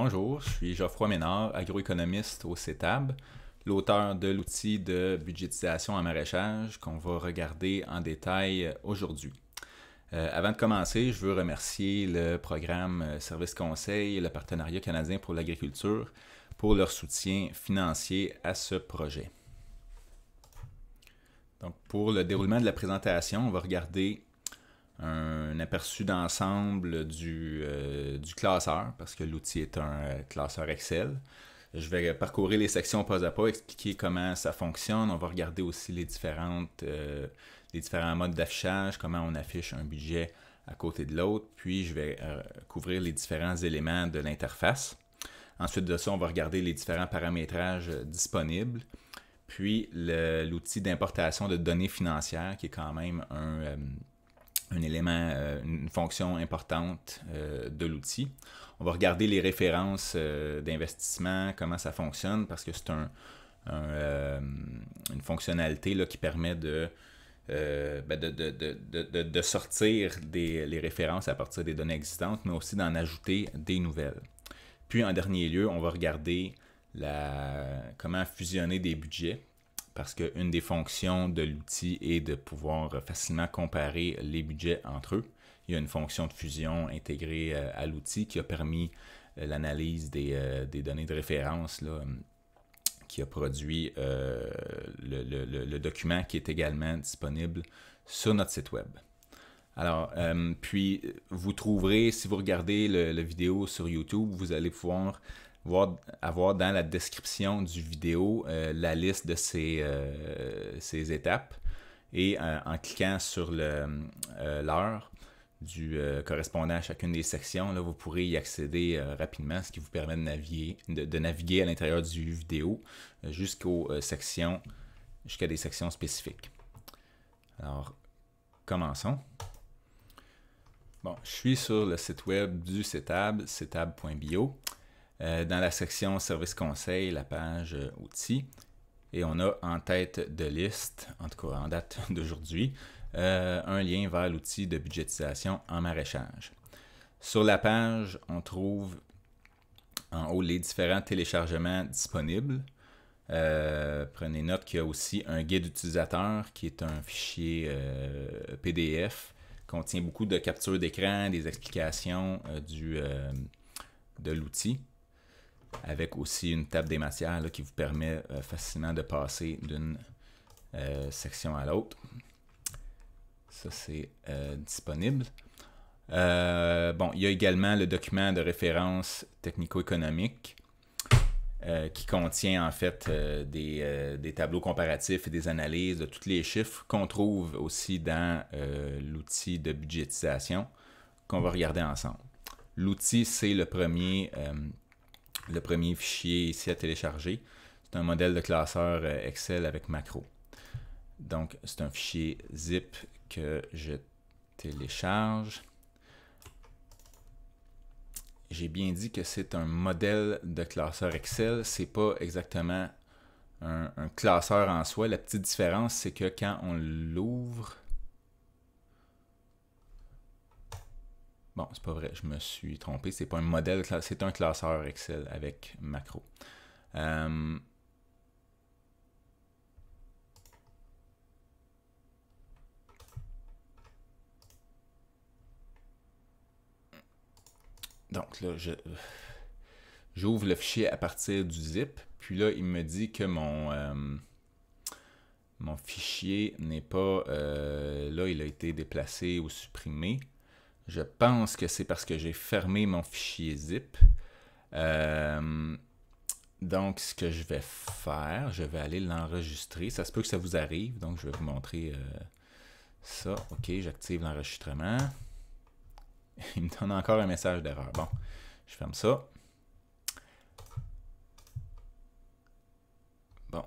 Bonjour, je suis Geoffroy Ménard, agroéconomiste au CETAB, l'auteur de l'outil de budgétisation en maraîchage qu'on va regarder en détail aujourd'hui. Euh, avant de commencer, je veux remercier le programme euh, Service Conseil et le Partenariat canadien pour l'agriculture pour leur soutien financier à ce projet. Donc, pour le déroulement de la présentation, on va regarder un aperçu d'ensemble du, euh, du, classeur, parce que l'outil est un euh, classeur Excel. Je vais parcourir les sections pas à pas, expliquer comment ça fonctionne. On va regarder aussi les, différentes, euh, les différents modes d'affichage, comment on affiche un budget à côté de l'autre. Puis je vais couvrir les différents éléments de l'interface. Ensuite de ça, on va regarder les différents paramétrages disponibles. Puis l'outil d'importation de données financières, qui est quand même un un élément, euh, une fonction importante euh, de l'outil. On va regarder les références euh, d'investissement, comment ça fonctionne, parce que c'est un, une fonctionnalité qui permet ben, de de, de, de, sortir des, les références à partir des données existantes, mais aussi d'en ajouter des nouvelles. Puis en dernier lieu, on va regarder la, comment fusionner des budgets parce qu'une des fonctions de l'outil est de pouvoir facilement comparer les budgets entre eux. Il y a une fonction de fusion intégrée euh, à l'outil qui a permis euh, l'analyse euh, des, données de référence, qui a produit le, document qui est également disponible sur notre site web. Alors, puis vous trouverez, si vous regardez la vidéo sur YouTube, vous allez pouvoir avoir dans la description du vidéo euh, la liste de ces, euh, ces étapes. Et euh, en cliquant sur l'heure du correspondant à chacune des sections, là, vous pourrez y accéder rapidement, ce qui vous permet de naviguer, de, naviguer à l'intérieur du vidéo jusqu'aux sections, jusqu'à des sections spécifiques. Alors, commençons. Bon, je suis sur le site web du CETAB, cetab.bio. Euh, dans la section service conseil, la page euh, outils. Et on a en tête de liste, en tout cas en date d'aujourd'hui, euh, un lien vers l'outil de budgétisation en maraîchage. Sur la page, on trouve en haut les différents téléchargements disponibles. prenez note qu'il y a aussi un guide utilisateur qui est un fichier PDF, qui contient beaucoup de captures d'écran, des explications du, de l'outil avec aussi une table des matières qui vous permet euh, facilement de passer d'une euh, section à l'autre. Ça, c'est euh, disponible. bon, il y a également le document de référence technico-économique qui contient en fait des, des, tableaux comparatifs et des analyses de tous les chiffres qu'on trouve aussi dans l'outil de budgétisation qu'on va regarder ensemble. L'outil, c'est le premier le premier fichier ici à télécharger. C'est un modèle de classeur euh, Excel avec macro. Donc, c'est un fichier zip que je télécharge. J'ai bien dit que c'est un modèle de classeur Excel. C'est pas exactement un, un, classeur en soi. La petite différence, c'est que quand on l'ouvre, Bon, c'est pas vrai, je me suis trompé. C'est pas un modèle, c'est un classeur Excel avec macro. Euh, donc là, je j'ouvre le fichier à partir du zip, puis là, il me dit que mon, euh, mon fichier n'est pas... Euh, là, il a été déplacé ou supprimé. Je pense que c'est parce que j'ai fermé mon fichier zip. Euh, donc, ce que je vais faire, je vais aller l'enregistrer. Ça se peut que ça vous arrive, donc je vais vous montrer euh, ça. OK, j'active l'enregistrement. Il me donne encore un message d'erreur. Bon, je ferme ça. Bon.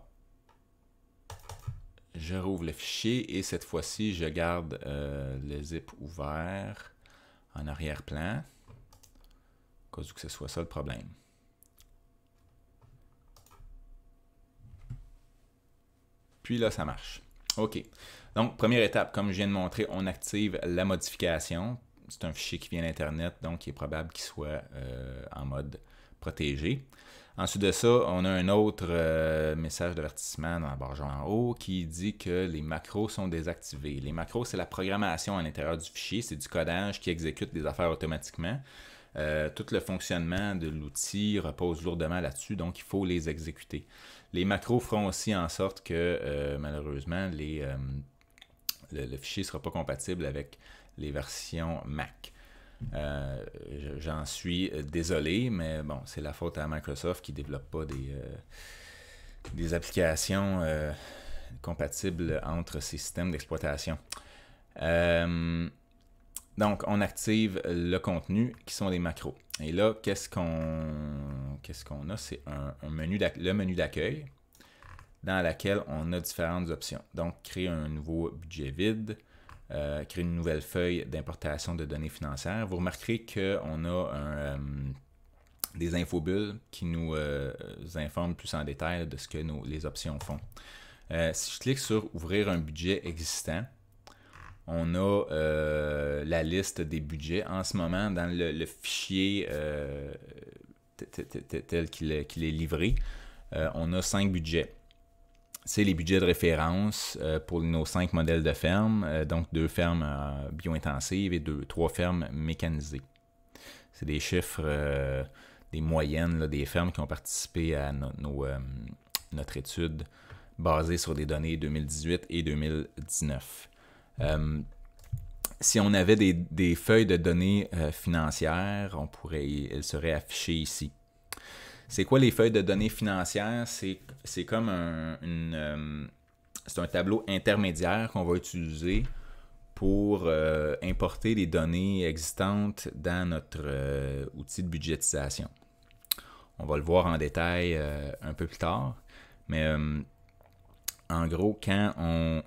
Je rouvre le fichier et cette fois-ci, je garde euh, le zip ouvert en arrière-plan, cause que ce soit ça le problème. Puis là, ça marche. OK. Donc, première étape, comme je viens de montrer, on active la modification. C'est un fichier qui vient d'Internet, donc il est probable qu'il soit euh, en mode protégé. Ensuite de ça, on a un autre euh, message d'avertissement dans la barre en haut qui dit que les macros sont désactivés. Les macros, c'est la programmation à l'intérieur du fichier, c'est du codage qui exécute des affaires automatiquement. Euh, tout le fonctionnement de l'outil repose lourdement là-dessus, donc il faut les exécuter. Les macros feront aussi en sorte que euh, malheureusement les, le, fichier ne sera pas compatible avec les versions Mac. Euh, j'en suis désolé, mais bon, c'est la faute à Microsoft qui ne développe pas des, euh, applications euh, compatibles entre ces systèmes d'exploitation. donc, on active le contenu qui sont les macros. Et là, qu'est-ce qu'on qu'est-ce qu'on a C'est un, menu le menu d'accueil dans lequel on a différentes options. Donc, créer un nouveau budget vide, euh, créer une nouvelle feuille d'importation de données financières, vous remarquerez qu'on a un, euh, des infobulles qui nous euh, informent plus en détail de ce que nos, les options font. si je clique sur Ouvrir un budget existant, on a la liste des budgets en ce moment dans le, fichier tel qu'il est livré. on a cinq budgets c'est les budgets de référence euh, pour nos cinq modèles de fermes, euh, donc deux fermes euh, biointensives et deux, trois fermes mécanisées. C'est des chiffres, des moyennes des fermes qui ont participé à notre étude basée sur des données 2018 et 2019. si on avait des, feuilles de données financières, on pourrait, elles seraient affichées ici. C'est quoi les feuilles de données financières? C'est comme un, une, euh, un tableau intermédiaire qu'on va utiliser pour euh, importer les données existantes dans notre euh, outil de budgétisation. On va le voir en détail un peu plus tard, mais en gros, quand on...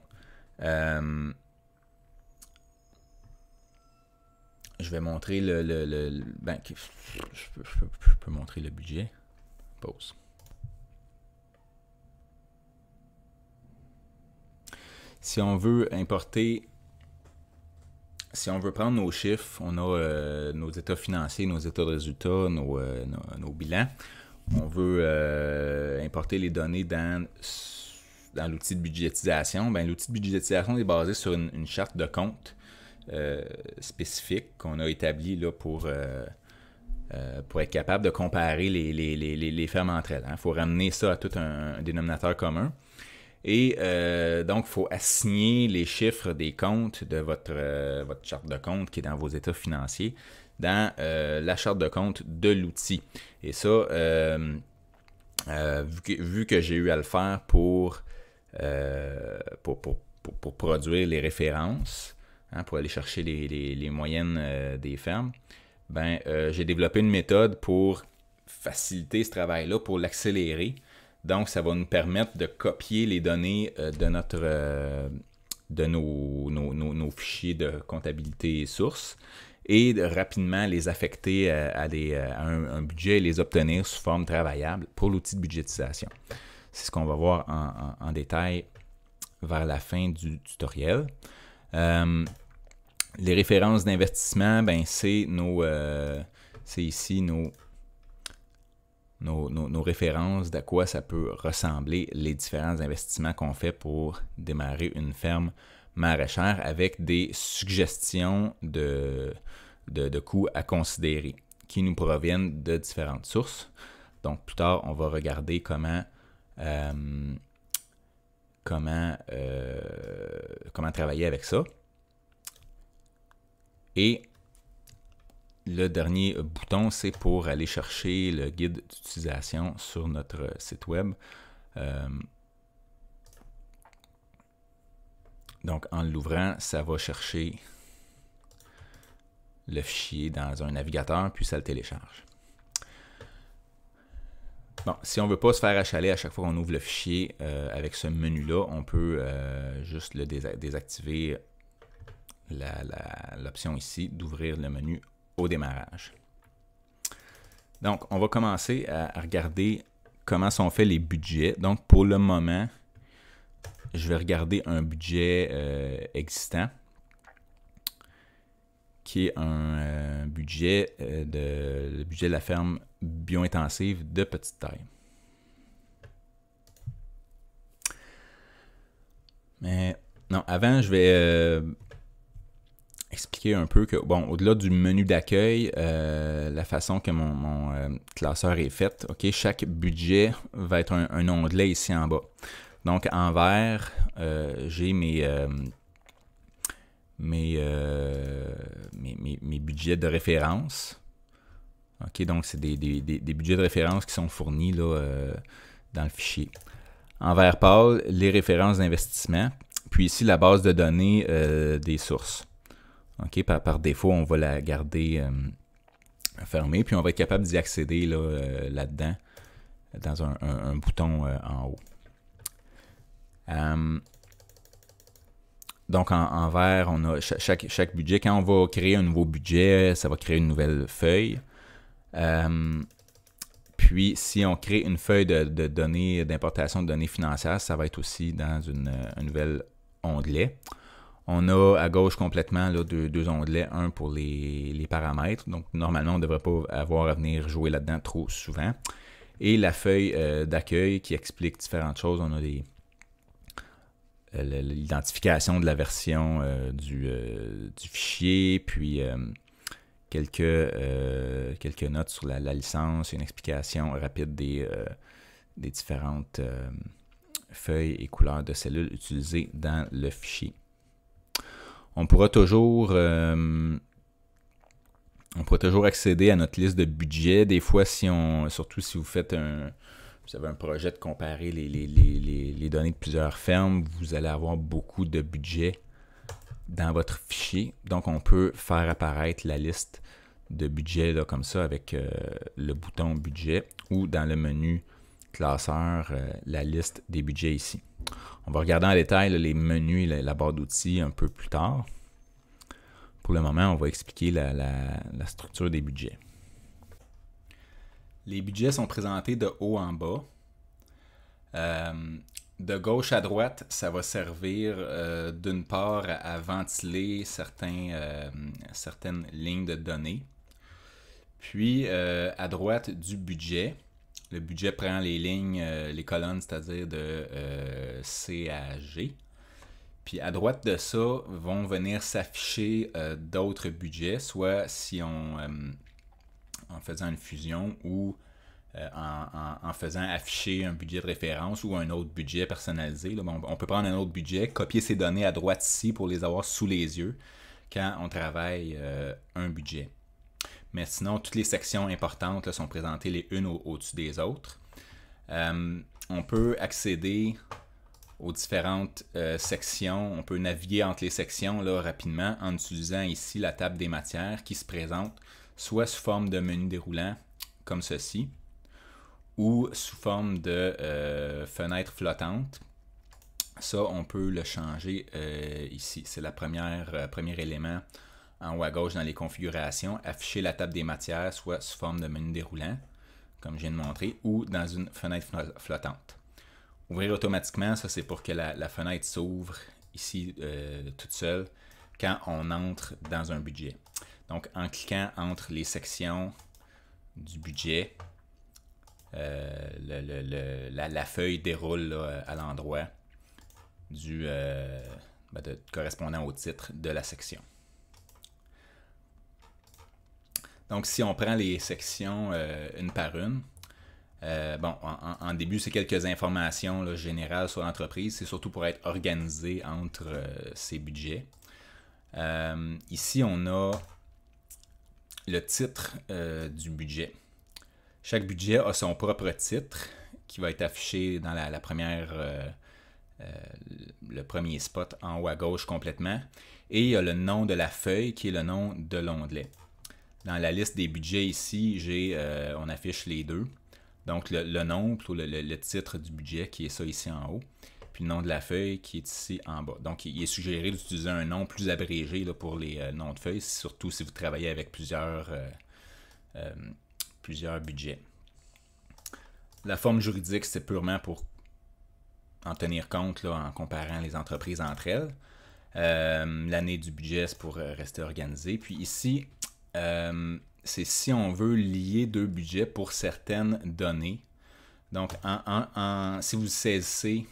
je vais montrer le... Ben, je peux montrer le budget. Si on veut importer, si on veut prendre nos chiffres, on a euh, nos états financiers, nos états de résultats, nos, euh, bilans. On veut euh, importer les données dans, l'outil de budgétisation. Ben, l'outil de budgétisation est basé sur une, charte de compte spécifique qu'on a établie là, pour euh, pour être capable de comparer les, les, fermes entre elles. Il hein. faut ramener ça à tout un, dénominateur commun. Et euh, donc, il faut assigner les chiffres des comptes de euh, votre, charte de compte qui est dans vos états financiers dans la charte de compte de l'outil. Et ça, vu que, j'ai eu à le faire pour, produire les références, hein, pour aller chercher les, moyennes des fermes, ben, euh, j'ai développé une méthode pour faciliter ce travail-là, pour l'accélérer. Donc, ça va nous permettre de copier les données euh, de notre euh, de nos, nos, fichiers de comptabilité source et de rapidement les affecter à, des, un, budget et les obtenir sous forme travaillable pour l'outil de budgétisation. C'est ce qu'on va voir en, détail vers la fin du tutoriel les références d'investissement, ben, c'est nos. Euh, c'est ici nos nos, références, d'à quoi ça peut ressembler les différents investissements qu'on fait pour démarrer une ferme maraîchère avec des suggestions de, de, coûts à considérer qui nous proviennent de différentes sources. Donc plus tard, on va regarder comment, euh, comment, euh, comment travailler avec ça. Et le dernier bouton, c'est pour aller chercher le guide d'utilisation sur notre site web. Euh, donc, en l'ouvrant, ça va chercher le fichier dans un navigateur, puis ça le télécharge. Bon, si on ne veut pas se faire achaler à chaque fois qu'on ouvre le fichier euh, avec ce menu-là, on peut euh, juste le désactiver l'option ici d'ouvrir le menu au démarrage. Donc, on va commencer à, regarder comment sont faits les budgets. Donc, pour le moment, je vais regarder un budget euh, existant qui est un euh, budget euh, de budget de la ferme bio-intensive de petite taille. Mais non, avant, je vais expliquer un peu que, bon, au-delà du menu d'accueil, euh, la façon que mon, euh, classeur est faite, OK, chaque budget va être un, onglet ici en bas. Donc, en vert, euh, j'ai mes, mes, mes, mes, budgets de référence. OK, donc c'est des, budgets de référence qui sont fournis là, dans le fichier. En vert pâle, les références d'investissement. Puis ici, la base de données des sources. OK, par, défaut, on va la garder euh, fermée, puis on va être capable d'y accéder là, euh, dedans dans un, bouton euh, en haut. donc en, vert, on a chaque, budget. Quand on va créer un nouveau budget, ça va créer une nouvelle feuille. puis si on crée une feuille de, données d'importation de données financières, ça va être aussi dans un nouvel nouvelle onglet. On a à gauche complètement deux, deux, onglets, un pour les, paramètres. Donc normalement, on ne devrait pas avoir à venir jouer là-dedans trop souvent. Et la feuille euh, d'accueil qui explique différentes choses. On a euh, l'identification de la version euh, du, fichier, puis quelques, quelques notes sur la, la, licence, une explication rapide des, des différentes feuilles et couleurs de cellules utilisées dans le fichier on pourra toujours. Euh, on pourra toujours accéder à notre liste de budget. Des fois, si on, surtout si vous faites un, avez un projet de comparer les, les, données de plusieurs fermes, vous allez avoir beaucoup de budget dans votre fichier. Donc, on peut faire apparaître la liste de budgets là, comme ça avec euh, le bouton budget ou dans le menu classeur, euh, la liste des budgets ici. On va regarder en détail les menus et la, barre d'outils un peu plus tard. Pour le moment, on va expliquer la, structure des budgets. Les budgets sont présentés de haut en bas. Euh, de gauche à droite, ça va servir euh, d'une part à ventiler certains, euh, certaines lignes de données, puis à droite du budget, le budget prend les lignes, euh, les colonnes, c'est-à-dire de euh, C à G. Puis à droite de ça vont venir s'afficher euh, d'autres budgets, soit si on en faisant une fusion ou en, faisant afficher un budget de référence ou un autre budget personnalisé. Bon, on peut prendre un autre budget, copier ces données à droite ici pour les avoir sous les yeux quand on travaille un budget. Mais sinon, toutes les sections importantes sont présentées les unes au-dessus des autres. Euh, on peut accéder aux différentes euh, sections. On peut naviguer entre les sections là, rapidement en utilisant ici la table des matières qui se présente soit sous forme de menu déroulant comme ceci ou sous forme de euh, fenêtre flottante. Ça, on peut le changer ici. C'est le premier élément en haut à gauche dans les configurations, afficher la table des matières, soit sous forme de menu déroulant, comme je viens de montrer, ou dans une fenêtre flottante. Ouvrir automatiquement, ça c'est pour que la, fenêtre s'ouvre ici euh, toute seule quand on entre dans un budget. Donc en cliquant entre les sections du budget, euh, la, feuille déroule à l'endroit du euh, ben, correspondant au titre de la section. Donc, si on prend les sections euh, une par une, euh, bon, en, début, c'est quelques informations générales sur l'entreprise. C'est surtout pour être organisé entre euh, ces budgets. ici, on a le titre du budget. Chaque budget a son propre titre qui va être affiché dans la, première, le premier spot en haut à gauche complètement. Et il y a le nom de la feuille qui est le nom de l'onglet dans la liste des budgets ici, j'ai, euh, on affiche les deux. Donc le, nom, le, titre du budget qui est ça ici en haut, puis le nom de la feuille qui est ici en bas. Donc il est suggéré d'utiliser un nom plus abrégé pour les euh, noms de feuilles, surtout si vous travaillez avec plusieurs, euh, plusieurs budgets. La forme juridique, c'est purement pour en tenir compte en comparant les entreprises entre elles. L'année du budget, c'est pour rester organisé. Puis ici, euh, c'est si on veut lier deux budgets pour certaines données. Donc, en, si vous saisissez,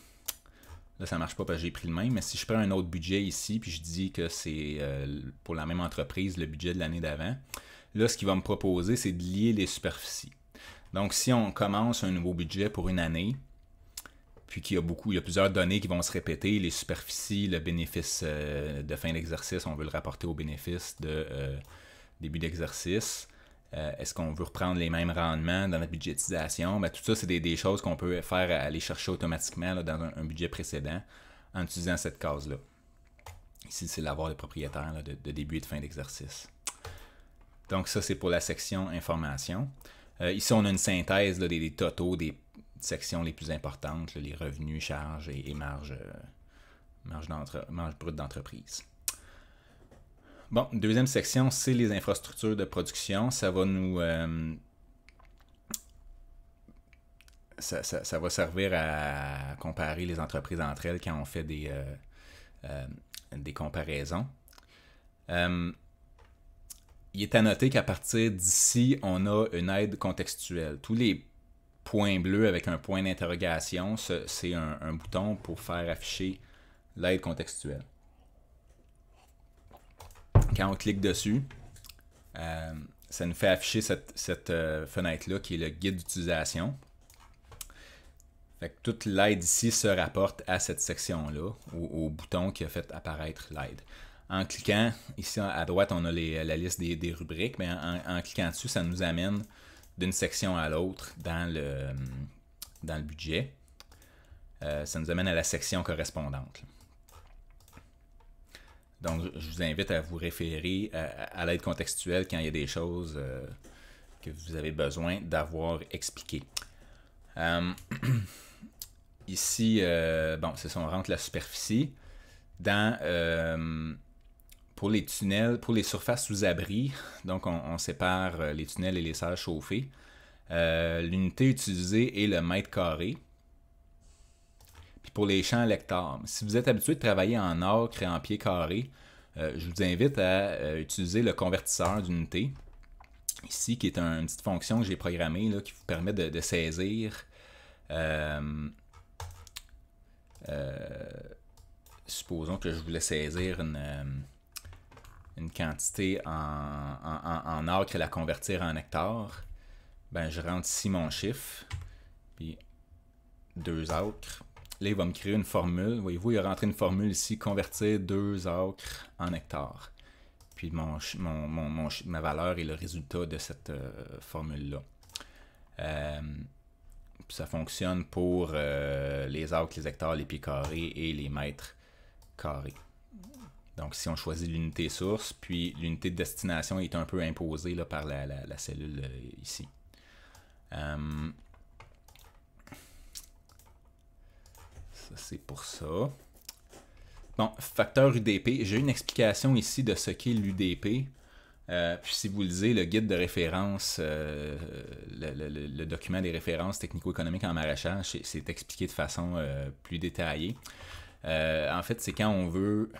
là ça ne marche pas parce que j'ai pris le même, mais si je prends un autre budget ici, puis je dis que c'est euh, pour la même entreprise le budget de l'année d'avant, là ce qu'il va me proposer, c'est de lier les superficies. Donc, si on commence un nouveau budget pour une année, puis qu'il y a beaucoup, il y a plusieurs données qui vont se répéter, les superficies, le bénéfice euh, de fin d'exercice, on veut le rapporter au bénéfice de, début d'exercice. Euh, est-ce qu'on veut reprendre les mêmes rendements dans la budgétisation? mais ben, tout ça, c'est des, choses qu'on peut faire aller chercher automatiquement dans un, budget précédent en utilisant cette case-là. Ici, c'est l'avoir des propriétaires de, début et de fin d'exercice. Donc, ça, c'est pour la section information. Euh, ici, on a une synthèse des, totaux des sections les plus importantes, les revenus, charges et, marge, euh, marge brute d'entreprise. Bon, deuxième section, c'est les infrastructures de production. Ça va nous... Euh, ça, va servir à comparer les entreprises entre elles quand on fait des, euh, euh, des comparaisons. il est à noter qu'à partir d'ici, on a une aide contextuelle. Tous les points bleus avec un point d'interrogation, c'est un, bouton pour faire afficher l'aide contextuelle. Quand on clique dessus, euh, ça nous fait afficher cette, euh, fenêtre-là qui est le guide d'utilisation. toute l'aide ici se rapporte à cette section-là, au, au, bouton qui a fait apparaître l'aide. En cliquant, ici à droite, on a la liste des, rubriques, mais en, cliquant dessus, ça nous amène d'une section à l'autre dans le, budget. Euh, ça nous amène à la section correspondante. Donc, je vous invite à vous référer à, l'aide contextuelle quand il y a des choses euh, que vous avez besoin d'avoir expliquées. Hum, ici, euh, bon, c'est ça, on rentre la superficie. Dans, hum, pour les tunnels, pour les surfaces sous abri, donc on sépare euh, les tunnels et les salles chauffées. L'unité utilisée est le mètre carré puis pour les champs l'hectare. Si vous êtes habitué de travailler en ocre et en pied carré, euh, je vous invite à euh, utiliser le convertisseur d'unité, ici, qui est une petite fonction que j'ai programmée, qui vous permet de, saisir euh, supposons que je voulais saisir une, quantité en, en, et la convertir en hectare, ben, je rentre ici mon chiffre, puis deux acres, Là, il va me créer une formule. Voyez-vous, il a rentré une formule ici, convertir deux acres en hectares. Puis mon, mon, ma valeur est le résultat de cette euh, formule-là. Euh, ça fonctionne pour euh, les acres, les hectares, les pieds carrés et les mètres carrés. Donc, si on choisit l'unité source, puis l'unité de destination est un peu imposée là, par la, la, cellule ici. c'est pour ça. Bon, facteur UDP. J'ai une explication ici de ce qu'est l'UDP. Euh, puis si vous lisez le guide de référence, euh, le, document des références technico-économiques en maraîchage, c'est expliqué de façon euh, plus détaillée. en fait, c'est quand on veut...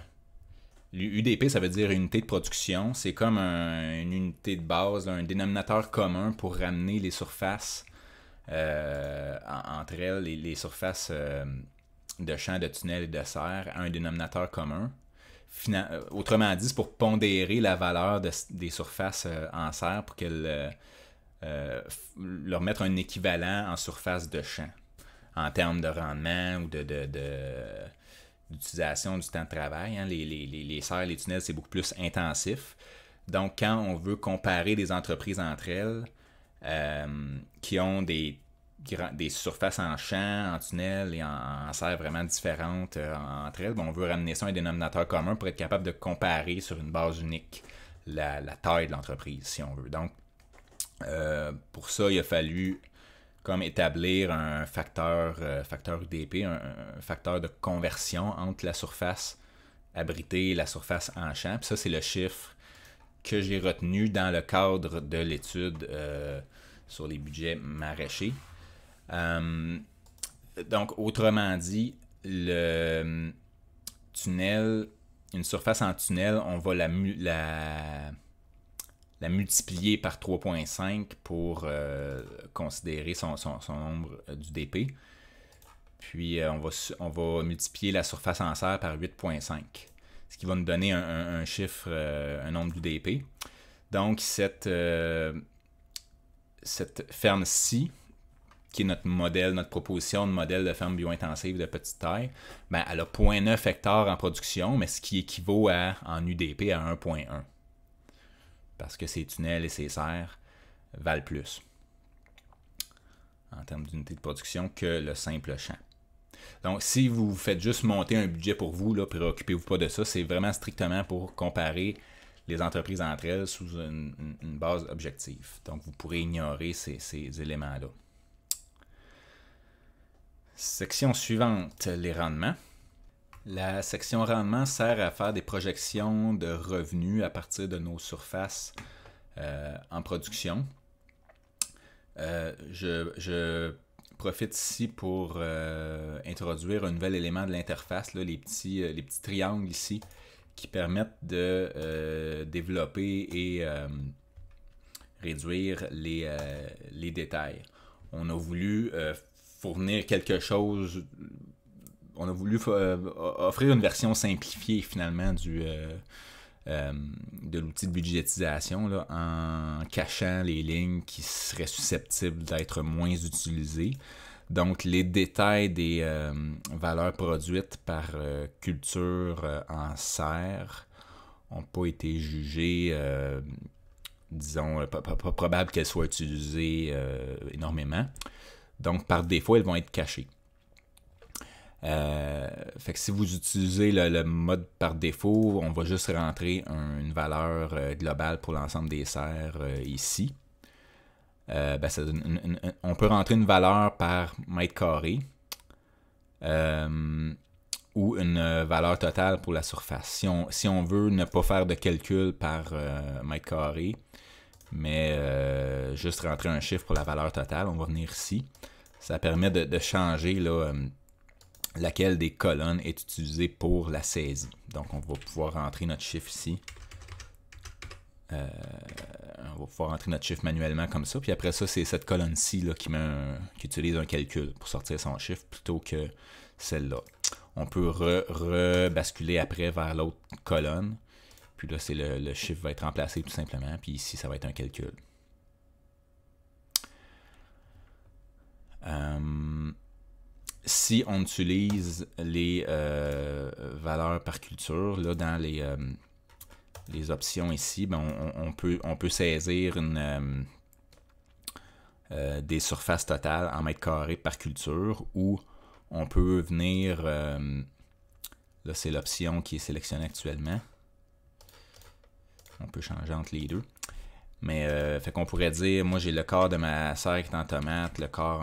L'UDP, ça veut dire unité de production. C'est comme une unité de base, un dénominateur commun pour ramener les surfaces entre elles, les surfaces de champs, de tunnels et de serres à un dénominateur commun. Euh, autrement dit, c'est pour pondérer la valeur des surfaces euh, en serre pour qu'elles euh, leur mettre un équivalent en surface de champ en termes de rendement ou de, d'utilisation du temps de travail. Hein. Les, les, les, les, serres, les tunnels, c'est beaucoup plus intensif. Donc, quand on veut comparer des entreprises entre elles qui ont des des surfaces en champ, en tunnel et en, serres serre vraiment différentes euh, entre elles, on veut ramener ça à un dénominateur commun pour être capable de comparer sur une base unique la, taille de l'entreprise, si on veut. Donc, euh, pour ça, il a fallu comme établir un facteur, euh, facteur UDP, un, facteur de conversion entre la surface abritée et la surface en champ. Puis ça, c'est le chiffre que j'ai retenu dans le cadre de l'étude sur les budgets maraîchers. Euh, donc, autrement dit, le euh, tunnel, une surface en tunnel, on va la, la multiplier par 3.5 pour euh, considérer son, son, nombre du DP. Puis on, va, on va multiplier la surface en serre par 8.5, ce qui va nous donner un, chiffre, un nombre du DP. Donc cette, cette ferme-ci, qui est notre modèle, notre proposition de modèle de ferme biointensive de petite taille, ben, elle a 0.9 hectares en production, mais ce qui équivaut en UDP à 1.1. Parce que ces tunnels et ces serres valent plus en termes d'unité de production que le simple champ. Donc, si vous faites juste monter un budget pour vous, là, préoccupez-vous pas de ça. C'est vraiment strictement pour comparer les entreprises entre elles sous une, base objective. Donc, vous pourrez ignorer ces éléments-là. Section suivante, les rendements. La section rendement sert à faire des projections de revenus à partir de nos surfaces euh, en production. Euh, je, profite ici pour euh, introduire un nouvel élément de l'interface, les petits, triangles ici qui permettent de développer et réduire les, les, détails. On a voulu fournir quelque chose. On a voulu euh, offrir une version simplifiée finalement du, euh, euh, de l'outil de budgétisation en cachant les lignes qui seraient susceptibles d'être moins utilisées. Donc les détails des valeurs produites par culture en serre n'ont pas été jugés disons, pas, probable qu'elles soient utilisées énormément. Donc, par défaut, elles vont être cachées. Euh, si vous utilisez le, mode par défaut, on va juste rentrer une valeur euh, globale pour l'ensemble des serres euh, ici. Ben, on peut rentrer une valeur par mètre carré ou une valeur totale pour la surface. Si on, si on veut ne pas faire de calcul par mètre carré, mais juste rentrer un chiffre pour la valeur totale, on va venir ici. Ça permet de, changer euh, laquelle des colonnes est utilisée pour la saisie. Donc, on va pouvoir rentrer notre chiffre ici. Euh, on va pouvoir rentrer notre chiffre manuellement comme ça. Puis après ça, c'est cette colonne-ci qui, utilise un calcul pour sortir son chiffre plutôt que celle-là. On peut rebasculer après vers l'autre colonne. Puis là, le chiffre va être remplacé tout simplement. Puis ici, ça va être un calcul. Euh, si on utilise les euh, valeurs par culture, là, dans les, euh, les options ici, ben, on, peut, on peut saisir des surfaces totales en mètres carrés par culture ou on peut venir, là c'est l'option qui est sélectionnée actuellement, on peut changer entre les deux, mais euh, fait qu'on pourrait dire, moi j'ai le corps de ma sœur qui est en tomate, le corps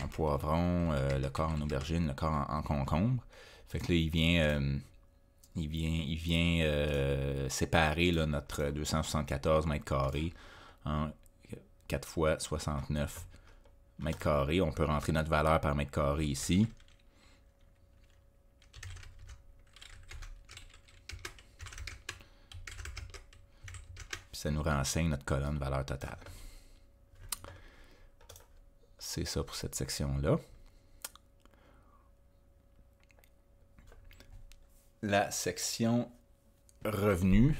en, poivron, euh, le corps en aubergine, le corps en, concombre. Fait que là, il vient, euh, il vient, il vient séparer notre 274 mètres carrés en 4 fois 69 mètres carrés. On peut rentrer notre valeur par mètre carré ici. ça nous renseigne notre colonne valeur totale. C'est ça pour cette section-là. La section revenus.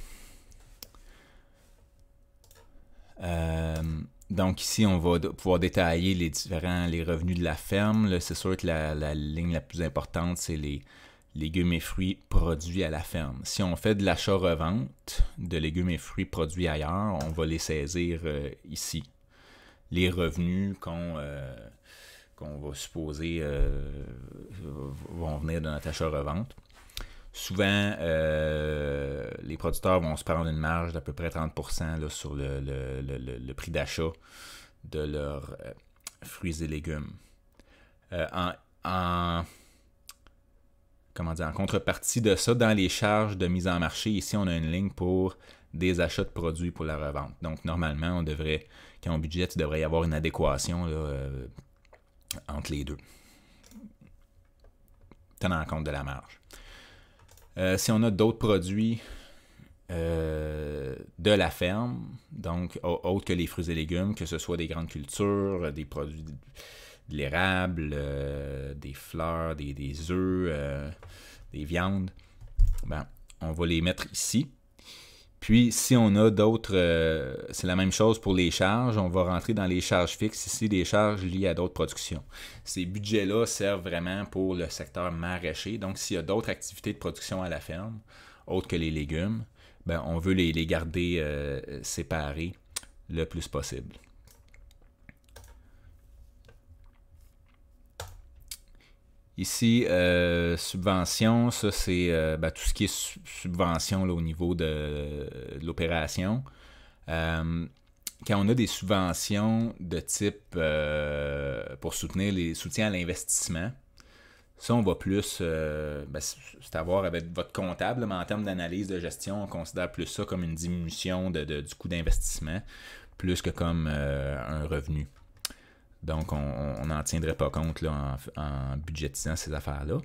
Euh, donc ici, on va pouvoir détailler les différents les revenus de la ferme. C'est sûr que la, ligne la plus importante, c'est les, légumes et fruits produits à la ferme. Si on fait de l'achat-revente de légumes et fruits produits ailleurs, on va les saisir euh, ici. Les revenus qu'on euh, va supposer euh, vont venir de notre achat-revente. Souvent, les producteurs vont se prendre une marge d'à peu près 30% sur le, prix d'achat de leurs fruits et légumes. en, en comment dire, en contrepartie de ça, dans les charges de mise en marché, ici, on a une ligne pour des achats de produits pour la revente. Donc, normalement, on devrait, quand on budget, il devrait y avoir une adéquation euh, entre les deux, tenant compte de la marge. Euh, si on a d'autres produits euh, de la ferme, donc autres que les fruits et légumes, que ce soit des grandes cultures, des produits l'érable, euh, des fleurs, des, œufs, euh, des viandes, ben, on va les mettre ici. Puis si on a d'autres, euh, c'est la même chose pour les charges, on va rentrer dans les charges fixes ici, des charges liées à d'autres productions. Ces budgets-là servent vraiment pour le secteur maraîcher, donc s'il y a d'autres activités de production à la ferme, autres que les légumes, ben, on veut les garder séparés le plus possible. Ici, euh, subvention, ça c'est euh, ben, tout ce qui est subvention au niveau de, l'opération. Euh, quand on a des subventions de type pour soutenir les soutiens à l'investissement, ça on va plus, ben, c'est à voir avec votre comptable, mais en termes d'analyse de gestion, on considère plus ça comme une diminution du coût d'investissement, plus que comme un revenu. Donc, on n'en tiendrait pas compte en, budgétisant ces affaires-là.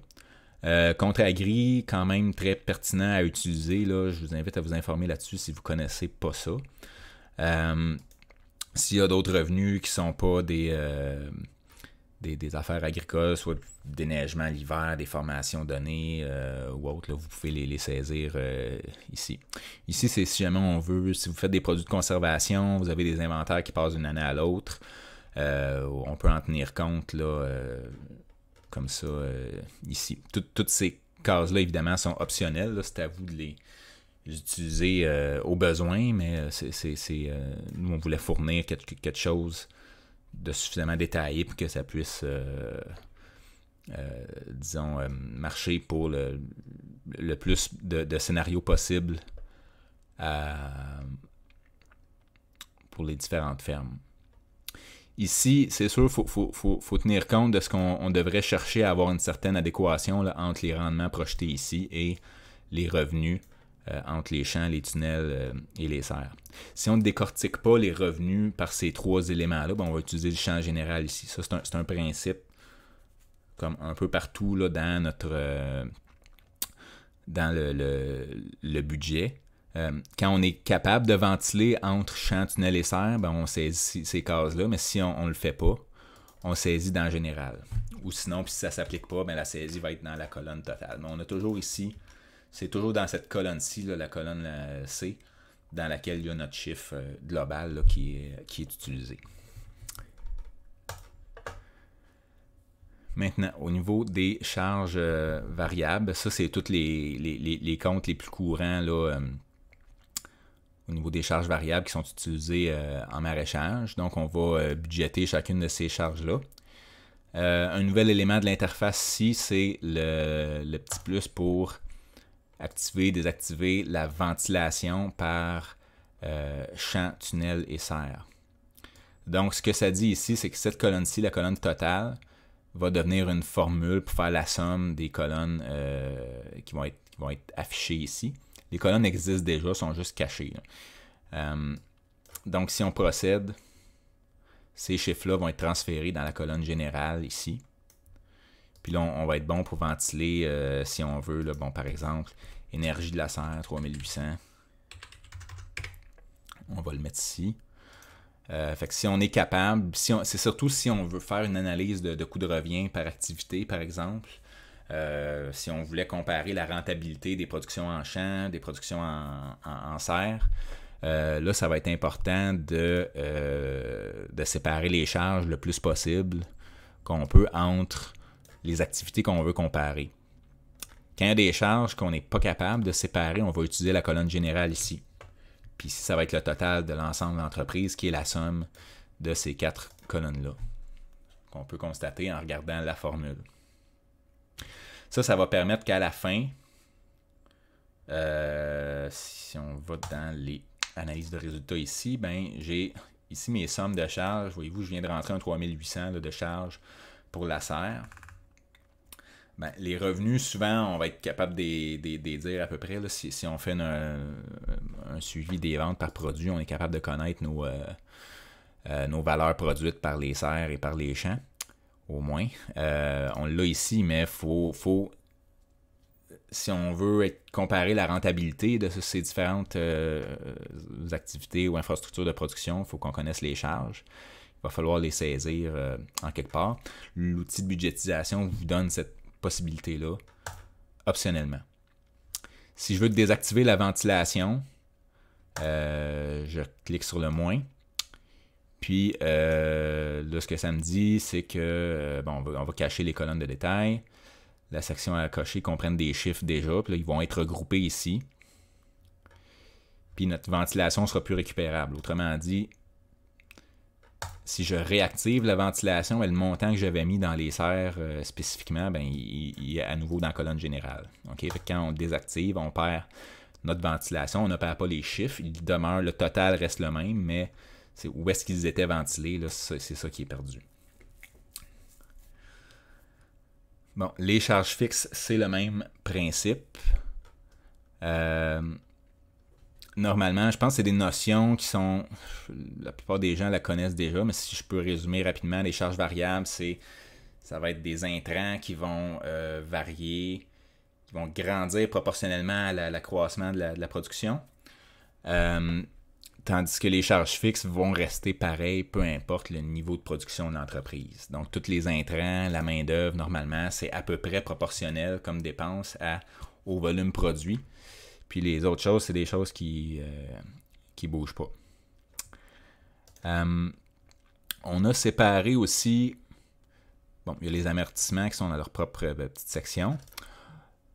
Euh, contre Agri, quand même très pertinent à utiliser. Là, je vous invite à vous informer là-dessus si vous ne connaissez pas ça. Euh, s'il y a d'autres revenus qui ne sont pas euh, des, des, affaires agricoles, soit déneigement l'hiver, des formations données ou autres, vous pouvez les, les saisir ici. Ici, c'est si jamais on veut, si vous faites des produits de conservation, vous avez des inventaires qui passent d'une année à l'autre. Euh, on peut en tenir compte là, euh, comme ça euh, ici. toutes ces cases-là, évidemment, sont optionnelles. C'est à vous de les utiliser au besoin, mais c'est, nous, on voulait fournir quelque, quelque, chose de suffisamment détaillé pour que ça puisse... disons, marcher pour le, plus de scénarios possibles pour les différentes fermes ici, c'est sûr, il faut, tenir compte de ce qu'on devrait chercher à avoir une certaine adéquation entre les rendements projetés ici et les revenus euh, entre les champs, les tunnels euh, et les serres. Si on ne décortique pas les revenus par ces trois éléments-là, ben, on va utiliser le champ général ici. Ça, c'est un, principe comme un peu partout dans notre euh, dans le budget euh, quand on est capable de ventiler entre champ, tunnel et serre, ben, on saisit ces cases-là, mais si on ne le fait pas, on saisit dans général. Ou sinon, puis si ça ne s'applique pas, ben la saisie va être dans la colonne totale. Mais on a toujours ici, c'est toujours dans cette colonne-ci, la colonne C, dans laquelle il y a notre chiffre euh, global qui, est, utilisé. Maintenant, au niveau des charges euh, variables, ça, c'est tous les, comptes les plus courants là, au niveau des charges variables qui sont utilisées euh, en maraîchage. Donc, on va euh, budgéter chacune de ces charges-là. Euh, un nouvel élément de l'interface ici, c'est le, petit plus pour activer, désactiver la ventilation par champ, tunnel et serre. Donc, ce que ça dit ici, c'est que cette colonne-ci, la colonne totale, va devenir une formule pour faire la somme des colonnes qui, vont être, affichées ici les colonnes existent déjà, sont juste cachées. Euh, donc, si on procède, ces chiffres-là vont être transférés dans la colonne générale ici. Puis là, on, va être bon pour ventiler, euh, si on veut, bon, par exemple, énergie de la serre, 3800. On va le mettre ici. Euh, fait que si on est capable, si c'est surtout si on veut faire une analyse de, de coût de revient par activité, par exemple, euh, si on voulait comparer la rentabilité des productions en champ, des productions en, serre, euh, là, ça va être important de, euh, de, séparer les charges le plus possible qu'on peut entre les activités qu'on veut comparer. Quand il y a des charges qu'on n'est pas capable de séparer, on va utiliser la colonne générale ici. Puis ça va être le total de l'ensemble de l'entreprise qui est la somme de ces quatre colonnes-là, qu'on peut constater en regardant la formule. Ça, ça va permettre qu'à la fin, euh, si on va dans les analyses de résultats ici, ben j'ai ici mes sommes de charges Voyez-vous, je viens de rentrer un 3800 de charges pour la serre. Ben, les revenus, souvent, on va être capable de dire à peu près. si, on fait un suivi des ventes par produit, on est capable de connaître nos, euh, euh, nos valeurs produites par les serres et par les champs au moins. Euh, on l'a ici, mais faut, faut, si on veut comparer la rentabilité de ces différentes euh, activités ou infrastructures de production, il faut qu'on connaisse les charges. Il va falloir les saisir euh, en quelque part. L'outil de budgétisation vous donne cette possibilité-là optionnellement. Si je veux désactiver la ventilation, je clique sur le moins. Puis euh, là, ce que ça me dit, c'est que euh, bon, on va, cacher les colonnes de détail. La section à cocher comprenne des chiffres déjà, puis là, ils vont être regroupés ici. Puis notre ventilation sera plus récupérable. Autrement dit, si je réactive la ventilation, et le montant que j'avais mis dans les serres euh, spécifiquement, ben, il, est à nouveau dans la colonne générale. Ok, quand on désactive, on perd notre ventilation, on ne perd pas les chiffres, il demeure, le total reste le même, mais c'est où est-ce qu'ils étaient ventilés, c'est ça qui est perdu. Bon, les charges fixes, c'est le même principe. Euh, normalement, je pense que c'est des notions qui sont. La plupart des gens la connaissent déjà, mais si je peux résumer rapidement, les charges variables, c'est. Ça va être des intrants qui vont euh, varier, qui vont grandir proportionnellement à l'accroissement de, la, production. Euh, Tandis que les charges fixes vont rester pareilles, peu importe le niveau de production de l'entreprise. Donc, tous les intrants, la main-d'œuvre, normalement, c'est à peu près proportionnel comme dépense à, au volume produit. Puis les autres choses, c'est des choses qui ne euh, bougent pas. Euh, on a séparé aussi, bon, il y a les amortissements qui sont dans leur propre euh, petite section.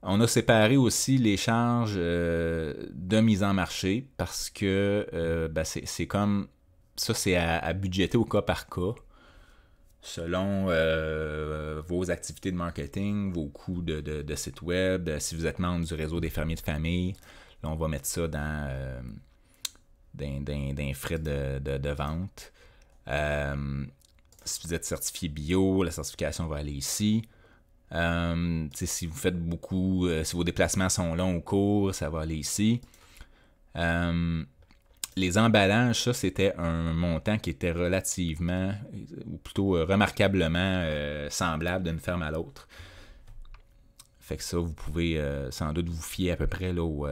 On a séparé aussi les charges euh, de mise en marché parce que euh, ben, c'est comme ça, c'est à, budgéter au cas par cas selon euh, vos activités de marketing, vos coûts de, site web. Si vous êtes membre du réseau des fermiers de famille, là, on va mettre ça dans, des frais de vente. si vous êtes certifié bio, la certification va aller ici. Euh, si vous faites beaucoup, euh, si vos déplacements sont longs ou courts, ça va aller ici. Euh, les emballages, ça, c'était un montant qui était relativement, ou plutôt remarquablement semblable d'une ferme à l'autre. Fait que ça, vous pouvez sans doute vous fier à peu près là, au,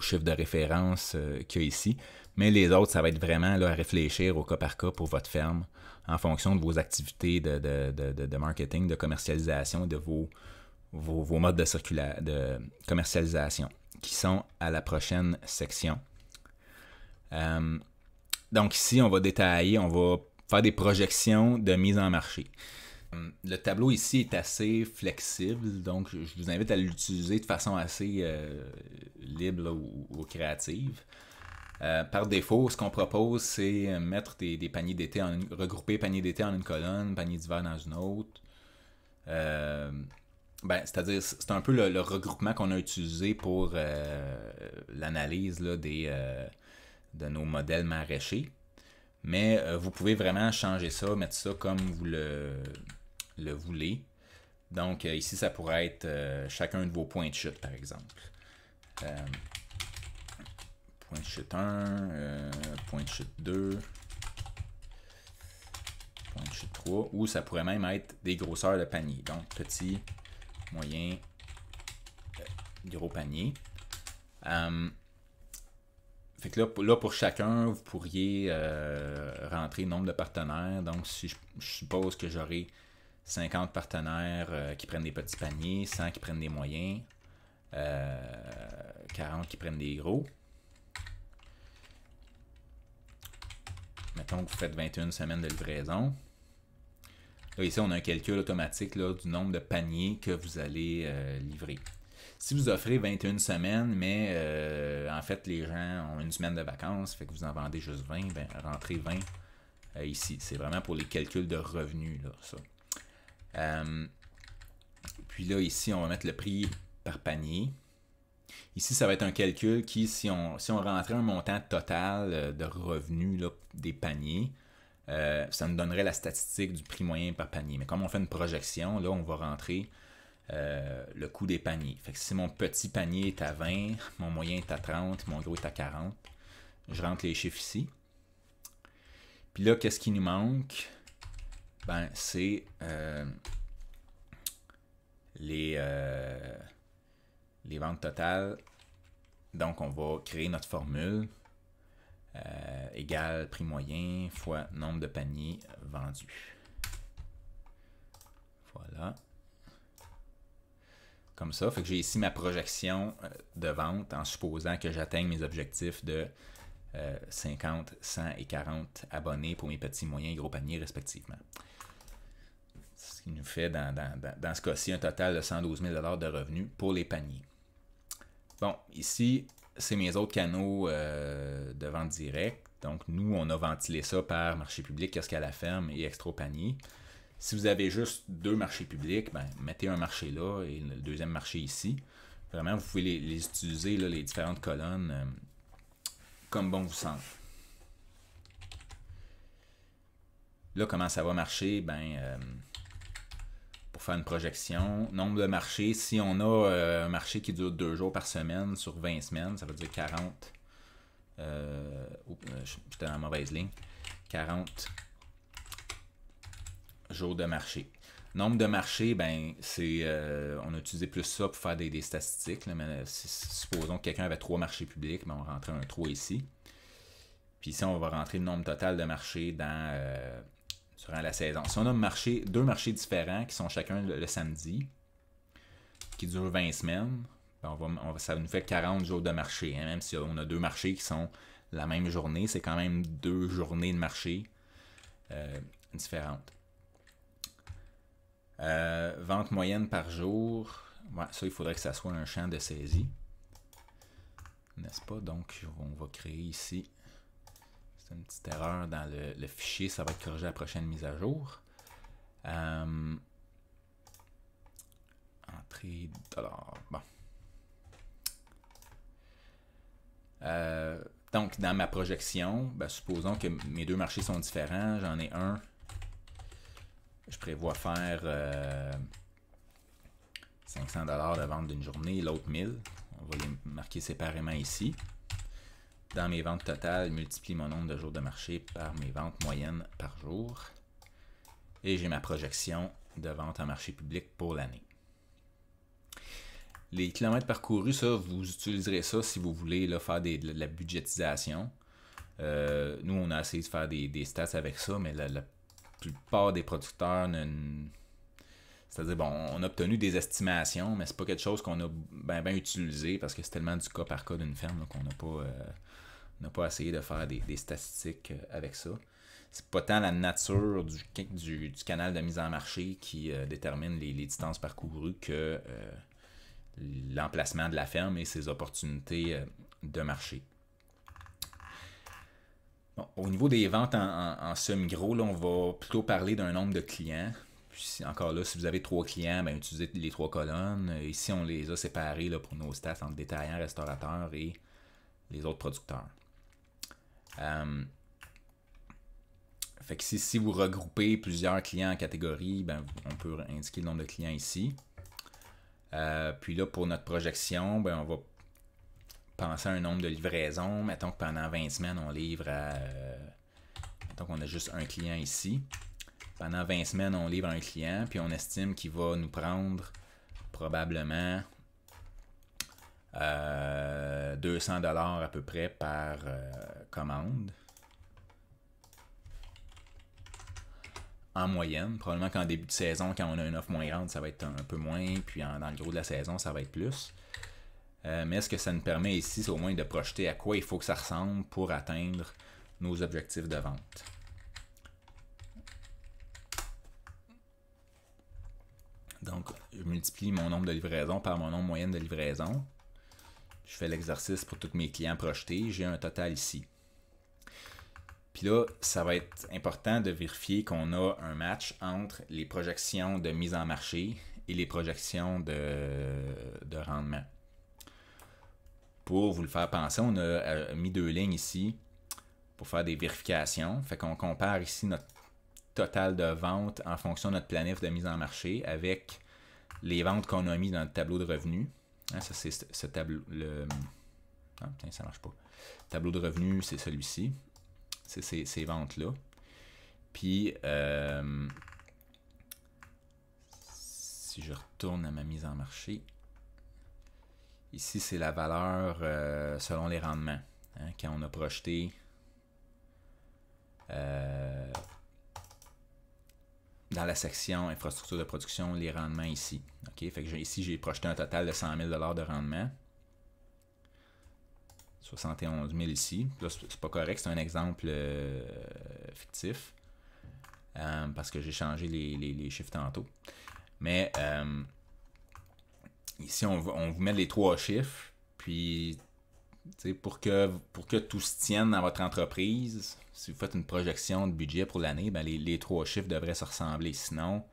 chiffre de référence qu'il y a ici. Mais les autres, ça va être vraiment là, à réfléchir au cas par cas pour votre ferme en fonction de vos activités de, marketing, de commercialisation de vos, vos, modes de, de commercialisation qui sont à la prochaine section. Euh, donc ici, on va détailler, on va faire des projections de mise en marché. Euh, le tableau ici est assez flexible, donc je vous invite à l'utiliser de façon assez euh, libre ou, créative. Euh, par défaut, ce qu'on propose, c'est euh, mettre des, paniers d'été, en une, regrouper paniers d'été en une colonne, paniers d'hiver dans une autre. Euh, ben, c'est-à-dire, c'est un peu le, regroupement qu'on a utilisé pour l'analyse de nos modèles maraîchers. Mais vous pouvez vraiment changer ça, mettre ça comme vous le voulez. Donc ici, ça pourrait être chacun de vos points de chute, par exemple. Point de chute 1, euh, point de chute 2, point de chute 3, ou ça pourrait même être des grosseurs de panier. Donc, petit, moyen, euh, gros panier. Hum, fait que là, pour chacun, vous pourriez euh, rentrer nombre de partenaires. Donc, si je, suppose que j'aurai 50 partenaires qui prennent des petits paniers, 100 qui prennent des moyens, 40 qui prennent des gros. Mettons que vous faites 21 semaines de livraison. Là, ici, on a un calcul automatique là, du nombre de paniers que vous allez euh, livrer. Si vous offrez 21 semaines, mais euh, en fait, les gens ont une semaine de vacances, fait que vous en vendez juste 20, ben, rentrez 20 euh, ici. C'est vraiment pour les calculs de revenus, ça. puis là, ici, on va mettre le prix par panier. Ici, ça va être un calcul qui, si on, si on rentrait un montant total euh, de revenus des paniers, euh, ça nous donnerait la statistique du prix moyen par panier. Mais comme on fait une projection, là, on va rentrer euh, le coût des paniers. Fait que si mon petit panier est à 20, mon moyen est à 30, mon gros est à 40, je rentre les chiffres ici. Puis là, qu'est-ce qui nous manque? Ben, c'est les les ventes totales. Donc, on va créer notre formule euh, égale prix moyen fois nombre de paniers vendus. Voilà. Comme ça, fait que j'ai ici ma projection euh, de vente en supposant que j'atteigne mes objectifs de 50, euh, 100 et 40 abonnés pour mes petits, moyens et gros paniers respectivement. Ce qui nous fait dans, dans ce cas-ci un total de 112 000 de revenus pour les paniers. Bon, ici, c'est mes autres canaux euh, de vente directe. Donc, nous, on a ventilé ça par marché public, qu'est-ce qu'à la ferme et extra panier. Si vous avez juste deux marchés publics, ben, mettez un marché là et le deuxième marché ici. Vraiment, vous pouvez les, utiliser, les différentes colonnes, euh, comme bon vous semble. Là, comment ça va marcher? Ben, euh, faire une projection. Nombre de marchés, si on a euh, un marché qui dure deux jours par semaine sur 20 semaines, ça veut dire 40. dans la mauvaise ligne. 40 jours de marché. Nombre de marchés, ben, c'est. Euh, on a utilisé plus ça pour faire des, statistiques. mais supposons que quelqu'un avait trois marchés publics, ben, on rentrait un 3 ici. Puis ici, on va rentrer le nombre total de marchés dans, euh, durant la saison. Si on a marché, deux marchés différents qui sont chacun le, samedi, qui dure 20 semaines, ben, on va, ça nous fait 40 jours de marché. Hein. même si on a deux marchés qui sont la même journée, c'est quand même deux journées de marché euh, différentes. Euh, vente moyenne par jour, ça il faudrait que ça soit un champ de saisie. N'est-ce pas? Donc on va créer ici une petite erreur dans le, fichier, ça va être corrigé à la prochaine mise à jour. Euh, entrée Bon. Euh, donc, dans ma projection, ben, supposons que mes deux marchés sont différents. J'en ai un. Je prévois faire 500 euh, dollars de vente d'une journée, l'autre 1000. On va les marquer séparément ici dans mes ventes totales, multiplie mon nombre de jours de marché par mes ventes moyennes par jour. Et j'ai ma projection de vente en marché public pour l'année. Les kilomètres parcourus, ça, vous utiliserez ça si vous voulez là, faire de la budgétisation. Euh, nous, on a essayé de faire des, stats avec ça, mais la, plupart des producteurs c'est-à-dire, bon, on a obtenu des estimations, mais c'est pas quelque chose qu'on a bien utilisé parce que c'est tellement du cas par cas d'une ferme qu'on n'a pas, euh, n'a pas essayé de faire des, statistiques euh, avec ça. C'est pas tant la nature du, canal de mise en marché qui euh, détermine les, distances parcourues que euh, l'emplacement de la ferme et ses opportunités de marché. au niveau des ventes en, en, semi-gros, on va plutôt parler d'un nombre de clients. encore là, si vous avez trois clients, ben, utilisez les trois colonnes. Ici, on les a séparés là, pour nos stats entre détaillants, restaurateurs et les autres producteurs. Euh, fait que si, vous regroupez plusieurs clients en catégorie, ben, on peut indiquer le nombre de clients ici. Euh, puis là, pour notre projection, ben, on va penser à un nombre de livraisons. Mettons que pendant 20 semaines, on livre à... on euh, mettons qu'on a juste un client ici. Pendant 20 semaines, on livre un client, puis on estime qu'il va nous prendre probablement euh, 200 dollars à peu près par euh, commande. En moyenne, probablement qu'en début de saison, quand on a une offre moins grande, ça va être un peu moins, puis dans le gros de la saison, ça va être plus. Euh, mais ce que ça nous permet ici, au moins de projeter à quoi il faut que ça ressemble pour atteindre nos objectifs de vente. Donc, je multiplie mon nombre de livraisons par mon nombre moyen de livraisons je fais l'exercice pour tous mes clients projetés. J'ai un total ici. Puis là, ça va être important de vérifier qu'on a un match entre les projections de mise en marché et les projections de, rendement. Pour vous le faire penser, on a euh, mis deux lignes ici pour faire des vérifications. Fait qu'on compare ici notre total de ventes en fonction de notre planif de mise en marché avec les ventes qu'on a mis dans le tableau de revenus. Hein, ça, c'est ce, tableau. Le... putain, ah, ça marche pas. Tableau de revenus, c'est celui-ci. C'est ces, ventes-là. Puis, euh, si je retourne à ma mise en marché, ici, c'est la valeur euh, selon les rendements. qu'on hein, quand on a projeté. Euh, dans la section infrastructure de production, les rendements ici. ok Fait que ici, j'ai projeté un total de 100 000 de rendement. 71 000 ici. Là, c'est pas correct, c'est un exemple euh, fictif. Euh, parce que j'ai changé les, chiffres tantôt. Mais euh, ici, on, on, vous met les trois chiffres. Puis pour que, pour que tout se tienne dans votre entreprise, si vous faites une projection de budget pour l'année, ben, les, trois chiffres devraient se ressembler. Sinon,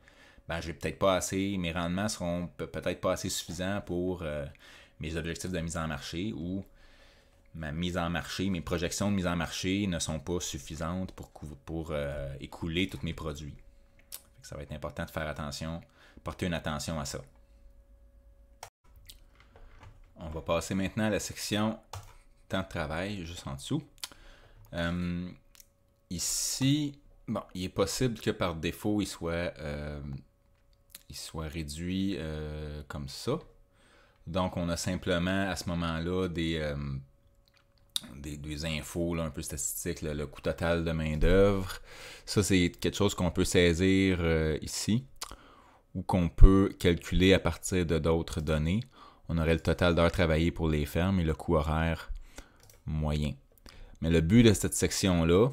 ben, j'ai peut-être pas assez, mes rendements seront peut-être pas assez suffisants pour euh, mes objectifs de mise en marché ou ma mise en marché, mes projections de mise en marché ne sont pas suffisantes pour, pour euh, écouler tous mes produits. ça va être important de faire attention, porter une attention à ça. On va passer maintenant à la section temps de travail, juste en dessous. Euh, ici, bon, il est possible que par défaut, il soit, euh, il soit réduit euh, comme ça. Donc, on a simplement à ce moment-là des, des, infos un peu statistiques, le coût total de main-d'œuvre. Ça, c'est quelque chose qu'on peut saisir ici ou qu'on peut calculer à partir de d'autres données on aurait le total d'heures travaillées pour les fermes et le coût horaire moyen. Mais le but de cette section-là,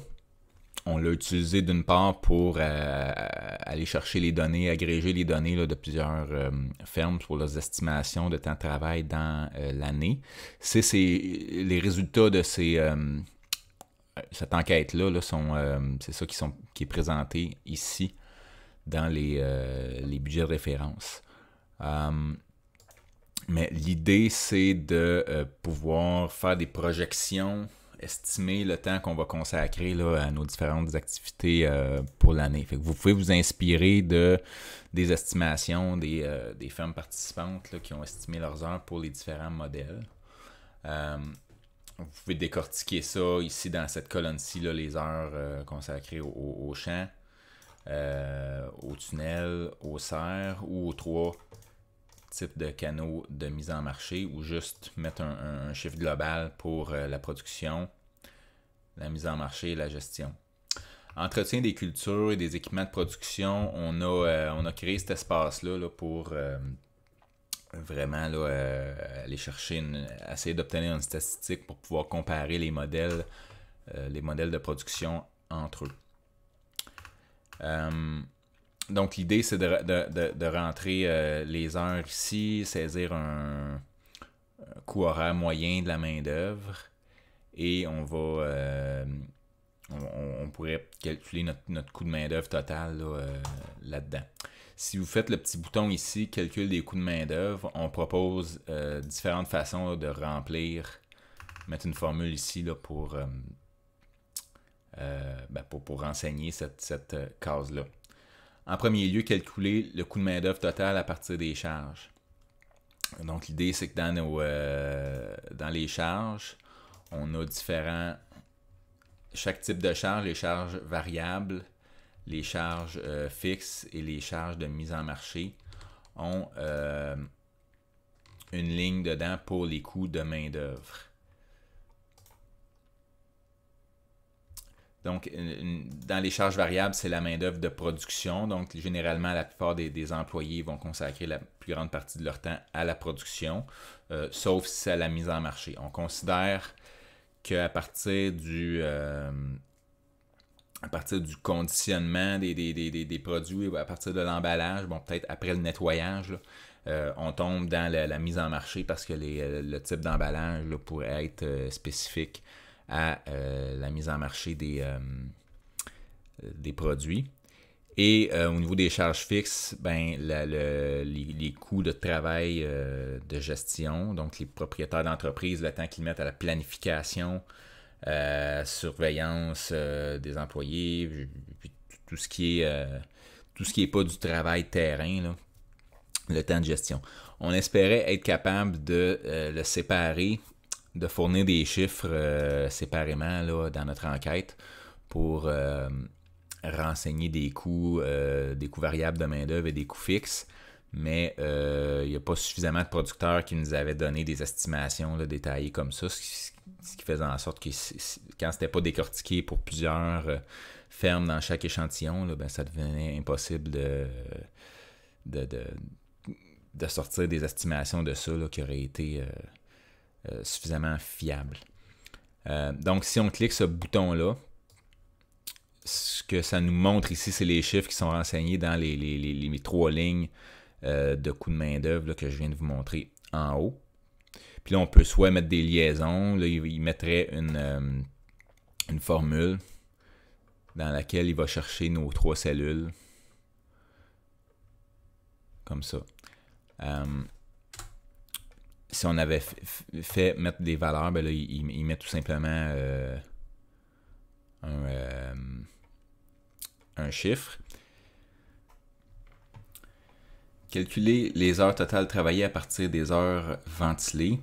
on l'a utilisé d'une part pour euh, aller chercher les données, agréger les données de plusieurs euh, fermes pour leurs estimations de temps de travail dans euh, l'année. C'est les résultats de ces, cette enquête-là, sont, c'est ça qui, sont, qui est présenté ici dans les, budgets de référence. Mais l'idée, c'est de euh, pouvoir faire des projections, estimer le temps qu'on va consacrer à nos différentes activités euh, pour l'année. vous pouvez vous inspirer de des estimations des, euh, femmes participantes qui ont estimé leurs heures pour les différents modèles. vous pouvez décortiquer ça ici dans cette colonne-ci, les heures consacrées au, champs, champ, au tunnel, au cerf ou aux trois de canaux de mise en marché ou juste mettre un, chiffre global pour euh, la production, la mise en marché et la gestion. Entretien des cultures et des équipements de production, on a, euh, on a créé cet espace-là pour euh, vraiment là, aller chercher, une, essayer d'obtenir une statistique pour pouvoir comparer les modèles, les modèles de production entre eux. Donc, l'idée, c'est de, rentrer euh, les heures ici, saisir un, coût horaire moyen de la main-d'œuvre et on va. Euh, on, pourrait calculer notre, coût de main-d'œuvre total euh, là-dedans. si vous faites le petit bouton ici, calcul des coûts de main-d'œuvre, on propose différentes façons de remplir, mettre une formule ici là, pour, ben, pour, renseigner cette, cette case-là. En premier lieu, calculer le coût de main-d'œuvre total à partir des charges. Donc, l'idée, c'est que dans, euh, les charges, on a différents. Chaque type de charge, les charges variables, les charges euh, fixes et les charges de mise en marché ont euh, une ligne dedans pour les coûts de main-d'œuvre. Donc, dans les charges variables, c'est la main-d'œuvre de production. Donc, généralement, la plupart des, employés vont consacrer la plus grande partie de leur temps à la production, euh, sauf si c'est à la mise en marché. On considère qu'à partir du. Euh, partir du conditionnement des, des, des, produits, à partir de l'emballage, bon, peut-être après le nettoyage, euh, on tombe dans la, mise en marché parce que le type d'emballage pourrait être spécifique à euh, la mise en marché des, euh, des produits. Et euh, au niveau des charges fixes, ben, les, coûts de travail de gestion, donc les propriétaires d'entreprise, le temps qu'ils mettent à la planification, surveillance des employés, tout ce qui est tout ce qui n'est pas du travail terrain, le temps de gestion. On espérait être capable de le séparer de fournir des chiffres euh, séparément là, dans notre enquête pour euh, renseigner des coûts, euh, des coûts variables de main-d'œuvre et des coûts fixes. Mais il n'y a pas suffisamment de producteurs qui nous avaient donné des estimations détaillées comme ça, ce qui faisait en sorte que quand c'était pas décortiqué pour plusieurs fermes dans chaque échantillon, là, ben, ça devenait impossible de, de, de, sortir des estimations de ça qui auraient été euh, suffisamment fiable. Euh, donc, si on clique ce bouton-là, ce que ça nous montre ici, c'est les chiffres qui sont renseignés dans les, trois lignes euh, de coups de main-d'œuvre que je viens de vous montrer en haut. Puis là, on peut soit mettre des liaisons, là, il, mettrait une, une formule dans laquelle il va chercher nos trois cellules. Comme ça si on avait fait mettre des valeurs, ben il, met tout simplement euh, euh, un, chiffre. Calculer les heures totales travaillées à partir des heures ventilées.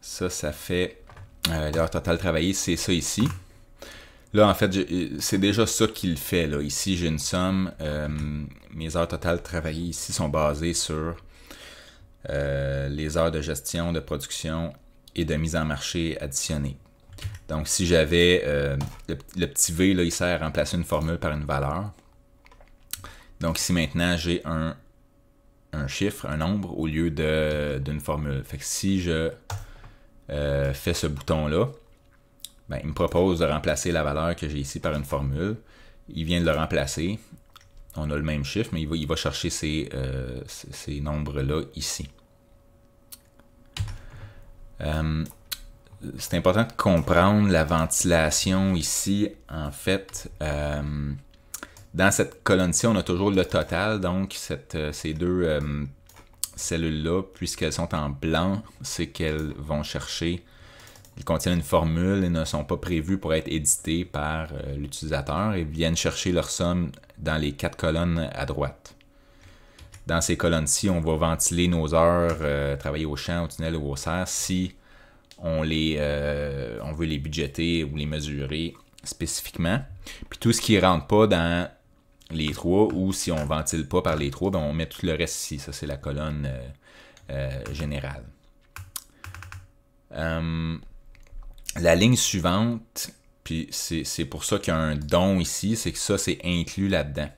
Ça, ça fait euh, l'heure totale travaillée, c'est ça ici. Là, en fait, c'est déjà ça qu'il fait. Là. Ici, j'ai une somme. Euh, mes heures totales travaillées ici sont basées sur euh, les heures de gestion, de production et de mise en marché additionnées. Donc, si j'avais euh, le, petit V, là, il sert à remplacer une formule par une valeur. Donc, si maintenant j'ai un, un, chiffre, un nombre, au lieu d'une formule. Fait que si je euh, fais ce bouton-là, ben, il me propose de remplacer la valeur que j'ai ici par une formule. Il vient de le remplacer. On a le même chiffre, mais il va, il va chercher ces, ces nombres-là ici. Euh, c'est important de comprendre la ventilation ici. En fait, euh, dans cette colonne-ci, on a toujours le total, donc euh, ces deux cellules-là, puisqu'elles sont en blanc, c'est qu'elles vont chercher, elles contiennent une formule et ne sont pas prévues pour être éditées par l'utilisateur et viennent chercher leur somme dans les quatre colonnes à droite dans ces colonnes-ci, on va ventiler nos heures, euh, travailler au champ, au tunnel ou au serre si on, les, euh, on veut les budgéter ou les mesurer spécifiquement. Puis tout ce qui ne rentre pas dans les trois ou si on ne ventile pas par les trois, ben on met tout le reste ici. Ça, c'est la colonne euh, générale. la ligne suivante, puis c'est pour ça qu'il y a un don ici, c'est que ça, c'est inclus là-dedans.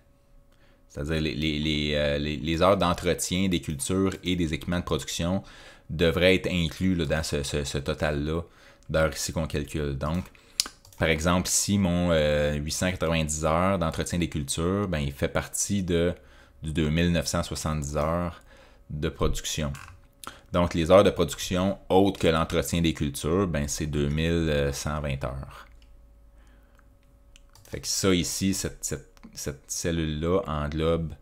C'est-à-dire euh, les, heures d'entretien des cultures et des équipements de production devraient être inclus dans ce, total-là d'heures ici qu'on calcule. Donc, par exemple, si mon 890 euh, heures d'entretien des cultures, ben, il fait partie de, du 2970 heures de production. Donc, les heures de production autres que l'entretien des cultures, ben, c'est 2120 heures. Fait que ça ici, cette cette cellule-là englobe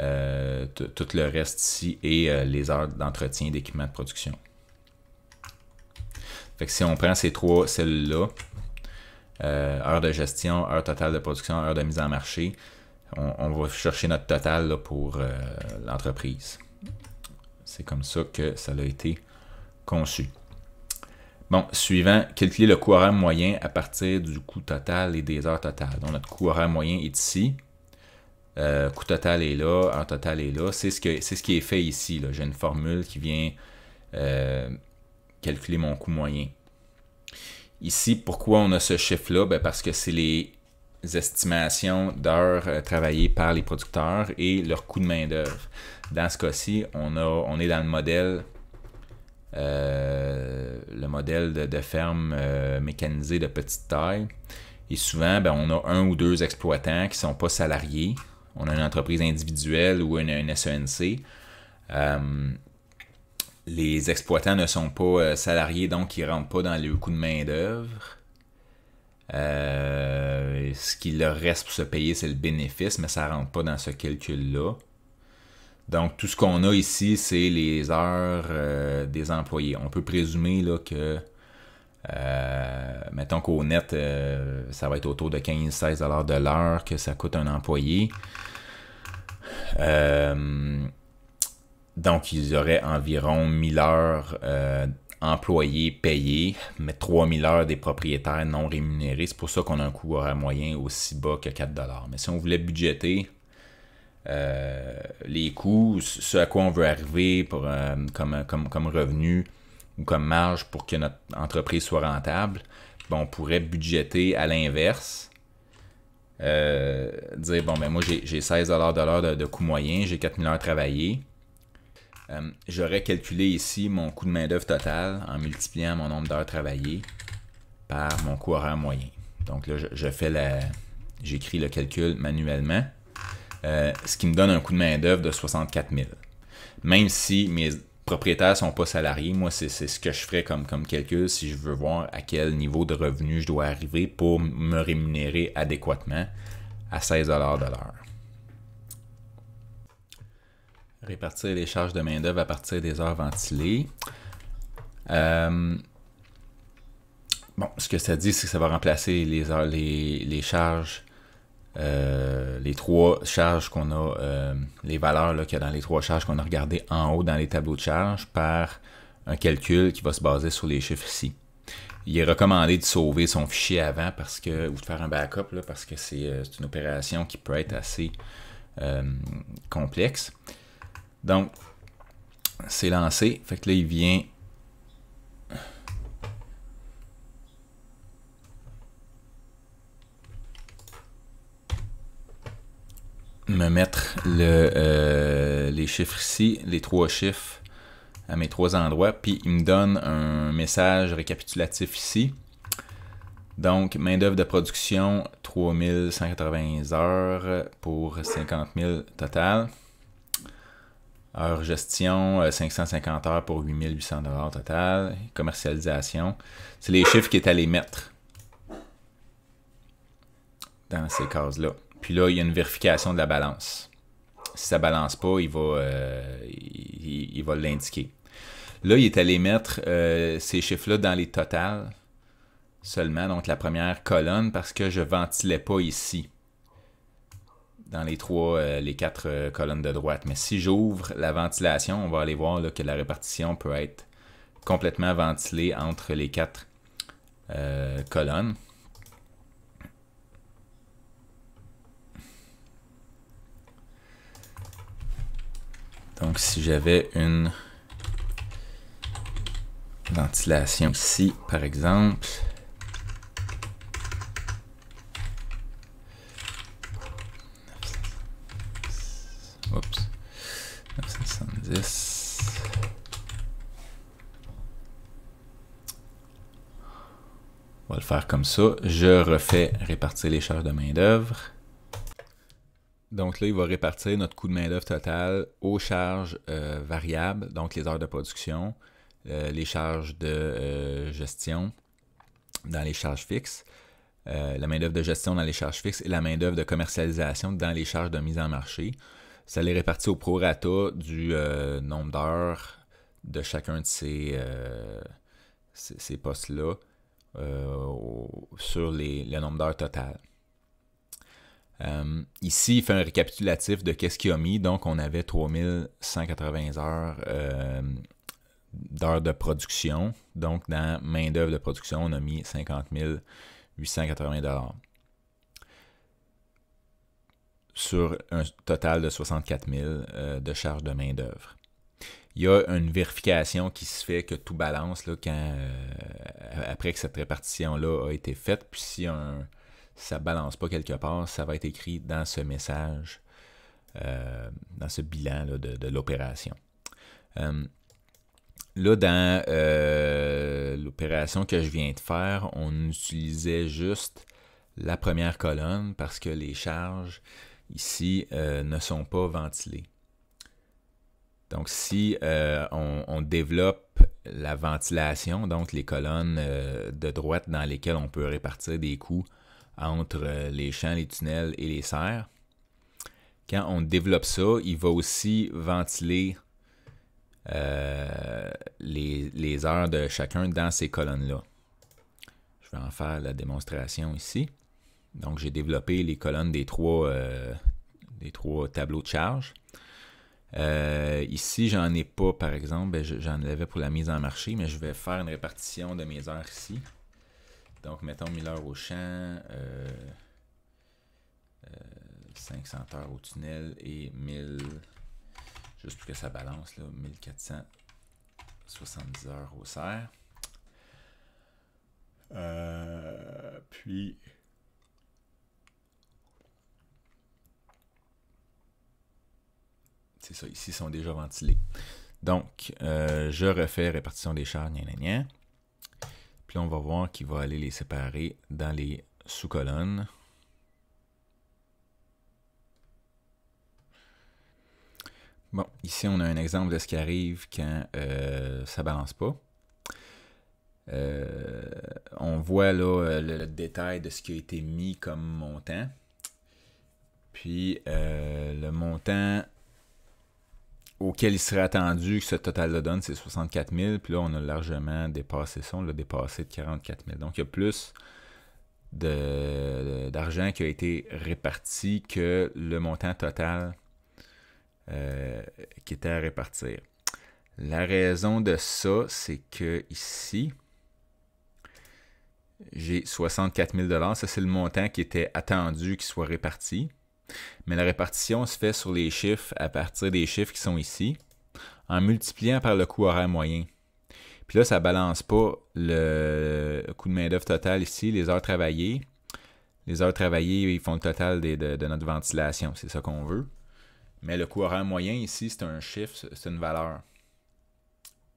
euh, tout le reste ici et euh, les heures d'entretien d'équipement de production. Fait si on prend ces trois cellules-là, euh, heure de gestion, heure totale de production, heure de mise en marché, on, va chercher notre total pour l'entreprise. C'est comme ça que ça a été conçu. Bon, suivant, calculer le coût horaire moyen à partir du coût total et des heures totales. Donc, notre coût horaire moyen est ici. Euh, coût total est là, heure totale est là. C'est ce, ce qui est fait ici. J'ai une formule qui vient euh, calculer mon coût moyen. Ici, pourquoi on a ce chiffre-là? Ben, parce que c'est les estimations d'heures euh, travaillées par les producteurs et leur coût de main-d'œuvre. Dans ce cas-ci, on, on est dans le modèle euh, le modèle de, ferme euh, mécanisée de petite taille. Et souvent, ben, on a un ou deux exploitants qui ne sont pas salariés. On a une entreprise individuelle ou une, SNC e euh, les exploitants ne sont pas salariés, donc ils ne rentrent pas dans le coût de main-d'œuvre. ce qui leur reste pour se payer, c'est le bénéfice, mais ça ne rentre pas dans ce calcul-là. Donc, tout ce qu'on a ici, c'est les heures euh, des employés. On peut présumer là, que, euh, mettons qu'au net, euh, ça va être autour de 15-16 de l'heure que ça coûte un employé. donc, ils auraient environ 1000 heures employés payés, mais 3000 heures des propriétaires non rémunérés. C'est pour ça qu'on a un coût horaire moyen aussi bas que 4 Mais si on voulait budgéter, euh, les coûts, ce à quoi on veut arriver pour, euh, comme, revenu ou comme marge pour que notre entreprise soit rentable, ben, on pourrait budgéter à l'inverse. Euh, dire, bon, ben moi j'ai 16 de de, coût moyen, j'ai 4000 heures travaillées. J'aurais calculé ici mon coût de main-d'œuvre total en multipliant mon nombre d'heures travaillées par mon coût horaire moyen. Donc là, je, je fais la. J'écris le calcul manuellement. Euh, ce qui me donne un coût de main-d'œuvre de 64 000. Même si mes propriétaires ne sont pas salariés, moi, c'est ce que je ferais comme, comme calcul si je veux voir à quel niveau de revenu je dois arriver pour me rémunérer adéquatement à 16 de l'heure. Répartir les charges de main-d'œuvre à partir des heures ventilées. Euh, bon, ce que ça dit, c'est que ça va remplacer les, les, les charges euh, les trois charges qu'on a, euh, les valeurs qu'il y a dans les trois charges qu'on a regardées en haut dans les tableaux de charges par un calcul qui va se baser sur les chiffres ici. Il est recommandé de sauver son fichier avant parce que, ou de faire un backup parce que euh, c'est une opération qui peut être assez complexe. Donc, c'est lancé. Fait que là, il vient me mettre le, euh, les chiffres ici, les trois chiffres à mes trois endroits, puis il me donne un message récapitulatif ici. Donc, main-d'œuvre de production, 3180 heures pour 50 000 total. Heure gestion, 550 euh, heures pour 8800 dollars total. Commercialisation, c'est les chiffres qui est allé mettre dans ces cases-là. Puis là, il y a une vérification de la balance. Si ça ne balance pas, euh, il va, l'indiquer. Là, il est allé mettre euh, ces chiffres-là dans les totales seulement, donc la première colonne, parce que je ne ventilais pas ici dans les euh, les quatre colonnes de droite. Mais si j'ouvre la ventilation, on va aller voir que la répartition peut être complètement ventilée entre les quatre colonnes. Donc, si j'avais une ventilation ici, par exemple, 970. On va le faire comme ça. Je refais répartir les charges de main-d'œuvre. Donc là, il va répartir notre coût de main-d'œuvre total aux charges euh, variables, donc les heures de production, euh, les charges de euh, gestion dans les charges fixes, la main-d'œuvre de gestion dans les charges fixes et la main-d'œuvre de commercialisation dans les charges de mise en marché. Ça les répartit au prorata du nombre d'heures de chacun de ces, ces, postes-là sur le nombre d'heures totales. Euh, ici, il fait un récapitulatif de qu'est-ce qu'il a mis. Donc, on avait 3180 heures euh, d'heures de production. Donc, dans main-d'œuvre de production, on a mis 50 880 sur un total de 64 000 euh, de charges de main-d'œuvre. Il y a une vérification qui se fait que tout balance là, après que cette répartition-là a été faite. Puis si un, ça ne balance pas quelque part, ça va être écrit dans ce message, euh, dans ce bilan de, l'opération. Euh, là, dans euh, l'opération que je viens de faire, on utilisait juste la première colonne parce que les charges ici ne sont pas ventilées. Donc, si on, développe la ventilation, donc les colonnes de droite dans lesquelles on peut répartir des coûts entre euh, les champs, les tunnels et les serres. Quand on développe ça, il va aussi ventiler euh, les, heures de chacun dans ces colonnes-là. Je vais en faire la démonstration ici. Donc, j'ai développé les colonnes des trois, euh, des trois tableaux de charge. Euh, ici, j'en ai pas, par exemple. Ben, j'en avais pour la mise en marché, mais je vais faire une répartition de mes heures ici. Donc, mettons 1000 heures au champ, 500 euh, euh, heures au tunnel et 1000, juste pour que ça balance, là, 1470 heures au serre. Euh, puis, c'est ça, ici ils sont déjà ventilés. Donc, je refais répartition des chars, gna, gna, on va voir qu'il va aller les séparer dans les sous-colonnes. Bon, ici, on a un exemple de ce qui arrive quand euh, ça ne balance pas. Euh, on voit là euh, le, détail de ce qui a été mis comme montant. Puis le montant auquel il serait attendu que ce total de donne, c'est 64 000. Puis là, on a largement dépassé ça. On l'a dépassé de 44 000. Donc, il y a plus d'argent qui a été réparti que le montant total euh, qui était à répartir. La raison de ça, c'est que ici, j'ai 64 000 Ça, c'est le montant qui était attendu qu'il soit réparti mais la répartition se fait sur les chiffres à partir des chiffres qui sont ici, en multipliant par le coût horaire moyen. Puis là, ça ne balance pas le coût de main-d'œuvre total ici, les heures travaillées. Les heures travaillées, ils font le total de, notre ventilation, c'est ça qu'on veut. Mais le coût horaire moyen ici, c'est un chiffre, c'est une valeur.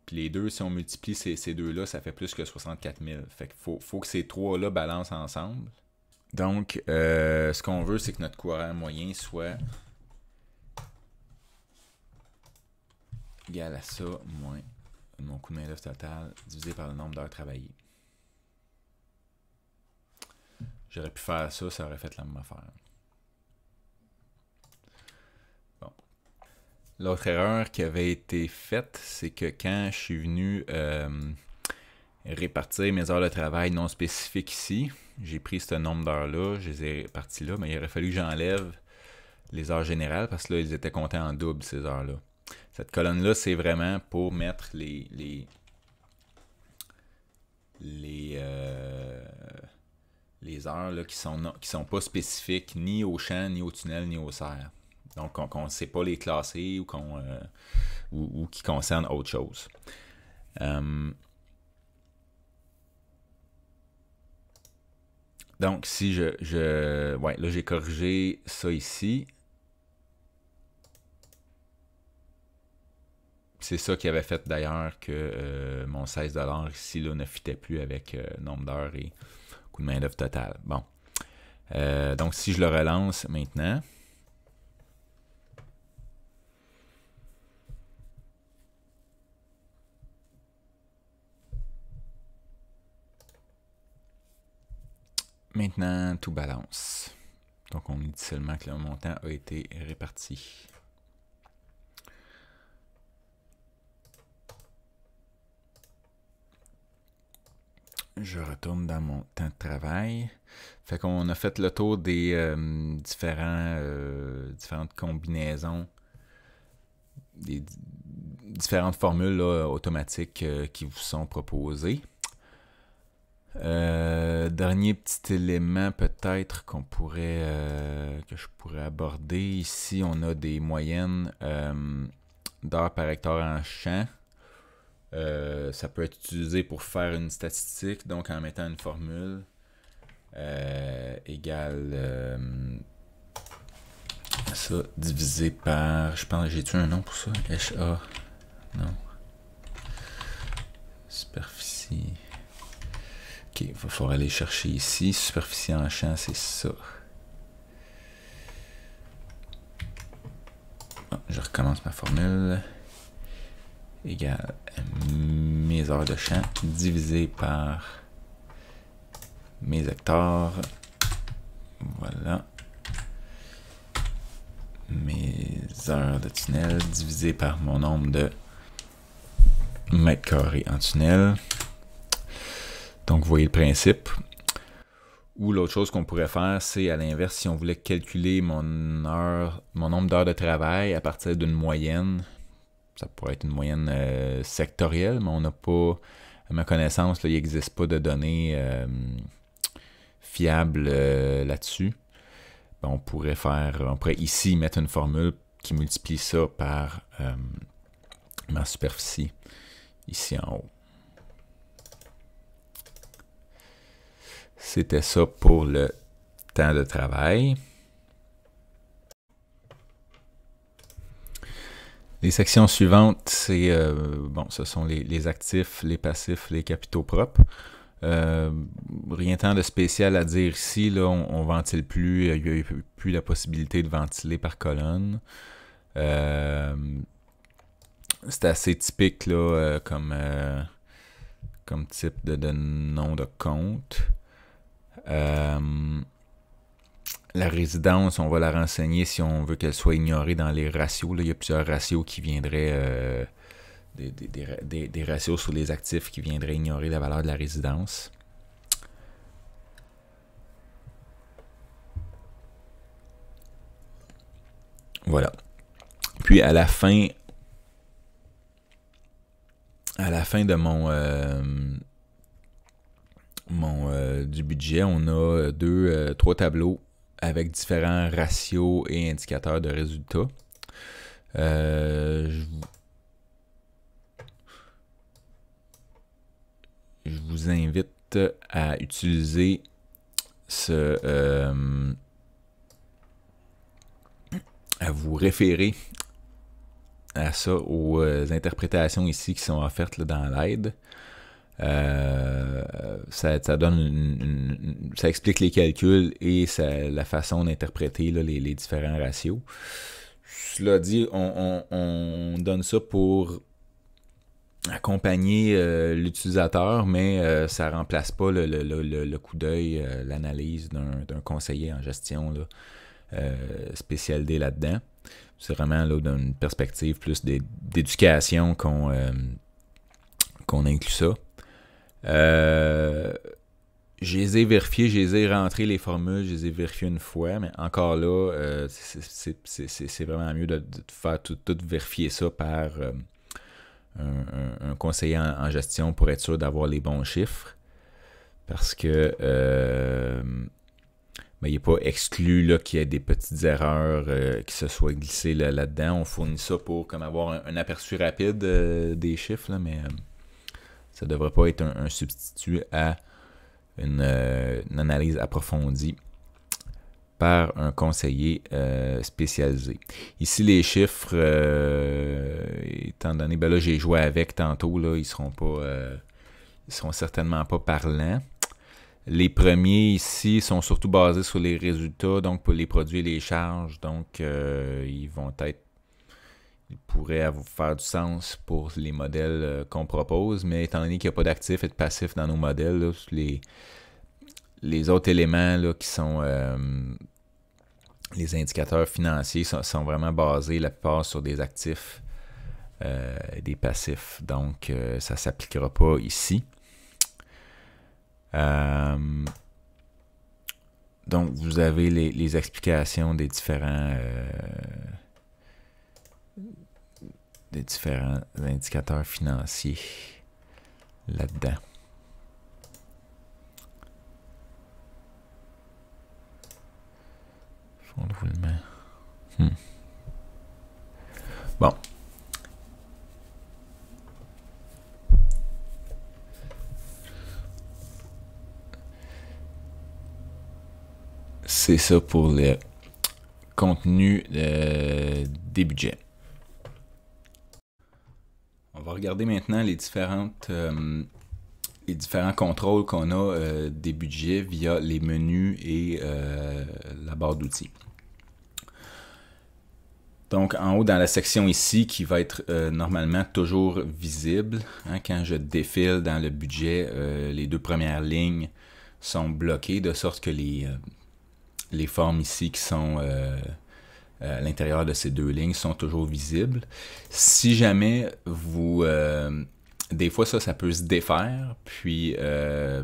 Puis les deux, si on multiplie ces, deux-là, ça fait plus que 64 000. Fait qu'il faut que ces trois-là balancent ensemble. Donc, euh, ce qu'on veut, c'est que notre courant moyen soit égal à ça moins mon coût de main-d'œuvre total divisé par le nombre d'heures travaillées. J'aurais pu faire ça, ça aurait fait la même affaire. L'autre erreur qui avait été faite, c'est que quand je suis venu euh, répartir mes heures de travail non spécifiques ici. J'ai pris ce nombre d'heures-là, je les ai réparties là, mais il aurait fallu que j'enlève les heures générales parce que là, ils étaient comptés en double, ces heures-là. Cette colonne-là, c'est vraiment pour mettre les, les, les, euh, heures qui ne sont, qui sont pas spécifiques ni au champ, ni au tunnel, ni au serre. Donc, on ne sait pas les classer ou, qu'on euh, ou, qui concerne autre chose. Hum, Donc, si je, je ouais, là, j'ai corrigé ça ici. C'est ça qui avait fait d'ailleurs que euh, mon 16$ ici là, ne fitait plus avec euh, nombre d'heures et coût de main-d'œuvre total. Bon. Euh, donc, si je le relance maintenant, Maintenant, tout balance. Donc, on dit seulement que le montant a été réparti. je retourne dans mon temps de travail. Fait qu'on a fait le tour des euh, différents, euh, différentes combinaisons, des différentes formules automatiques euh, qui vous sont proposées. Euh, dernier petit élément peut-être qu'on pourrait euh, que je pourrais aborder. Ici, on a des moyennes euh, d'heures par hectare en champ. Euh, ça peut être utilisé pour faire une statistique, donc en mettant une formule égale ça divisé par. Je pense j'ai tué un nom pour ça. HA. Non. Superficie. Ok, il va falloir aller chercher ici. Superficie en champ, c'est ça. Ah, je recommence ma formule. Égale mes heures de champ divisé par mes hectares. Voilà. Mes heures de tunnel divisé par mon nombre de mètres carrés en tunnel. Donc, vous voyez le principe. Ou l'autre chose qu'on pourrait faire, c'est à l'inverse, si on voulait calculer mon heure, mon nombre d'heures de travail à partir d'une moyenne, ça pourrait être une moyenne euh, sectorielle, mais on n'a pas, à ma connaissance, il n'existe pas de données euh, fiables euh, là-dessus. Ben, on pourrait faire, on pourrait ici mettre une formule qui multiplie ça par ma superficie, ici en haut. C'était ça pour le temps de travail. Les sections suivantes, c'est euh, ce sont les, actifs, les passifs, les capitaux propres. Euh, rien de spécial à dire ici. Là, on, ne ventile plus. Euh, il n'y a plus la possibilité de ventiler par colonne. c'est assez typique comme, type de nom de compte. Euh, la résidence, on va la renseigner si on veut qu'elle soit ignorée dans les ratios. Là, il y a plusieurs ratios qui viendraient. Euh, des, ratios sur les actifs qui viendraient ignorer la valeur de la résidence. Voilà. Puis à la fin. À la fin de mon. Euh, mon, euh, du budget, on a euh, deux, euh, trois tableaux avec différents ratios et indicateurs de résultats. je, vous... invite à utiliser ce... à vous référer à ça aux interprétations ici qui sont offertes dans l'aide. Euh, ça, donne ça explique les calculs et la façon d'interpréter les, différents ratios. Cela dit, on, donne ça pour accompagner euh, l'utilisateur, mais euh, ça ne remplace pas le, coup d'œil, l'analyse d'un conseiller en gestion là, spécialisé là-dedans. C'est vraiment là, d'une perspective plus d'éducation qu'on qu'on inclut ça. Euh, je les ai vérifiés, je les ai les formules, je les ai une fois, mais encore là, euh, c'est vraiment mieux de, faire tout, vérifier ça par euh, un, conseiller en, gestion pour être sûr d'avoir les bons chiffres. Parce que ben, il n'est pas exclu qu'il y ait des petites erreurs qui se soient glissées là-dedans. On fournit ça pour comme avoir un, aperçu rapide des chiffres, mais ça ne devrait pas être un, substitut à euh, une, analyse approfondie par un conseiller euh, spécialisé. Ici, les chiffres, euh, étant donné, ben là, j'ai joué avec tantôt, là, ils seront pas, seront certainement pas parlants. Les premiers ici sont surtout basés sur les résultats, donc pour les produits et les charges. Donc, ils vont être il pourrait faire du sens pour les modèles euh, qu'on propose, mais étant donné qu'il n'y a pas d'actifs et de passifs dans nos modèles, les, les autres éléments qui sont euh, les indicateurs financiers sont, vraiment basés la plupart sur des actifs euh, et des passifs. Donc, ça ne s'appliquera pas ici. donc, vous avez les explications des différents différents indicateurs financiers là-dedans. Hmm. Bon. C'est ça pour le contenu euh, des budgets. On va regarder maintenant les différentes euh, les différents contrôles qu'on a euh, des budgets via les menus et euh, la barre d'outils. Donc en haut dans la section ici qui va être normalement toujours visible, hein, quand je défile dans le budget, les deux premières lignes sont bloquées de sorte que les, les formes ici qui sont euh, l'intérieur de ces deux lignes sont toujours visibles. Si jamais vous... Euh, des fois, ça, ça peut se défaire, puis euh,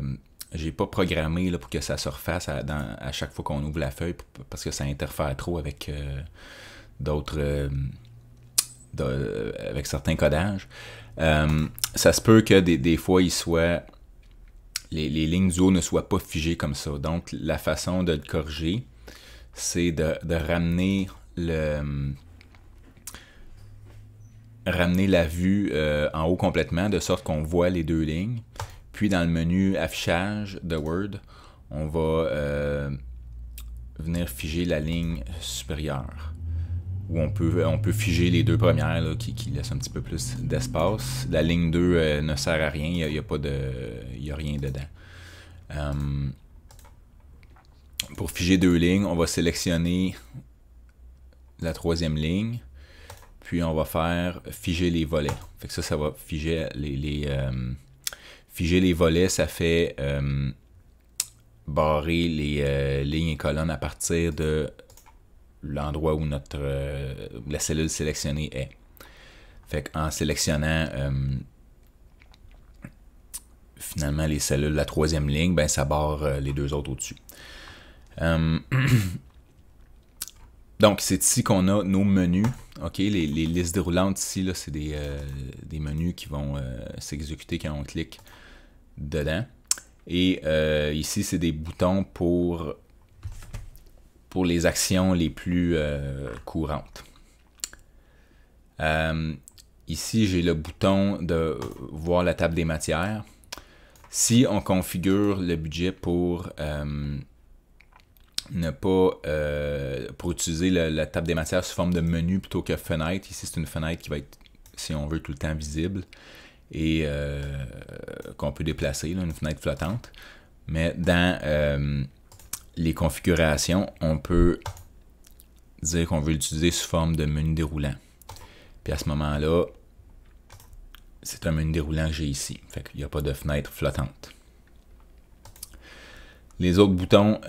j'ai pas programmé là, pour que ça se refasse à, chaque fois qu'on ouvre la feuille, parce que ça interfère trop avec d'autres... avec certains codages. ça se peut que des, fois, il soit... Les, lignes du haut ne soient pas figées comme ça. Donc, la façon de le corriger, c'est de, ramener euh, ramener la vue euh, en haut complètement, de sorte qu'on voit les deux lignes. Puis dans le menu affichage de Word, on va euh, venir figer la ligne supérieure. Où on peut, on peut figer les deux premières qui, laissent un petit peu plus d'espace. La ligne 2 ne sert à rien, il n'y a, pas de, rien dedans. pour figer deux lignes, on va sélectionner la troisième ligne, puis on va faire figer les volets. Fait que ça, ça va figer les, les euh, figer les volets, ça fait euh, barrer les euh, lignes et colonnes à partir de l'endroit où notre la cellule sélectionnée est. Fait qu'en sélectionnant finalement les cellules, la troisième ligne, ben ça barre les deux autres au-dessus. Donc, c'est ici qu'on a nos menus. OK, les, listes déroulantes ici, là, c'est des, euh, menus qui vont euh, s'exécuter quand on clique dedans. Et euh, ici, c'est des boutons pour, pour les actions les plus courantes. ici, j'ai le bouton de voir la table des matières. Si on configure le budget pour ne pas euh, pour utiliser la, table des matières sous forme de menu plutôt que fenêtre. Ici, c'est une fenêtre qui va être, si on veut, tout le temps visible et euh, qu'on peut déplacer, une fenêtre flottante. Mais dans euh, les configurations, on peut dire qu'on veut l'utiliser sous forme de menu déroulant. Puis à ce moment-là, c'est un menu déroulant que j'ai ici. Fait qu'il n'y a pas de fenêtre flottante. Les autres boutons,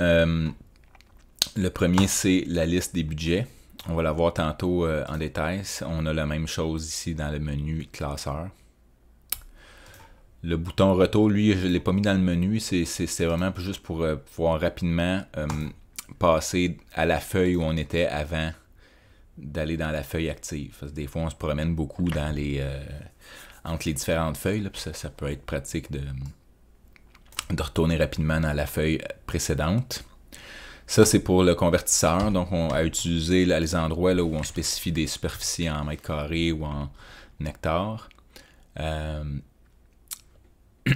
le premier, c'est la liste des budgets. On va la voir tantôt euh, en détail. On a la même chose ici dans le menu classeur. Le bouton retour, lui, je ne l'ai pas mis dans le menu. C'est vraiment juste pour euh, pouvoir rapidement euh, passer à la feuille où on était avant d'aller dans la feuille active. Parce que des fois, on se promène beaucoup dans les entre les différentes feuilles. ça, peut être pratique de retourner rapidement dans la feuille précédente. Ça, c'est pour le convertisseur, donc on, a utilisé les endroits où on spécifie des superficies en mètres carrés ou en nectar. Euh,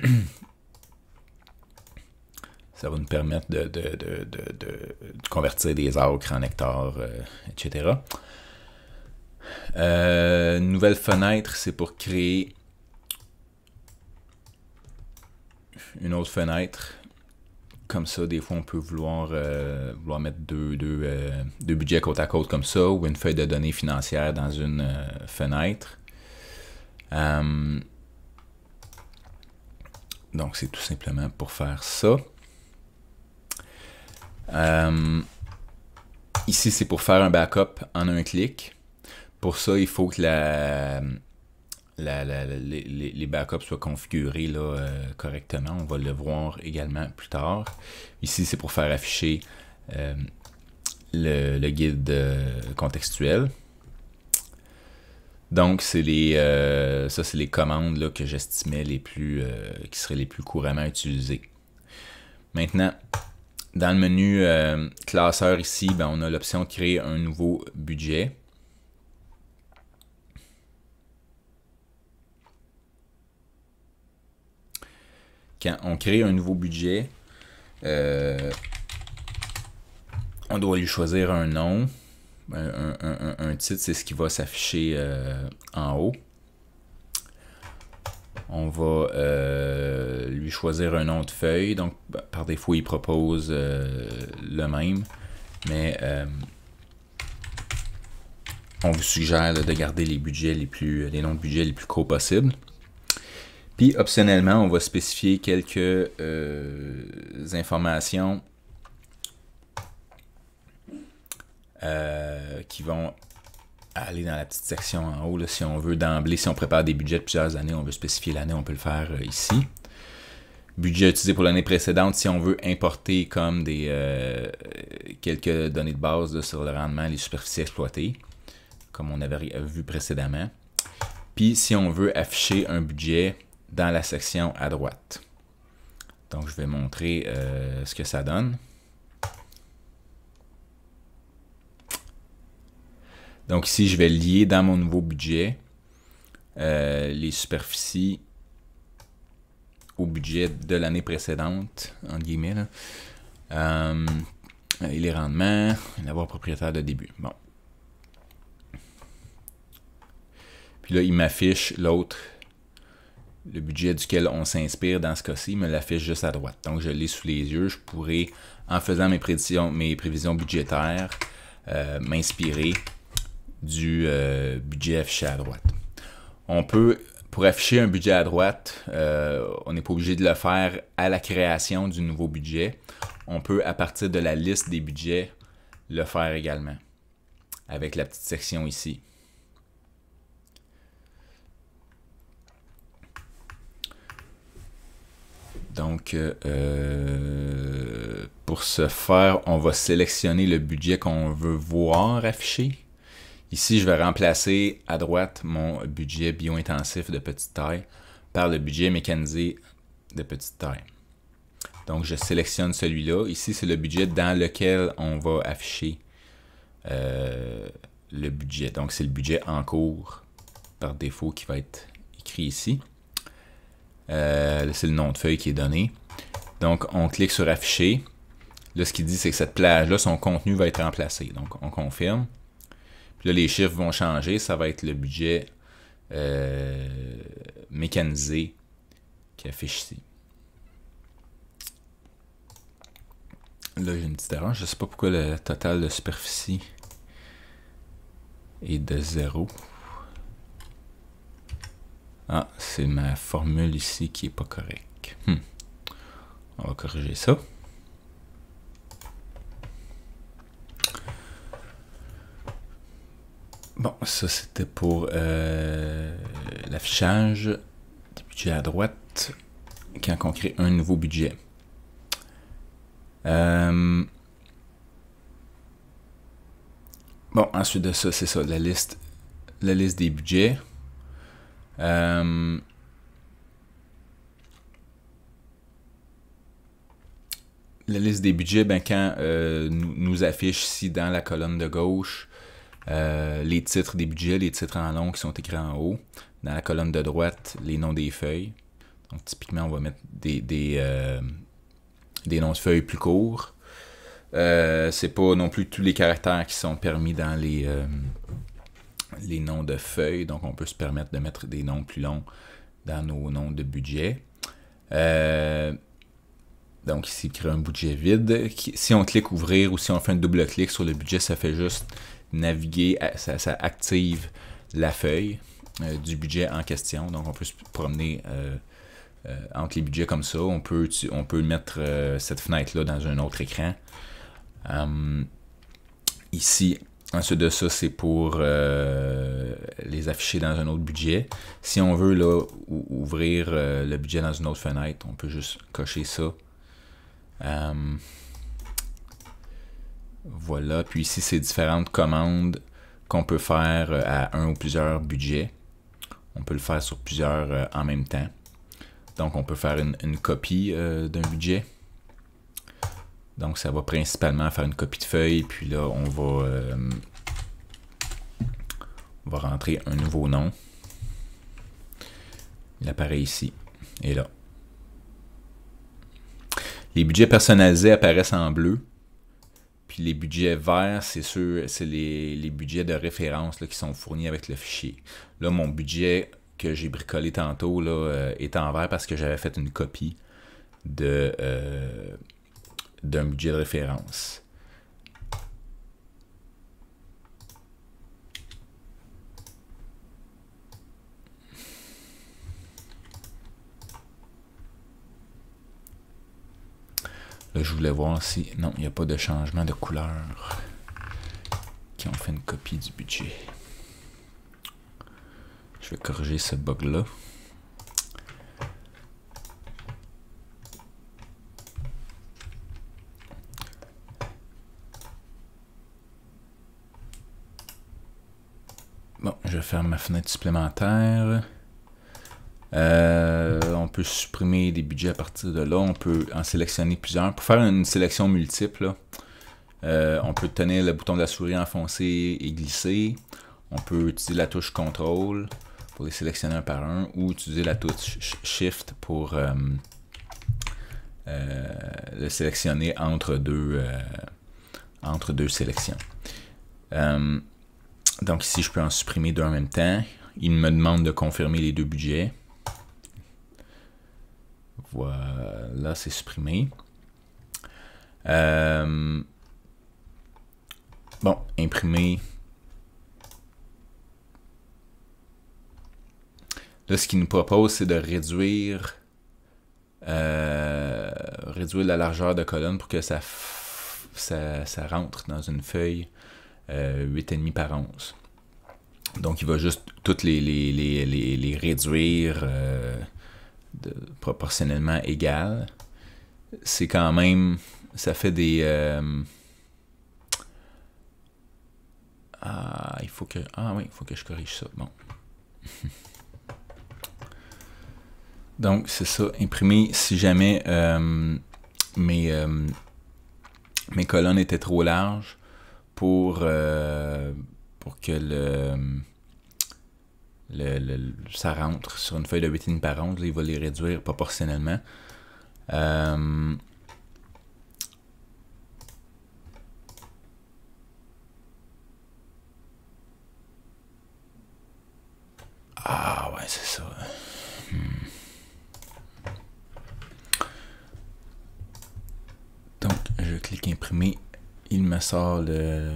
ça va nous permettre de, convertir des acres en nectar, euh, etc. Euh, nouvelle fenêtre, c'est pour créer une autre fenêtre comme ça, des fois, on peut vouloir, euh, mettre deux, euh, deux, budgets côte à côte comme ça, ou une feuille de données financière dans une euh, fenêtre. donc, c'est tout simplement pour faire ça. ici, c'est pour faire un backup en un clic. Pour ça, il faut que la, les, backups soient configurés là, euh, correctement. On va le voir également plus tard. Ici, c'est pour faire afficher euh, le, le, guide euh, contextuel. Donc, c'est les, ça, c'est les commandes là, que j'estimais les plus, qui seraient les plus couramment utilisées. Maintenant, dans le menu classeur ici, ben, on a l'option créer un nouveau budget. quand on crée un nouveau budget, euh, on doit lui choisir un nom. Un, titre, c'est ce qui va s'afficher euh, en haut. On va euh, lui choisir un nom de feuille. Donc, ben, par défaut, il propose le même. Mais on vous suggère de garder les budgets les plus. les noms de budget les plus courts possibles. Puis optionnellement, on va spécifier quelques euh, informations euh, qui vont aller dans la petite section en haut. si on veut d'emblée, si on prépare des budgets de plusieurs années, on veut spécifier l'année, on peut le faire euh, ici. Budget utilisé pour l'année précédente, si on veut importer comme des quelques données de base sur le rendement, les superficies exploitées, comme on avait vu précédemment. Puis si on veut afficher un budget dans la section à droite. Donc, je vais montrer euh, ce que ça donne. Donc ici, je vais lier dans mon nouveau budget euh, les superficies au budget de l'année précédente, en guillemets. Euh, et les rendements, l'avoir propriétaire de début. Bon. Puis là, il m'affiche l'autre le budget duquel on s'inspire dans ce cas-ci me l'affiche juste à droite. Donc je l'ai sous les yeux, je pourrais, en faisant mes prévisions, budgétaires, euh, m'inspirer du euh, budget affiché à droite. On peut, pour afficher un budget à droite, euh, on n'est pas obligé de le faire à la création du nouveau budget. On peut, à partir de la liste des budgets, le faire également, avec la petite section ici. Donc, euh, pour ce faire, on va sélectionner le budget qu'on veut voir affiché. Ici, je vais remplacer à droite mon budget bio-intensif de petite taille par le budget mécanisé de petite taille. Donc, je sélectionne celui-là. Ici, c'est le budget dans lequel on va afficher euh, le budget. Donc, c'est le budget en cours par défaut qui va être écrit ici. Euh, c'est le nom de feuille qui est donné. Donc, on clique sur afficher. Là, ce qu'il dit, c'est que cette plage-là, son contenu va être remplacé. Donc, on confirme. Puis là, les chiffres vont changer. Ça va être le budget euh, mécanisé qui affiche ici. Là, j'ai une petite erreur. Je ne sais pas pourquoi le total de superficie est de zéro ah, c'est ma formule ici qui est pas correcte. Hmm. On va corriger ça. Bon, ça c'était pour euh, l'affichage du budget à droite quand on crée un nouveau budget. Euh, bon, ensuite de ça, c'est ça, la liste, la liste des budgets. Euh, la liste des budgets, ben, quand euh, nous, nous, affiche ici dans la colonne de gauche euh, les titres des budgets, les titres en long qui sont écrits en haut. Dans la colonne de droite, les noms des feuilles. Donc typiquement, on va mettre des, des, noms de feuilles plus courts. c'est pas non plus tous les caractères qui sont permis dans les les noms de feuilles, donc on peut se permettre de mettre des noms plus longs dans nos noms de budget. Euh, donc ici, créer un budget vide. Si on clique ouvrir ou si on fait un double clic sur le budget, ça fait juste naviguer, ça, ça active la feuille euh, du budget en question. Donc on peut se promener euh, entre les budgets comme ça. On peut, on peut mettre cette fenêtre-là dans un autre écran. Hum, ici, Ensuite de ça, c'est pour euh, les afficher dans un autre budget. Si on veut là, ouvrir euh, le budget dans une autre fenêtre, on peut juste cocher ça. Euh, voilà. Puis ici, c'est différentes commandes qu'on peut faire à un ou plusieurs budgets. On peut le faire sur plusieurs en même temps. Donc, on peut faire une copie d'un budget. Donc ça va principalement faire une copie de feuille, puis là on va, euh, on va rentrer un nouveau nom. Il apparaît ici et là. Les budgets personnalisés apparaissent en bleu. Puis les budgets verts, c'est sûr, c'est les, budgets de référence qui sont fournis avec le fichier. Là, mon budget que j'ai bricolé tantôt là, euh, est en vert parce que j'avais fait une copie de, euh, d'un budget de référence. Là, je voulais voir si... Non, il n'y a pas de changement de couleur. Qui ont fait une copie du budget. Je vais corriger ce bug-là. je ferme ma fenêtre supplémentaire. Euh, on peut supprimer des budgets à partir de là. On peut en sélectionner plusieurs. Pour faire une sélection multiple, euh, on peut tenir le bouton de la souris enfoncé et glisser. On peut utiliser la touche CTRL pour les sélectionner un par un ou utiliser la touche SHIFT pour euh, euh sélectionner entre deux, entre deux sélections. Donc ici, je peux en supprimer deux en même temps. Il me demande de confirmer les deux budgets. Voilà, c'est supprimé. Euh, bon, imprimer. Là, ce qu'il nous propose, c'est de réduire, euh, réduire la largeur de colonne pour que ça, ça rentre dans une feuille 8,5 euh, par 11 Donc, il va juste toutes les, les, réduire euh, proportionnellement égales. C'est quand même. Ça fait des. Euh, ah, il faut que. Ah oui, il faut que je corrige ça. Bon. Donc, c'est ça. Imprimer si jamais mes, mes colonnes étaient trop larges pour, euh, pour que le, le, ça rentre sur une feuille de 8 par an il va les réduire proportionnellement. Euh, ah ouais, c'est ça. Hmm. Donc, je clique imprimer il me sort le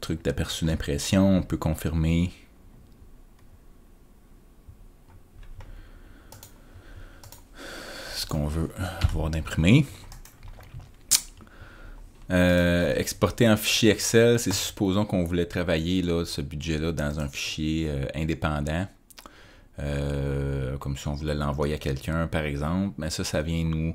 truc d'aperçu d'impression, on peut confirmer. Ce qu'on veut voir d'imprimer. Euh, exporter un fichier Excel, c'est supposons qu'on voulait travailler là, ce budget-là dans un fichier euh, indépendant, euh, comme si on voulait l'envoyer à quelqu'un, par exemple. Mais ça, ça vient nous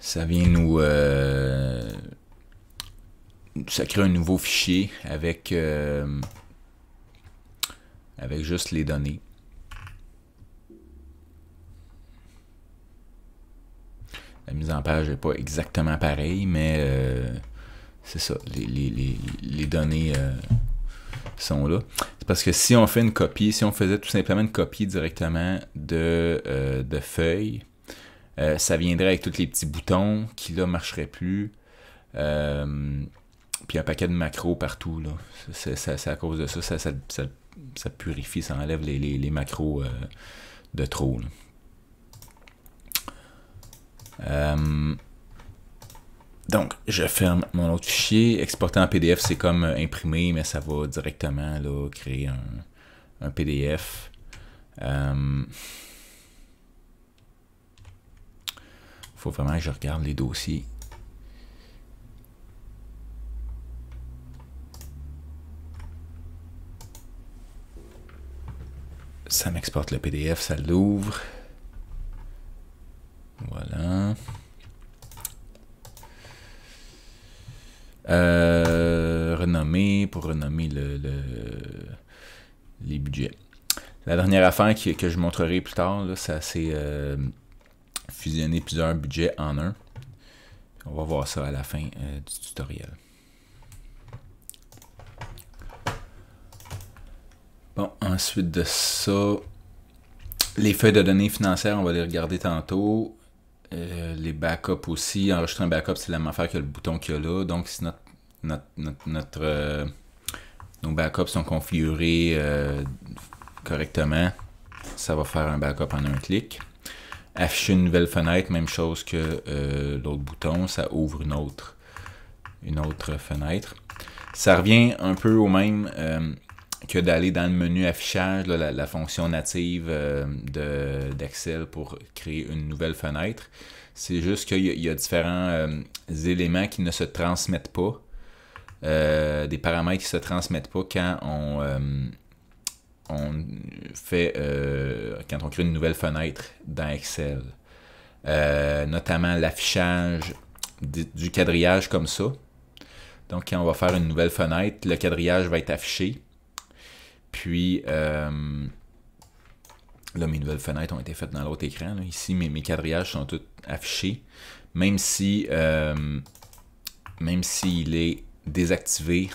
Ça vient nous... Euh, ça crée un nouveau fichier avec, euh, avec juste les données. La mise en page n'est pas exactement pareille, mais euh, c'est ça, les, données sont là. C'est parce que si on fait une copie, si on faisait tout simplement une copie directement de feuilles, euh, ça viendrait avec tous les petits boutons qui là marcheraient plus. Euh, puis un paquet de macros partout. Là. C'est, à cause de ça, ça, ça, purifie, ça enlève les, macros euh, de trop. donc, je ferme mon autre fichier. Exporter en PDF, c'est comme imprimer, mais ça va directement là, créer un, PDF. faut vraiment que je regarde les dossiers. Ça m'exporte le PDF, ça l'ouvre. Voilà. Euh, renommer pour renommer le, les budgets. La dernière affaire que, que je montrerai plus tard, ça c'est euh, fusionner plusieurs budgets en un. On va voir ça à la fin euh, du tutoriel. Bon, ensuite de ça, les feuilles de données financières, on va les regarder tantôt. Euh, les backups aussi. Enregistrer un backup, c'est la même affaire que le bouton qu'il y a là. Donc, si notre, euh, nos backups sont configurés correctement, ça va faire un backup en un clic. Afficher une nouvelle fenêtre, même chose que euh, l'autre bouton, ça ouvre une autre, une autre fenêtre. Ça revient un peu au même euh, que d'aller dans le menu affichage, la, fonction native euh, d'Excel pour créer une nouvelle fenêtre. C'est juste qu'il y, a différents éléments qui ne se transmettent pas. des paramètres qui ne se transmettent pas quand on, on fait euh, quand on crée une nouvelle fenêtre dans Excel. Euh, notamment l'affichage du quadrillage comme ça. Donc quand on va faire une nouvelle fenêtre, le quadrillage va être affiché. Puis euh, là, mes nouvelles fenêtres ont été faites dans l'autre écran. Ici, mes, mes, quadrillages sont tous affichés. Même si même s'il est désactivé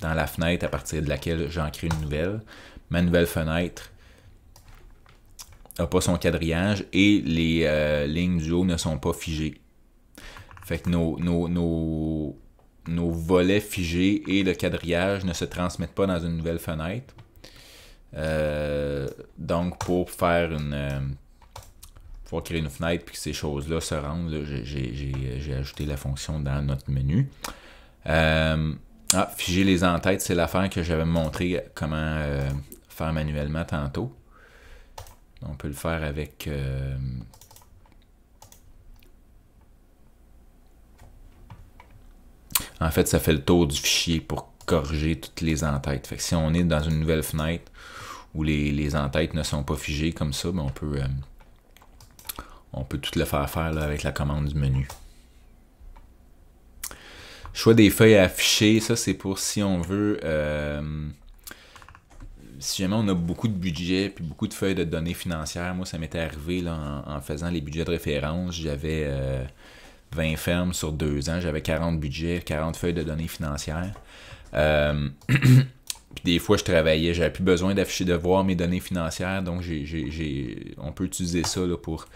dans la fenêtre à partir de laquelle j'en crée une nouvelle, ma nouvelle fenêtre n'a pas son quadrillage et les euh, lignes du haut ne sont pas figées. Fait que nos, nos, volets figés et le quadrillage ne se transmettent pas dans une nouvelle fenêtre. Euh, donc pour faire une euh, pour créer une fenêtre et que ces choses-là se rendent, j'ai ajouté la fonction dans notre menu. ah, figer les entêtes, c'est l'affaire que j'avais montré comment manuellement tantôt. On peut le faire avec... Euh, en fait, ça fait le tour du fichier pour corriger toutes les entêtes. Fait si on est dans une nouvelle fenêtre où les, les entêtes ne sont pas figées comme ça, ben, on peut euh, on peut tout le faire faire avec la commande du menu. Choix des feuilles à afficher, ça c'est pour si on veut euh, si jamais on a beaucoup de budgets puis beaucoup de feuilles de données financières, moi, ça m'était arrivé en, faisant les budgets de référence. J'avais 20 euh, fermes sur deux ans, j'avais 40 budgets, 40 feuilles de données financières. Euh, puis des fois, je travaillais, j'avais plus besoin d'afficher, de voir mes données financières, donc on peut utiliser ça pour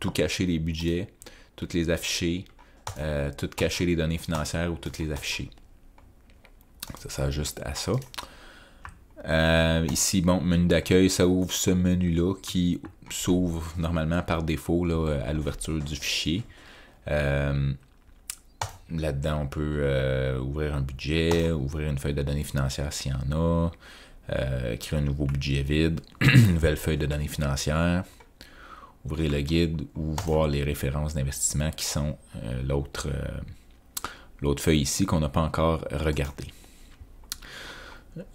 tout cacher les budgets, toutes les afficher, toutes euh, tout cacher les données financières ou toutes les afficher. Ça s'ajuste à ça. Euh, ici, bon, menu d'accueil, ça ouvre ce menu-là qui s'ouvre normalement par défaut euh, à l'ouverture du fichier. Euh, là-dedans, on peut ouvrir un budget, ouvrir une feuille de données financières s'il y en a, créer un nouveau budget vide, une nouvelle feuille de données financières, ouvrir le guide ou voir les références d'investissement qui sont l'autre feuille ici qu'on n'a pas encore regardée.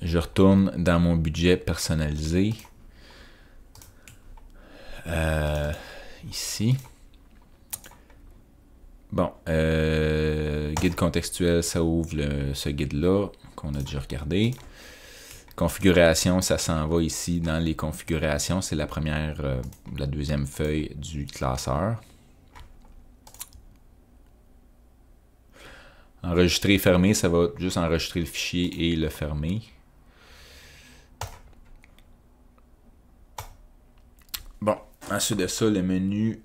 Je retourne dans mon budget personnalisé. Euh, ici. Bon, euh, guide contextuel, ça ouvre ce guide-là qu'on a déjà regardé. Configuration, ça s'en va ici dans les configurations. C'est la première, euh, la deuxième feuille du classeur. Enregistrer et fermer, ça va juste enregistrer le fichier et le fermer. Bon, ensuite de ça, le menu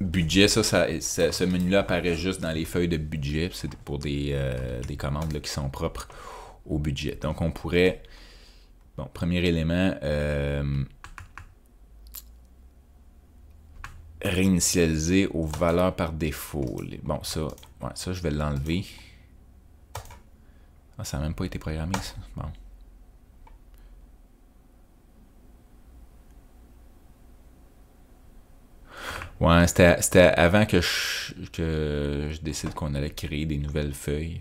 budget, ça, ça, ce menu-là apparaît juste dans les feuilles de budget. C'est pour des, euh, commandes qui sont propres au budget. Donc, on pourrait... Bon, premier élément... Euh, réinitialiser aux valeurs par défaut. Bon, ça, ça, je vais l'enlever. Ah, ça n'a même pas été programmé, ça. Bon. Ouais, c'était avant que je, décide qu'on allait créer des nouvelles feuilles.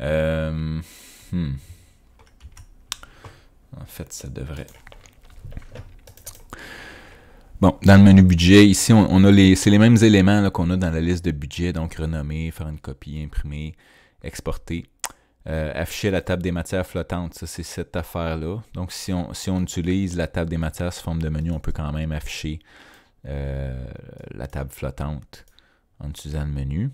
Euh, hmm. En fait, ça devrait dans le menu budget, ici, on, a les, c'est les mêmes éléments qu'on a dans la liste de budget, donc renommer, faire une copie, imprimer, exporter. Euh, afficher la table des matières flottantes, ça c'est cette affaire-là. Donc si on, si on utilise la table des matières sous forme de menu, on peut quand même afficher euh, la table flottante en utilisant le menu.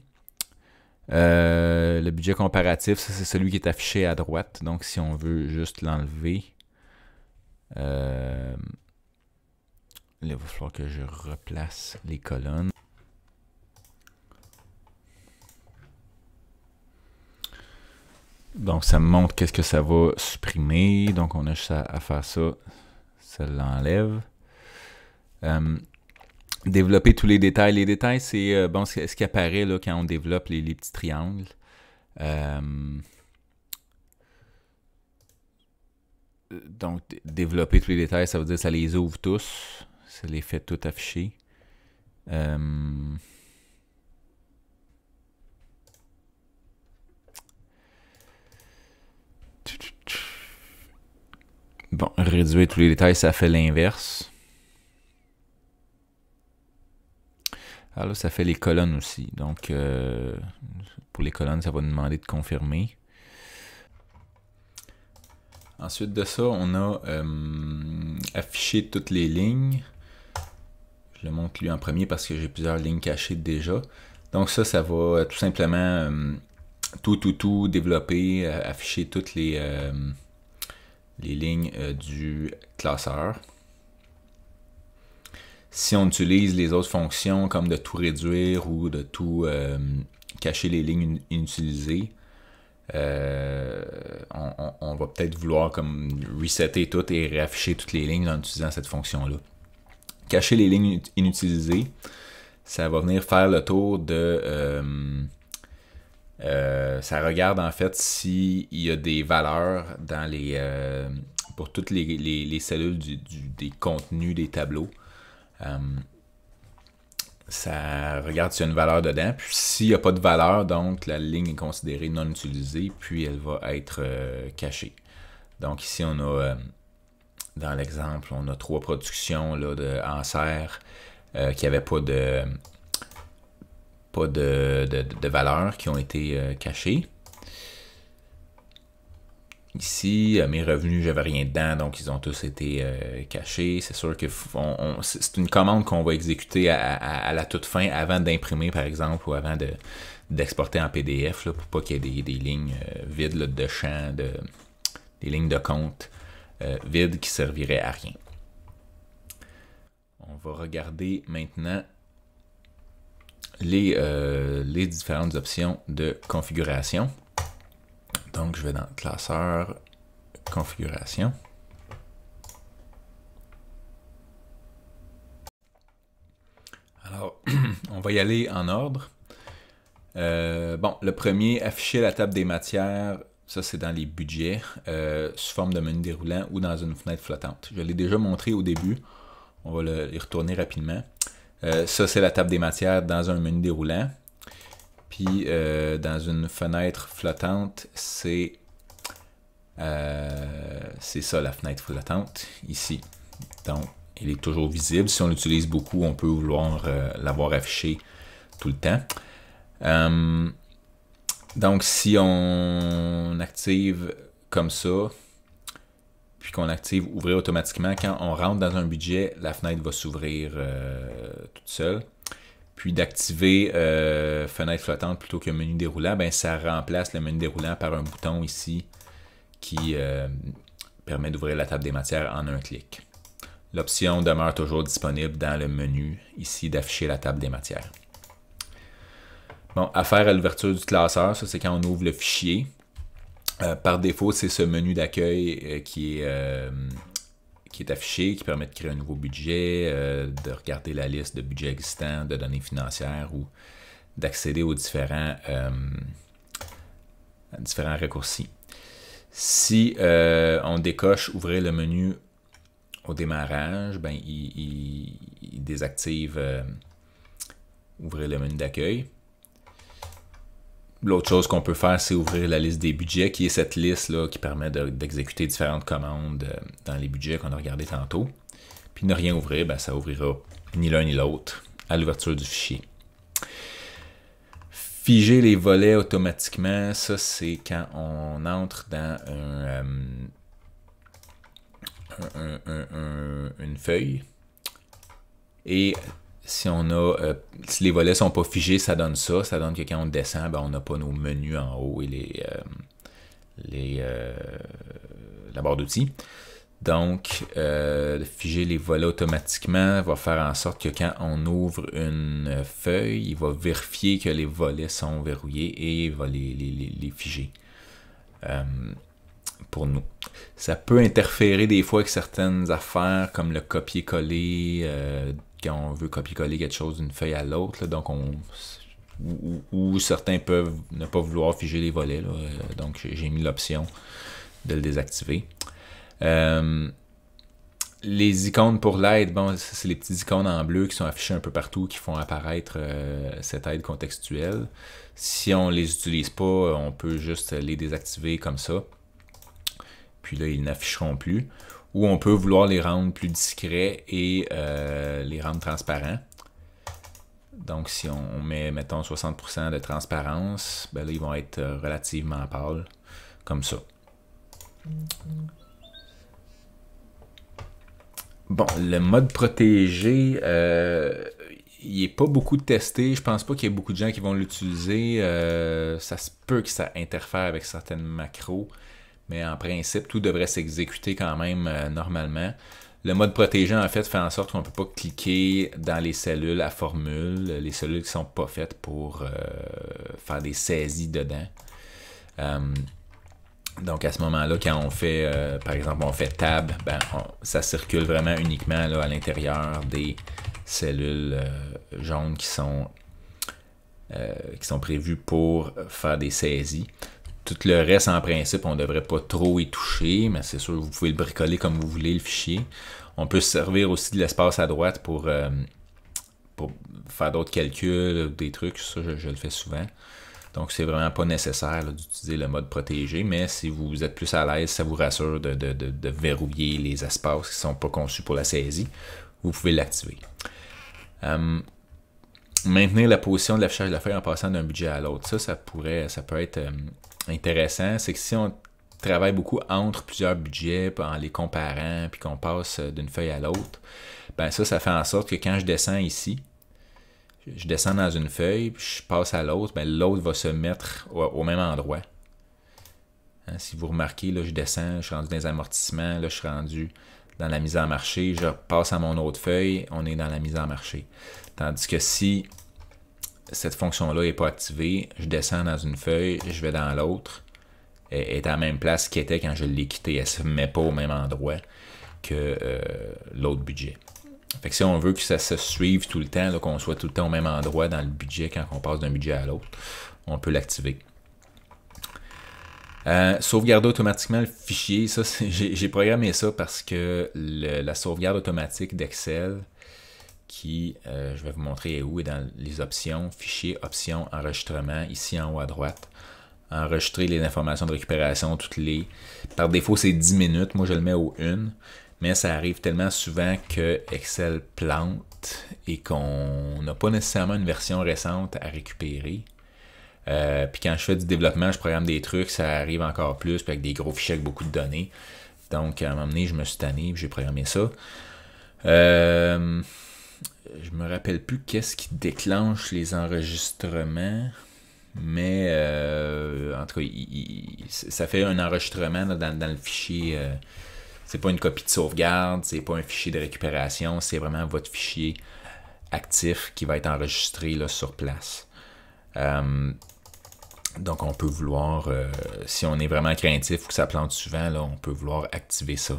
Euh, le budget comparatif, ça c'est celui qui est affiché à droite. Donc si on veut juste l'enlever, il va falloir que je replace les colonnes. Donc, ça me montre qu'est-ce que ça va supprimer. Donc, on a juste à, faire ça. Ça l'enlève. Euh, développer tous les détails. Les détails, c'est euh, bon, ce qui apparaît là, quand on développe les, petits triangles. Euh, donc, développer tous les détails, ça veut dire que ça les ouvre tous. Ça les fait tout afficher. Euh, bon, réduire tous les détails, ça fait l'inverse. Alors ah, ça fait les colonnes aussi. Donc, euh, pour les colonnes, ça va nous demander de confirmer. Ensuite de ça, on a euh, affiché toutes les lignes. Je le montre lui en premier parce que j'ai plusieurs lignes cachées déjà. Donc ça, ça va euh, tout simplement euh, tout, tout, tout développer, euh, afficher toutes les, les lignes du classeur. Si on utilise les autres fonctions comme de tout réduire ou de tout cacher les lignes inutilisées, on, va peut-être vouloir comme resetter tout et réafficher toutes les lignes en utilisant cette fonction-là cacher les lignes inutilisées. Ça va venir faire le tour de... Euh, euh, ça regarde en fait s'il y a des valeurs dans les, euh, pour toutes les, cellules du, des contenus des tableaux. ça regarde s'il y a une valeur dedans. Puis s'il n'y a pas de valeur, donc la ligne est considérée non utilisée, puis elle va être cachée. Donc ici on a dans l'exemple, on a trois productions là, de, en serre euh, qui n'avaient pas de pas de, de, valeur qui ont été euh, cachées. Ici, mes revenus, j'avais rien dedans, donc ils ont tous été euh, cachés. C'est sûr que c'est une commande qu'on va exécuter à, la toute fin avant d'imprimer, par exemple, ou avant d'exporter en PDF, là, pour pas qu'il y ait des, des lignes vides de champs, de, des lignes de compte euh, vide qui servirait à rien. On va regarder maintenant les, euh, les différentes options de configuration. Donc je vais dans classeur, configuration. Alors, on va y aller en ordre. Euh, bon, le premier, afficher la table des matières ça, c'est dans les budgets, euh, sous forme de menu déroulant ou dans une fenêtre flottante. Je l'ai déjà montré au début. On va le, y retourner rapidement. Euh, ça, c'est la table des matières dans un menu déroulant. Puis, euh, dans une fenêtre flottante, c'est c'est ça, la fenêtre flottante, ici. Donc, il est toujours visible. Si on l'utilise beaucoup, on peut vouloir l'avoir affiché tout le temps. Donc, si on active comme ça, puis qu'on active ouvrir automatiquement, quand on rentre dans un budget, la fenêtre va s'ouvrir euh, toute seule. Puis d'activer euh, fenêtre flottante plutôt que menu déroulant, ben, ça remplace le menu déroulant par un bouton ici qui euh, permet d'ouvrir la table des matières en un clic. L'option demeure toujours disponible dans le menu ici d'afficher la table des matières. Bon, à faire à l'ouverture du classeur, ça c'est quand on ouvre le fichier. Euh, par défaut, c'est ce menu d'accueil euh, qui, euh, qui est affiché, qui permet de créer un nouveau budget, de regarder la liste de budgets existants, de données financières ou d'accéder aux différents, différents raccourcis. Si on décoche ouvrir le menu au démarrage, ben, il, il désactive ouvrir le menu d'accueil. L'autre chose qu'on peut faire, c'est ouvrir la liste des budgets, qui est cette liste là, qui permet d'exécuter différentes commandes euh, dans les budgets qu'on a regardé tantôt. Puis ne rien ouvrir, ben, ça ouvrira ni l'un ni l'autre à l'ouverture du fichier. Figer les volets automatiquement, ça c'est quand on entre dans euh, une feuille et si on a, euh, les volets sont pas figés, ça donne ça. Ça donne que quand on descend, ben, on n'a pas nos menus en haut et les, euh, euh, la barre d'outils. Donc, figer les volets automatiquement va faire en sorte que quand on ouvre une feuille, il va vérifier que les volets sont verrouillés et il va les, les, figer pour nous. Ça peut interférer des fois avec certaines affaires comme le copier-coller quand on veut copier-coller quelque chose d'une feuille à l'autre. Donc, on, ou, certains peuvent ne pas vouloir figer les volets. Euh, donc, j'ai mis l'option de le désactiver. Euh, les icônes pour l'aide, bon, c'est les petites icônes en bleu qui sont affichées un peu partout, qui font apparaître euh, cette aide contextuelle. Si on ne les utilise pas, on peut juste les désactiver comme ça. Puis là, ils n'afficheront plus où on peut vouloir les rendre plus discrets et euh, les rendre transparents. Donc, si on met, mettons, 60% de transparence, ben là, ils vont être euh, relativement pâles, comme ça. Bon, le mode protégé, euh, il n'est pas beaucoup testé. Je pense pas qu'il y ait beaucoup de gens qui vont l'utiliser. ça se peut que ça interfère avec certaines macros mais en principe, tout devrait s'exécuter quand même euh, normalement. Le mode protégé en fait, fait en sorte qu'on ne peut pas cliquer dans les cellules à formule, les cellules qui ne sont pas faites pour euh, faire des saisies dedans. Euh, donc à ce moment-là, quand on fait, par exemple, on fait tab, ben, ça circule vraiment uniquement à l'intérieur des cellules jaunes qui sont, qui sont prévues pour faire des saisies tout le reste, en principe, on ne devrait pas trop y toucher, mais c'est sûr, vous pouvez le bricoler comme vous voulez, le fichier. On peut servir aussi de l'espace à droite pour, euh, faire d'autres calculs, des trucs, ça, je, le fais souvent. Donc, c'est vraiment pas nécessaire d'utiliser le mode protégé, mais si vous êtes plus à l'aise, ça vous rassure de, verrouiller les espaces qui ne sont pas conçus pour la saisie. Vous pouvez l'activer. Euh, maintenir la position de l'affichage de la feuille en passant d'un budget à l'autre. Ça, ça pourrait, ça peut être euh, intéressant, c'est que si on travaille beaucoup entre plusieurs budgets, en les comparant, puis qu'on passe euh, d'une feuille à l'autre, ben ça, ça fait en sorte que quand je descends ici, je descends dans une feuille, puis je passe à l'autre, ben l'autre va se mettre au, même endroit. Hein, si vous remarquez, là, je descends, je suis rendu dans les amortissements, là, je suis rendu dans la mise en marché, je passe à mon autre feuille, on est dans la mise en marché. Tandis que si cette fonction-là n'est pas activée, je descends dans une feuille, je vais dans l'autre, et est à la même place qu'elle était quand je l'ai quittée. Elle ne se met pas au même endroit que euh, l'autre budget. Fait si on veut que ça se suive tout le temps, qu'on soit tout le temps au même endroit dans le budget quand on passe d'un budget à l'autre, on peut l'activer. Euh, sauvegarder automatiquement le fichier, j'ai programmé ça parce que la sauvegarde automatique d'Excel qui, euh, je vais vous montrer où, est dans les options, fichier, options, enregistrement, ici en haut à droite. Enregistrer les informations de récupération, toutes les. Par défaut, c'est 10 minutes. Moi, je le mets au 1. Mais ça arrive tellement souvent que Excel plante et qu'on n'a pas nécessairement une version récente à récupérer. Euh, puis quand je fais du développement, je programme des trucs, ça arrive encore plus, avec des gros fichiers avec beaucoup de données. Donc, à un moment donné, je me suis tanné, j'ai programmé ça. Euh, euh, je me rappelle plus qu'est-ce qui déclenche les enregistrements, mais euh, en tout cas, ça fait un enregistrement dans, le fichier. Ce euh, c'est pas une copie de sauvegarde, c'est pas un fichier de récupération, c'est vraiment votre fichier actif qui va être enregistré là, sur place. donc on peut vouloir, si on est vraiment craintif ou que ça plante souvent, là, on peut vouloir activer ça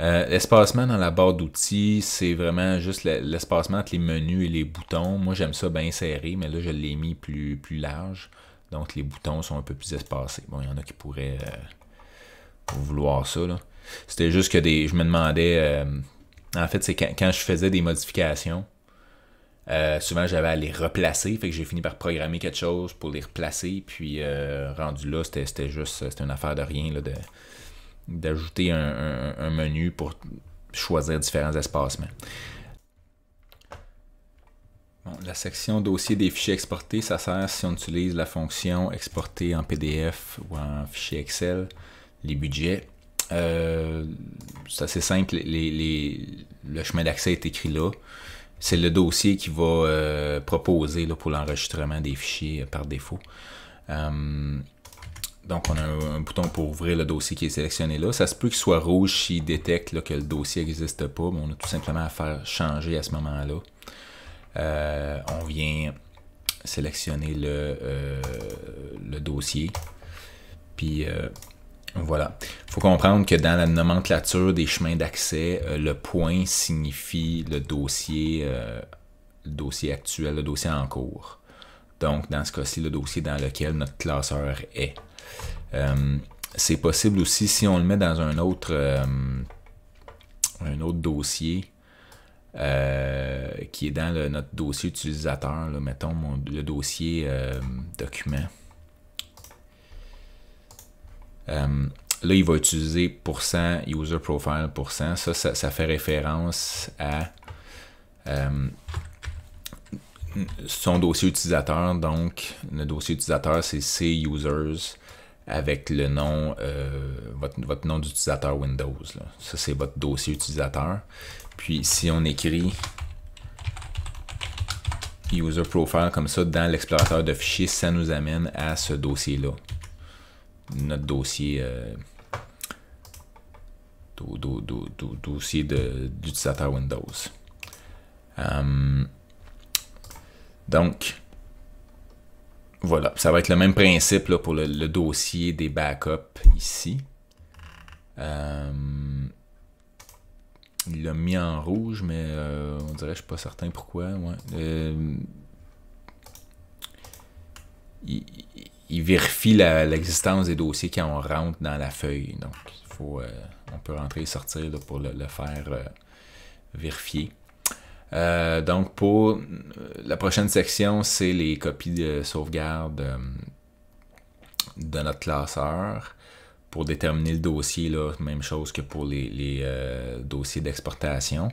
l'espacement euh, dans la barre d'outils, c'est vraiment juste l'espacement entre les menus et les boutons. Moi, j'aime ça bien serré, mais là, je l'ai mis plus, plus large. Donc, les boutons sont un peu plus espacés. Bon, il y en a qui pourraient euh, vouloir ça. C'était juste que des, je me demandais... Euh, en fait, c'est quand, je faisais des modifications, souvent, j'avais à les replacer. Fait que j'ai fini par programmer quelque chose pour les replacer. Puis, rendu là, c'était juste... une affaire de rien, là, de d'ajouter un, menu pour choisir différents espaces la section dossier des fichiers exportés, ça sert si on utilise la fonction exporter en PDF ou en fichier Excel, les budgets. ça euh, c'est simple, le chemin d'accès est écrit là. C'est le dossier qui va euh, proposer pour l'enregistrement des fichiers par défaut. Euh, donc, on a un, bouton pour ouvrir le dossier qui est sélectionné là. Ça se peut qu'il soit rouge s'il détecte que le dossier n'existe pas, mais on a tout simplement à faire changer à ce moment-là. Euh, on vient sélectionner le, euh, le dossier. Puis euh, voilà. Il faut comprendre que dans la nomenclature des chemins d'accès, le point signifie le dossier, le dossier actuel, le dossier en cours. Donc, dans ce cas-ci, le dossier dans lequel notre classeur est. Euh, c'est possible aussi si on le met dans un autre, euh, un autre dossier. Euh, qui est dans notre dossier utilisateur, là, mettons le dossier document. là, il va utiliser user profile Ça, ça, fait référence à son dossier utilisateur. Donc, le dossier utilisateur, c'est C users avec le nom, euh, votre, nom d'utilisateur Windows. Ça, c'est votre dossier utilisateur. Puis si on écrit user profile comme ça dans l'explorateur de fichiers, ça nous amène à ce dossier-là. Notre dossier. Euh, dossier d'utilisateur Windows. Hum, donc, voilà, ça va être le même principe pour le, dossier des backups ici. Euh, il l'a mis en rouge, mais euh, on dirait que je suis pas certain pourquoi. Euh, il, vérifie l'existence des dossiers quand on rentre dans la feuille. Donc, faut, on peut rentrer et sortir pour le faire vérifier. Euh, donc pour euh, la prochaine section, c'est les copies de sauvegarde euh, de notre classeur pour déterminer le dossier. Là, même chose que pour les, dossiers d'exportation.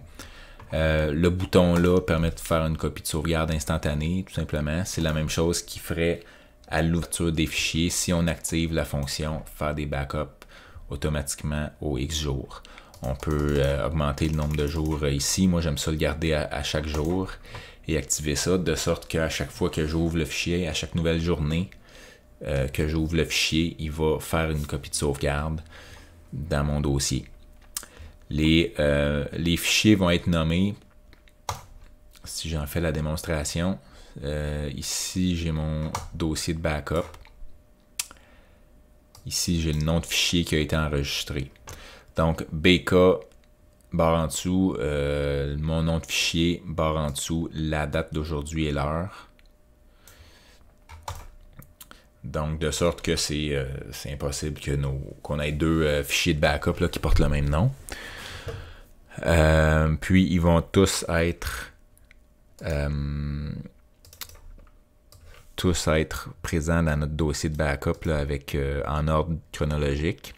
le bouton là permet de faire une copie de sauvegarde instantanée, tout simplement. C'est la même chose qui ferait à l'ouverture des fichiers si on active la fonction faire des backups automatiquement au X jours. On peut euh, augmenter le nombre de jours euh, ici. Moi, j'aime ça le garder à, chaque jour et activer ça de sorte qu'à chaque fois que j'ouvre le fichier, à chaque nouvelle journée euh, que j'ouvre le fichier, il va faire une copie de sauvegarde dans mon dossier. Les, fichiers vont être nommés. Si j'en fais la démonstration, ici j'ai mon dossier de backup. Ici j'ai le nom de fichier qui a été enregistré. Donc, BK, barre en dessous, euh, mon nom de fichier, barre en dessous, la date d'aujourd'hui et l'heure. Donc, de sorte que c'est euh, impossible que qu'on ait deux euh, fichiers de backup qui portent le même nom. puis, ils vont tous être tous être présents dans notre dossier de backup avec, en ordre chronologique.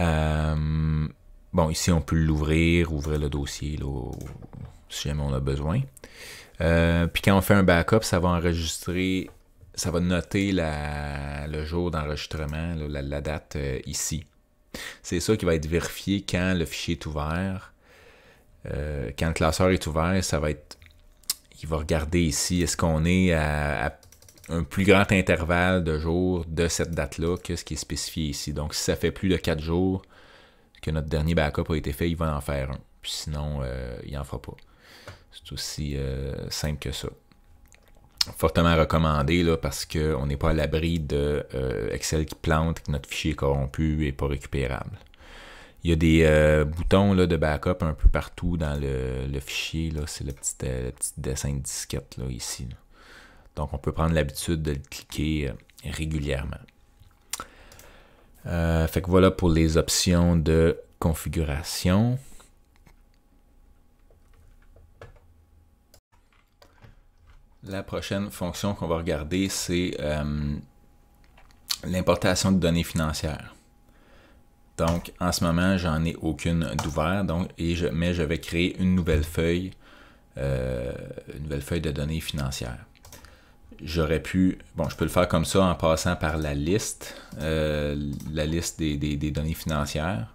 Euh, bon, ici, on peut l'ouvrir, ouvrir le dossier si jamais on a besoin. Euh, puis quand on fait un backup, ça va enregistrer, ça va noter le jour d'enregistrement, la, date euh, ici. C'est ça qui va être vérifié quand le fichier est ouvert. quand le classeur est ouvert, ça va être il va regarder ici, est-ce qu'on est à, un plus grand intervalle de jours de cette date-là que ce qui est spécifié ici. Donc, si ça fait plus de 4 jours que notre dernier backup a été fait, il va en faire un. Puis sinon, euh, il n'en fera pas. C'est aussi euh, simple que ça. Fortement recommandé là, parce qu'on n'est pas à l'abri de euh, Excel qui plante, que notre fichier est corrompu et pas récupérable. Il y a des boutons là, de backup un peu partout dans le, fichier. C'est le petit, dessin de disquette là, ici. Donc, on peut prendre l'habitude de le cliquer euh, régulièrement. Euh, fait que voilà pour les options de configuration. La prochaine fonction qu'on va regarder, c'est euh, l'importation de données financières. Donc, en ce moment, j'en ai aucune d'ouvert, donc, et je, mais je vais créer une nouvelle feuille, une nouvelle feuille de données financières j'aurais pu, bon, je peux le faire comme ça en passant par la liste, euh, la liste des, données financières.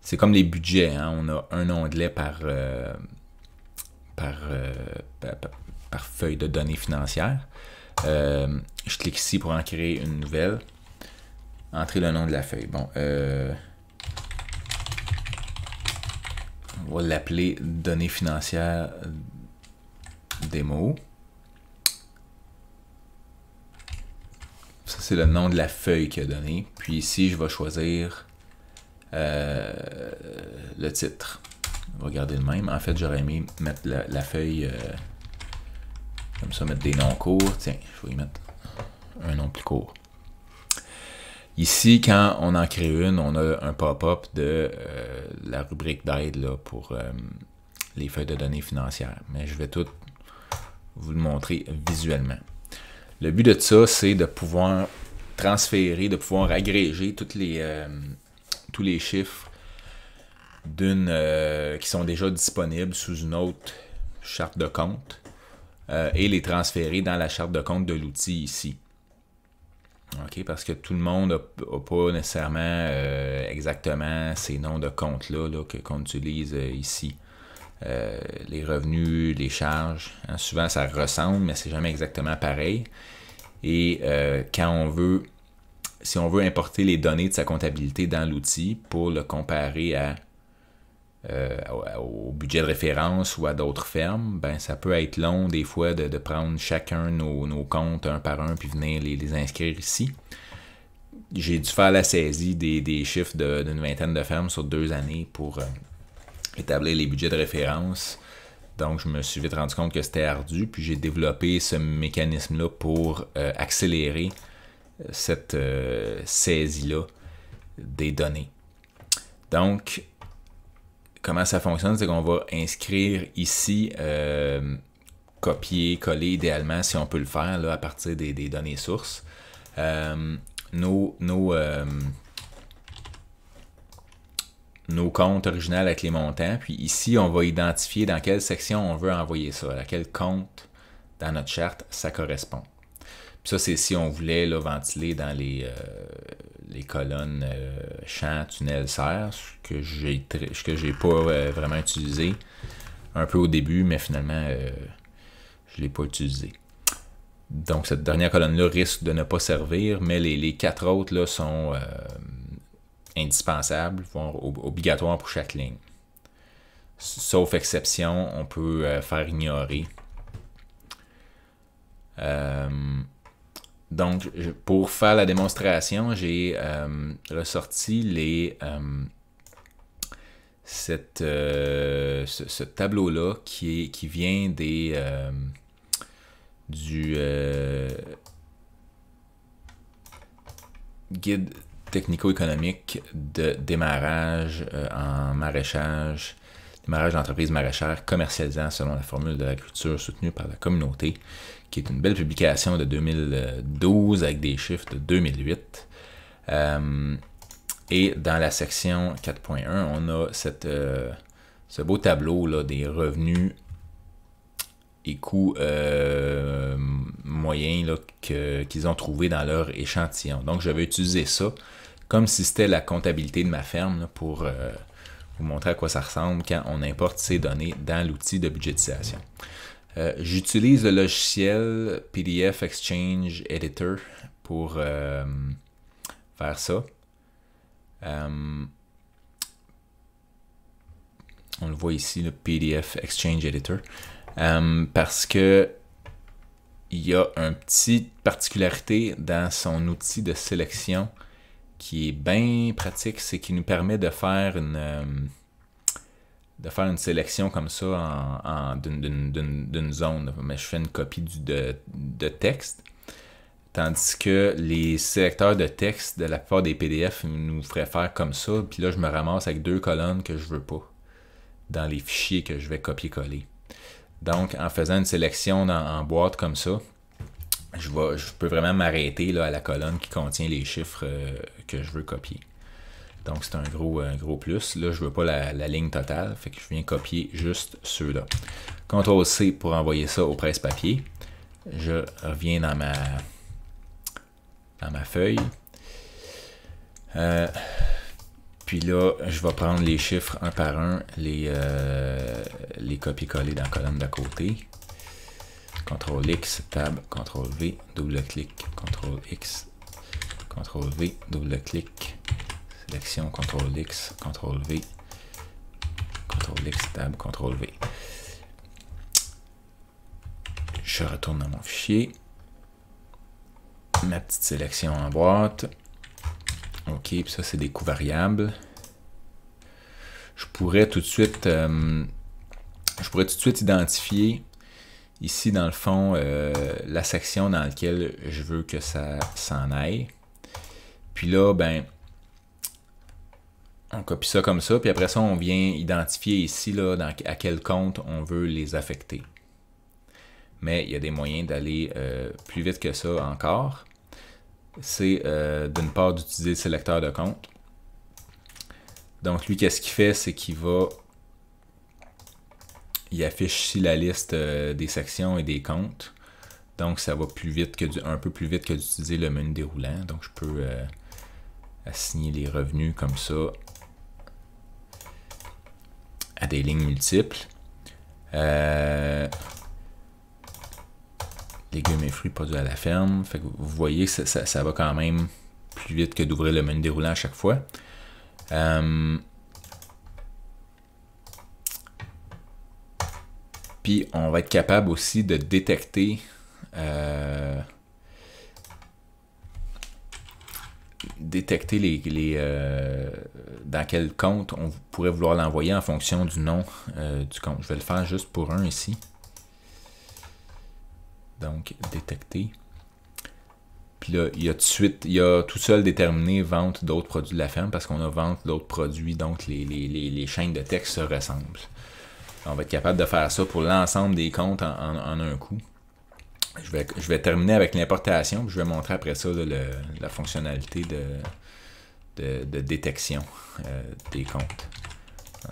C'est comme les budgets, hein. on a un onglet euh, euh, par, par, par, feuille de données financières. je clique ici pour en créer une nouvelle. Entrez le nom de la feuille. Bon, on va l'appeler données financières démo. c'est le nom de la feuille qui a donné. Puis ici, je vais choisir euh, le titre. On va garder le même. En fait, j'aurais aimé mettre la, feuille euh, comme ça, mettre des noms courts. Tiens, je vais y mettre un nom plus court. Ici, quand on en crée une, on a un pop-up de euh, la rubrique d'aide pour les feuilles de données financières. Mais je vais tout vous le montrer visuellement. Le but de ça, c'est de pouvoir transférer, de pouvoir agréger toutes les, euh, tous les chiffres euh, qui sont déjà disponibles sous une autre charte de compte euh, et les transférer dans la charte de compte de l'outil ici. OK, parce que tout le monde n'a pas nécessairement exactement ces noms de compte là -là, qu'on utilise ici. Euh, les revenus, les charges. Hein, souvent, ça ressemble, mais c'est jamais exactement pareil. Et euh, quand on veut, si on veut importer les données de sa comptabilité dans l'outil pour le comparer euh, au budget de référence ou à d'autres fermes, ben, ça peut être long des fois de, prendre chacun nos, comptes un par un puis venir les, inscrire ici. J'ai dû faire la saisie des, chiffres d'une vingtaine de fermes sur deux années pour établir les budgets de référence. Donc, je me suis vite rendu compte que c'était ardu, puis j'ai développé ce mécanisme-là pour euh, accélérer euh, cette euh, saisie-là des données. Donc, comment ça fonctionne, c'est qu'on va inscrire ici, copier, coller idéalement, si on peut le faire, à partir des, données sources, nos, nos nos comptes originaux avec les montants. Puis ici, on va identifier dans quelle section on veut envoyer ça, à quel compte dans notre charte ça correspond. Puis ça, c'est si on voulait ventiler dans les, euh, les colonnes euh, champ, tunnel, serre, ce que j'ai que j'ai pas euh, vraiment utilisé un peu au début, mais finalement, je ne l'ai pas utilisé. Donc cette dernière colonne-là risque de ne pas servir, mais les, les quatre autres là, sont indispensable, voire obligatoire pour chaque ligne. Sauf exception, on peut euh, faire ignorer. Euh, donc, pour faire la démonstration, j'ai euh, ressorti les, cette, ce, ce tableau-là qui, est, qui vient des, du guide technico-économique de démarrage euh, en maraîchage, démarrage d'entreprise maraîchère commercialisant selon la formule de l'agriculture soutenue par la communauté, qui est une belle publication de 2012 avec des chiffres de 2008. Euh, et dans la section 4.1, on a euh, ce beau tableau là, des revenus et coûts moyens qu'ils ont trouvé dans leur échantillon. Donc, je vais utiliser ça comme si c'était la comptabilité de ma ferme pour euh, vous montrer à quoi ça ressemble quand on importe ces données dans l'outil de budgétisation. Euh, j'utilise le logiciel PDF Exchange Editor pour euh, faire ça. on le voit ici, le PDF Exchange Editor, parce que il y a une petite particularité dans son outil de sélection qui est bien pratique, c'est qu'il nous permet de faire une, euh, de faire une sélection comme ça en, d'une zone. Mais je fais une copie de, texte. Tandis que les sélecteurs de texte de la plupart des PDF nous feraient faire comme ça. Puis là, je me ramasse avec deux colonnes que je ne veux pas dans les fichiers que je vais copier-coller. Donc, en faisant une sélection en boîte comme ça, je, peux vraiment m'arrêter à la colonne qui contient les chiffres euh, que je veux copier. Donc c'est un gros, gros plus. Là, je ne veux pas la, ligne totale, fait que je viens copier juste ceux-là. CTRL-C pour envoyer ça au presse-papier. Je reviens dans ma, feuille. Euh, puis là, je vais prendre les chiffres un par un, les, euh, les copier-coller dans la colonne d'à côté. CTRL X, Tab, CTRL V, double-clic, CTRL X, CTRL V, double-clic, sélection, CTRL X, CTRL V, CTRL X, Tab, CTRL V. Je retourne dans mon fichier. Ma petite sélection en boîte. OK, ça, c'est des coûts variables. Je pourrais tout de suite... Euh, je pourrais tout de suite identifier ici dans le fond euh, la section dans laquelle je veux que ça s'en aille. Puis là, ben, on copie ça comme ça, puis après ça, on vient identifier ici là, à quel compte on veut les affecter. Mais il y a des moyens d'aller euh, plus vite que ça encore. C'est euh, d'une part d'utiliser le sélecteur de compte. Donc lui, qu'est-ce qu'il fait? C'est qu'il va il affiche ici la liste euh, des sections et des comptes. Donc, ça va plus vite que du, un peu plus vite que d'utiliser le menu déroulant. Donc, je peux euh, assigner les revenus comme ça à des lignes multiples. Euh, légumes et fruits produits à la ferme. Fait que vous voyez ça, va quand même plus vite que d'ouvrir le menu déroulant à chaque fois. Puis on va être capable aussi de détecter euh, détecter les, euh, dans quel compte on pourrait vouloir l'envoyer en fonction du nom euh, du compte. Je vais le faire juste pour un ici. Donc détecter. Puis là, il y a tout de suite, il y a tout seul déterminé vente d'autres produits de la ferme parce qu'on a vente d'autres produits, donc les, les chaînes de texte se ressemblent on va être capable de faire ça pour l'ensemble des comptes en, un coup. Je vais, je vais terminer avec l'importation, je vais montrer après ça la fonctionnalité de, de, détection euh, des comptes.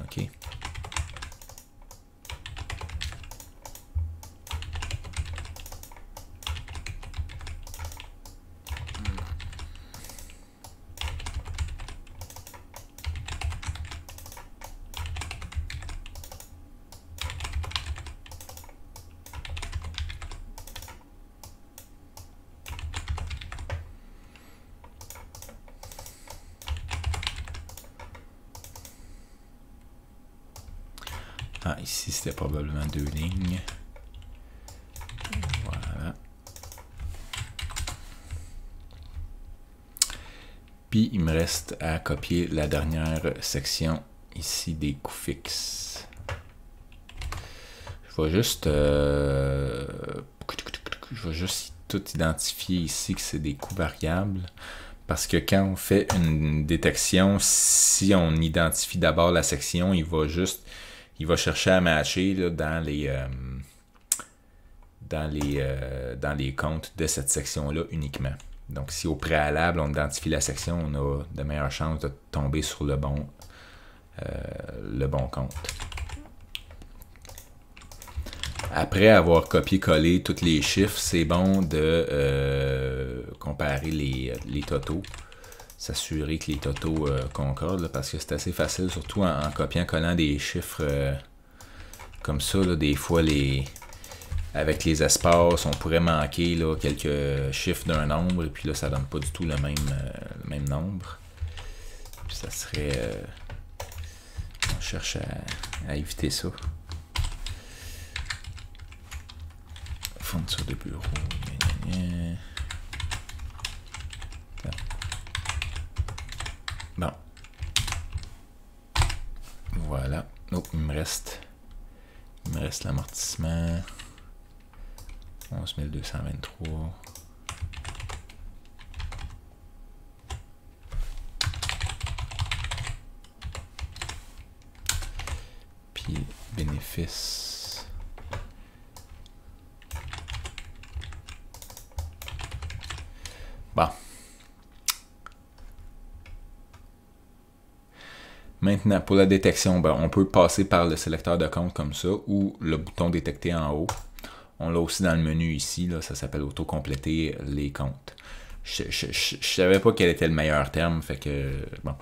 OK. à copier la dernière section ici des coûts fixes. Je vais juste... Euh, je vais juste tout identifier ici que c'est des coûts variables. Parce que quand on fait une détection, si on identifie d'abord la section, il va juste... Il va chercher à matcher dans les... Euh, dans les, euh, dans les comptes de cette section-là uniquement. Donc, si au préalable, on identifie la section, on a de meilleures chances de tomber sur le bon, euh, le bon compte. Après avoir copié-collé tous les chiffres, c'est bon de euh, comparer les, totaux. S'assurer que les totaux euh, concordent, parce que c'est assez facile, surtout en, copiant-collant des chiffres comme ça. des fois, les, avec les espaces, on pourrait manquer là, quelques chiffres d'un nombre, et puis là, ça donne pas du tout le même, euh, même nombre. Puis ça serait... Euh, on cherche à, éviter ça. Fonction de bureau... Bon. Voilà. Oh, il me reste... Il me reste l'amortissement. 11 223. Puis bénéfice. Bon. Maintenant, pour la détection, ben, on peut passer par le sélecteur de compte comme ça ou le bouton détecter en haut. On l'a aussi dans le menu ici, là, ça s'appelle auto compléter les comptes. Je, je, savais pas quel était le meilleur terme, fait que, bon,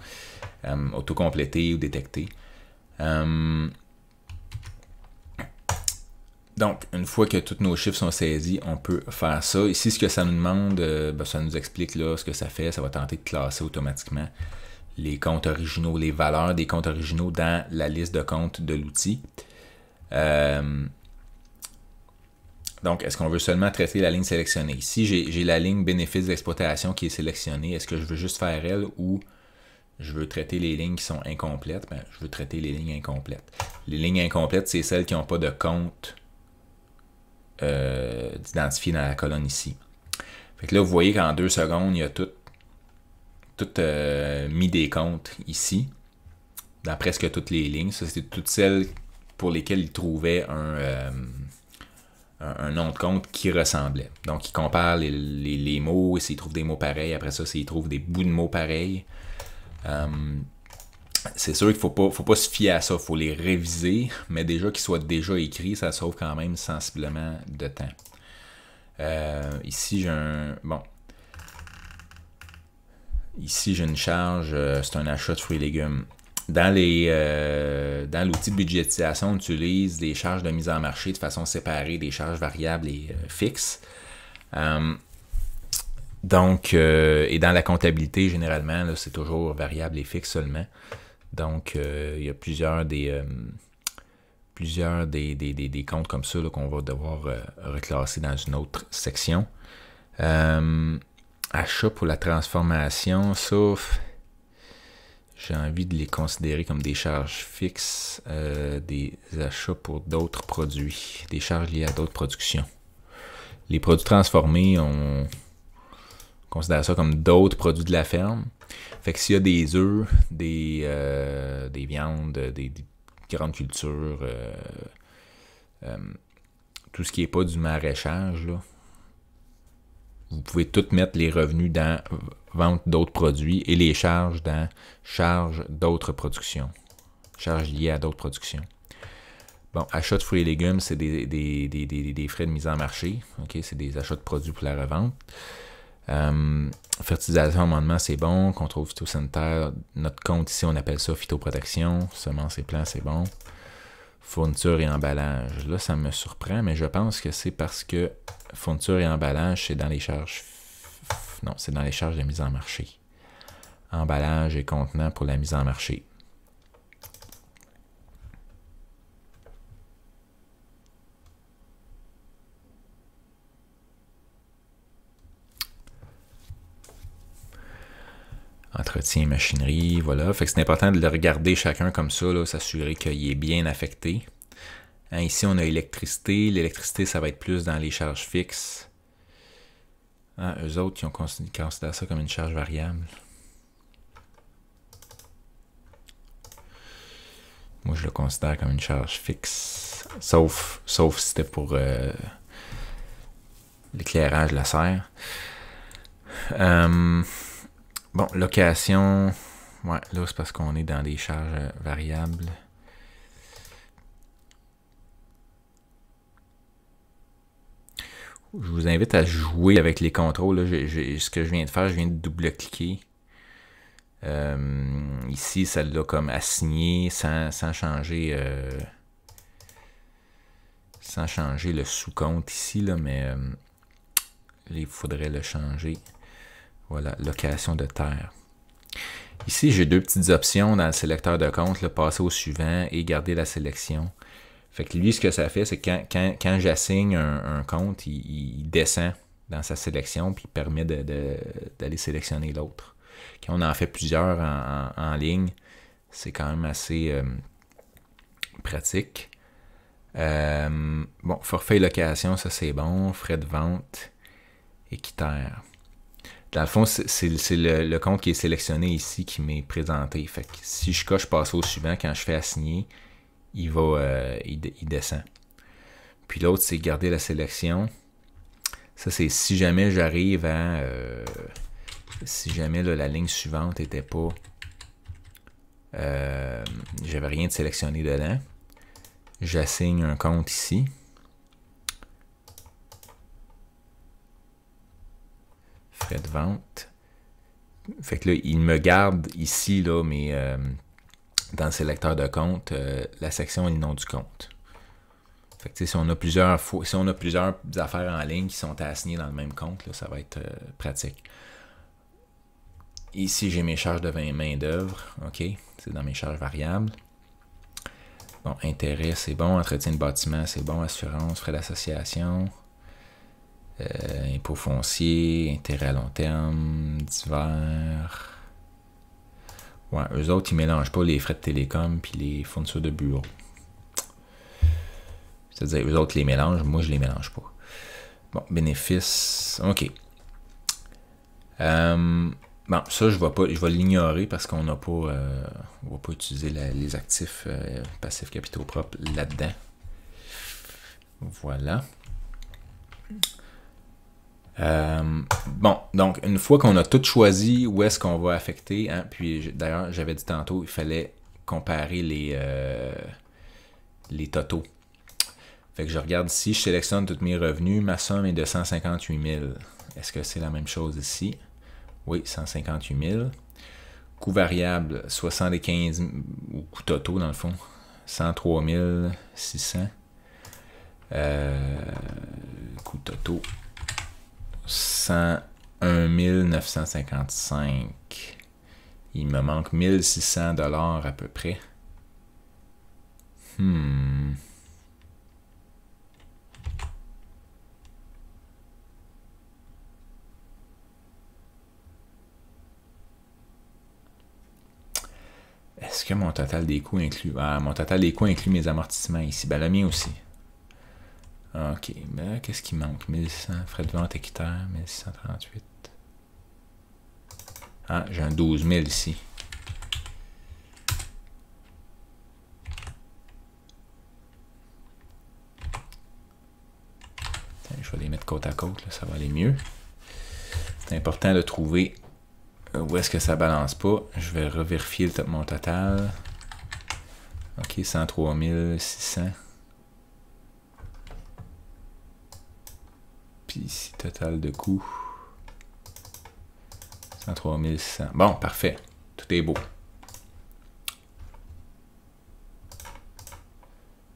euh, autocompléter ou détecter. Euh, donc, une fois que tous nos chiffres sont saisis, on peut faire ça. Ici, ce que ça nous demande, euh, ben, ça nous explique là, ce que ça fait. Ça va tenter de classer automatiquement les comptes originaux, les valeurs des comptes originaux dans la liste de comptes de l'outil. Euh, donc, est-ce qu'on veut seulement traiter la ligne sélectionnée? Si j'ai la ligne bénéfice d'exploitation qui est sélectionnée, est-ce que je veux juste faire elle ou je veux traiter les lignes qui sont incomplètes? Ben, je veux traiter les lignes incomplètes. Les lignes incomplètes, c'est celles qui n'ont pas de compte euh, dans la colonne ici. Fait que là, vous voyez qu'en deux secondes, il y a tout, euh, mis des comptes ici, dans presque toutes les lignes. Ça, c'est toutes celles pour lesquelles il trouvait un... Euh, un, nom de compte qui ressemblait. Donc, il compare les, les, et mots, s'il trouve des mots pareils, après ça, s'il trouve des bouts de mots pareils. Euh, c'est sûr qu'il ne faut pas, faut pas se fier à ça, il faut les réviser, mais déjà qu'ils soient déjà écrits, ça sauve quand même sensiblement de temps. Euh, ici, j'ai un. Bon. Ici, j'ai une charge, euh, c'est un achat de fruits et légumes. Dans les euh, dans l'outil de budgétisation, on utilise des charges de mise en marché de façon séparée des charges variables et euh, fixes. Euh, donc, et dans la comptabilité, généralement, c'est toujours variable et fixe seulement. Donc, il y a plusieurs des plusieurs des, des, comptes comme ça qu'on va devoir reclasser dans une autre section. achat pour la transformation, sauf j'ai envie de les considérer comme des charges fixes, euh, des achats pour d'autres produits, des charges liées à d'autres productions. Les produits transformés, on considère ça comme d'autres produits de la ferme. Fait que s'il y a des œufs, des, euh, des viandes, des, grandes cultures, euh, tout ce qui n'est pas du maraîchage, là, vous pouvez tout mettre les revenus dans vente d'autres produits et les charges dans charges d'autres productions. Charges liées à d'autres productions. Bon, achat de fruits et légumes, c'est des, frais de mise en marché. ok C'est des achats de produits pour la revente. Euh, fertilisation, amendement, c'est bon. Contrôle phytosanitaire, notre compte ici, on appelle ça phytoprotection. Semences et plants, c'est bon. Fourniture et emballage. Là, ça me surprend, mais je pense que c'est parce que fourniture et emballage, c'est dans les charges non, c'est dans les charges de mise en marché. Emballage et contenant pour la mise en marché. entretien, machinerie, voilà. Fait que c'est important de le regarder chacun comme ça, s'assurer qu'il est bien affecté. Hein, ici, on a électricité. L'électricité, ça va être plus dans les charges fixes. Hein, eux autres, qui ont considéré ça comme une charge variable. Moi, je le considère comme une charge fixe. Sauf, sauf si c'était pour euh, l'éclairage de la serre. Hum, bon, location. Ouais, là, c'est parce qu'on est dans des charges euh, variables. Je vous invite à jouer avec les contrôles. Là. ce que je viens de faire, je viens de double-cliquer. Euh, ici, ça l'a comme assigné sans, changer euh, sans changer le sous-compte ici, là, mais euh, il faudrait le changer. Voilà, location de terre. Ici, j'ai deux petites options dans le sélecteur de compte, le passer au suivant et garder la sélection. Fait que lui, ce que ça fait, c'est que quand, quand, j'assigne un, compte, il, descend dans sa sélection, puis il permet d'aller sélectionner l'autre. Quand on en fait plusieurs en, ligne, c'est quand même assez euh, pratique. Euh, bon, forfait location, ça c'est bon. Frais de vente, équitaire. Dans le fond, c'est le, compte qui est sélectionné ici qui m'est présenté. Fait que si je coche passe au suivant quand je fais assigner, il va euh, il, descend. Puis l'autre, c'est garder la sélection. Ça, c'est si jamais j'arrive à... Euh, si jamais la ligne suivante n'était pas... Euh, j'avais rien de sélectionné dedans. J'assigne un compte ici. Frais de vente. Fait que là, il me garde ici, là, mais dans le sélecteur de compte, euh, la section est le nom du compte. si, on a plusieurs si on a plusieurs affaires en ligne qui sont assignées dans le même compte, ça va être euh, pratique. Ici, j'ai mes charges de main-d'œuvre. OK, c'est dans mes charges variables. Bon, intérêt, c'est bon. Entretien de bâtiment, c'est bon. Assurance, frais d'association. Euh, Impôt foncier, fonciers, intérêt à long terme, divers. Ouais, eux autres, ils mélangent pas les frais de télécom puis les fournitures de bureau. C'est-à-dire, eux autres les mélangent, moi je les mélange pas. Bon, bénéfice. OK. Euh, bon, ça, je vais pas. Je vais l'ignorer parce qu'on n'a pas. Euh, on va pas utiliser les actifs euh, passifs capitaux propres là-dedans. Voilà. Euh, bon, donc une fois qu'on a tout choisi où est-ce qu'on va affecter, hein, puis d'ailleurs j'avais dit tantôt, il fallait comparer les, euh, les totaux. Fait que je regarde ici, je sélectionne tous mes revenus, ma somme est de 158 000. Est-ce que c'est la même chose ici? Oui, 158 000. Coût variable, 75 000, ou coût totaux dans le fond, 103 600. Euh, coût totaux, 101 955. Il me manque 1600 dollars à peu près. Hmm. Est-ce que mon total des coûts inclut... Ah, mon total des coûts inclut mes amortissements ici. Ben, le mien aussi. Ah, ok, mais qu'est-ce qui manque 1100, frais de vente équitaire, 1638. Ah, j'ai un 12 000 ici. je vais les mettre côte à côte, ça va aller mieux. C'est important de trouver où est-ce que ça balance pas. Je vais revérifier le mon total. Ok, 103 600. Puis ici, total de coûts. 103 100. Bon, parfait. Tout est beau.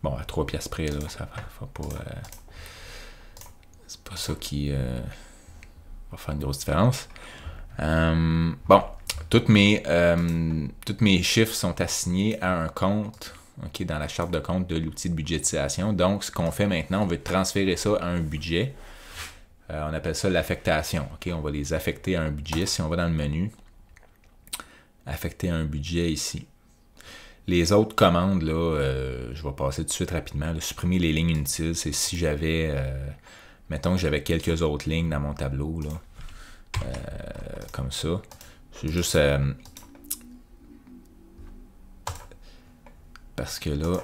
Bon, à 3 piastres près, là, ça va, pas... Euh, c'est pas ça qui euh, va faire une grosse différence. Hum, bon, toutes mes, hum, toutes mes chiffres sont assignés à un compte dans la charte de compte de l'outil de budgétisation. Donc, ce qu'on fait maintenant, on veut transférer ça à un budget. Euh, on appelle ça l'affectation. On va les affecter à un budget. Si on va dans le menu, affecter un budget ici. Les autres commandes, là, euh, je vais passer tout de suite rapidement. supprimer les lignes inutiles, c'est si j'avais, euh, mettons que j'avais quelques autres lignes dans mon tableau, là, comme ça. C'est juste parce que là,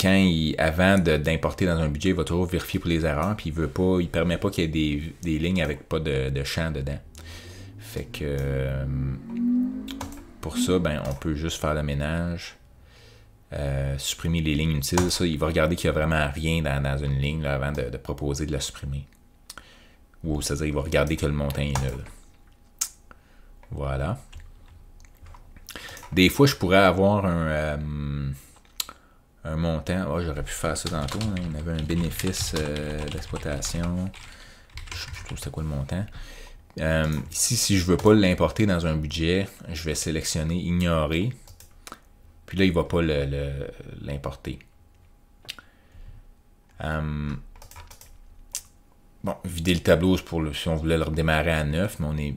quand il, avant d'importer dans un budget, il va toujours vérifier pour les erreurs, puis il veut pas, il permet pas qu'il y ait des, lignes avec pas de, de, champ dedans. Fait que euh, pour ça, ben, on peut juste faire le ménage, euh, supprimer les lignes utiles. Ça, il va regarder qu'il n'y a vraiment rien dans, une ligne avant de, proposer de la supprimer. Ou c'est-à-dire, il va regarder que le montant est nul. Voilà. Des fois, je pourrais avoir un. Euh, un montant. j'aurais pu faire ça tantôt. On hein. avait un bénéfice euh, d'exploitation. Je sais plus c'est quoi le montant. Euh, ici, si je veux pas l'importer dans un budget, je vais sélectionner ignorer. Puis là, il va pas l'importer. Euh, bon, vider le tableau, c'est pour le, si on voulait le redémarrer à neuf mais on est.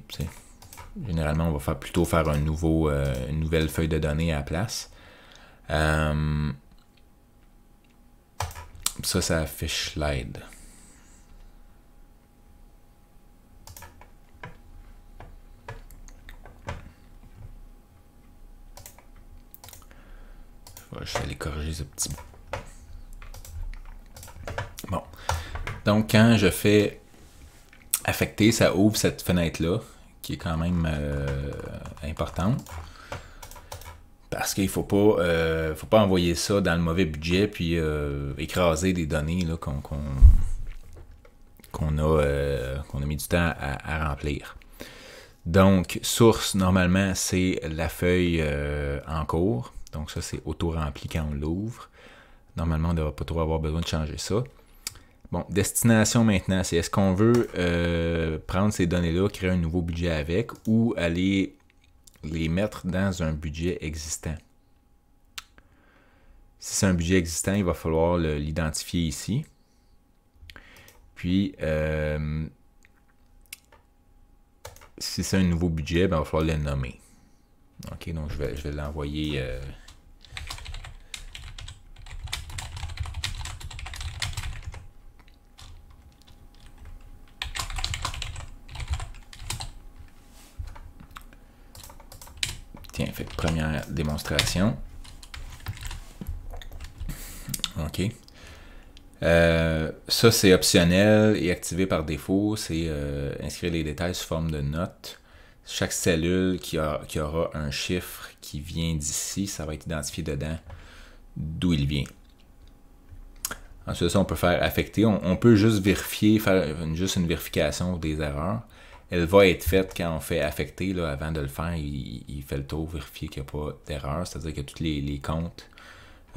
Généralement, on va faire, plutôt faire un nouveau, une nouvelle feuille de données à la place. Ça, ça affiche l'aide. Je vais aller corriger ce petit Bon. Donc, quand je fais affecter, ça ouvre cette fenêtre-là, qui est quand même euh, importante parce qu'il ne faut, pas, euh, faut pas envoyer ça dans le mauvais budget puis euh, écraser des données qu'on qu'on a, euh, qu'on a mis du temps à, à remplir. Donc, source, normalement, c'est la feuille en cours. Donc, ça, c'est auto-rempli quand on l'ouvre. Normalement, on ne devrait pas trop avoir besoin de changer ça. Bon, destination maintenant, c'est est-ce qu'on veut prendre ces données-là, créer un nouveau budget avec ou aller les mettre dans un budget existant. Si c'est un budget existant, il va falloir l'identifier ici. Puis, euh, si c'est un nouveau budget, ben, il va falloir le nommer. OK, donc je vais, je vais l'envoyer. Euh, fait première démonstration. OK. Euh, ça, c'est optionnel et activé par défaut. C'est euh, inscrire les détails sous forme de notes. Chaque cellule qui, aura un chiffre qui vient d'ici, ça va être identifié dedans d'où il vient. Ensuite, ça, on peut faire affecter. On, peut juste vérifier, faire juste une vérification des erreurs elle va être faite quand on fait affecter. Là, avant de le faire, il, fait le tour, vérifier qu'il n'y a pas d'erreur, c'est-à-dire que tous les, comptes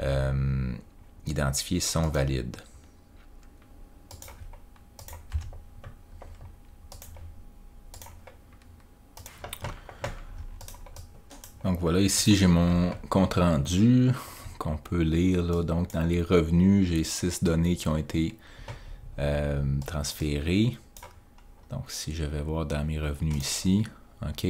euh, identifiés sont valides. Donc voilà, ici j'ai mon compte rendu qu'on peut lire. Donc dans les revenus, j'ai six données qui ont été euh, transférées. Donc, si je vais voir dans mes revenus ici, OK,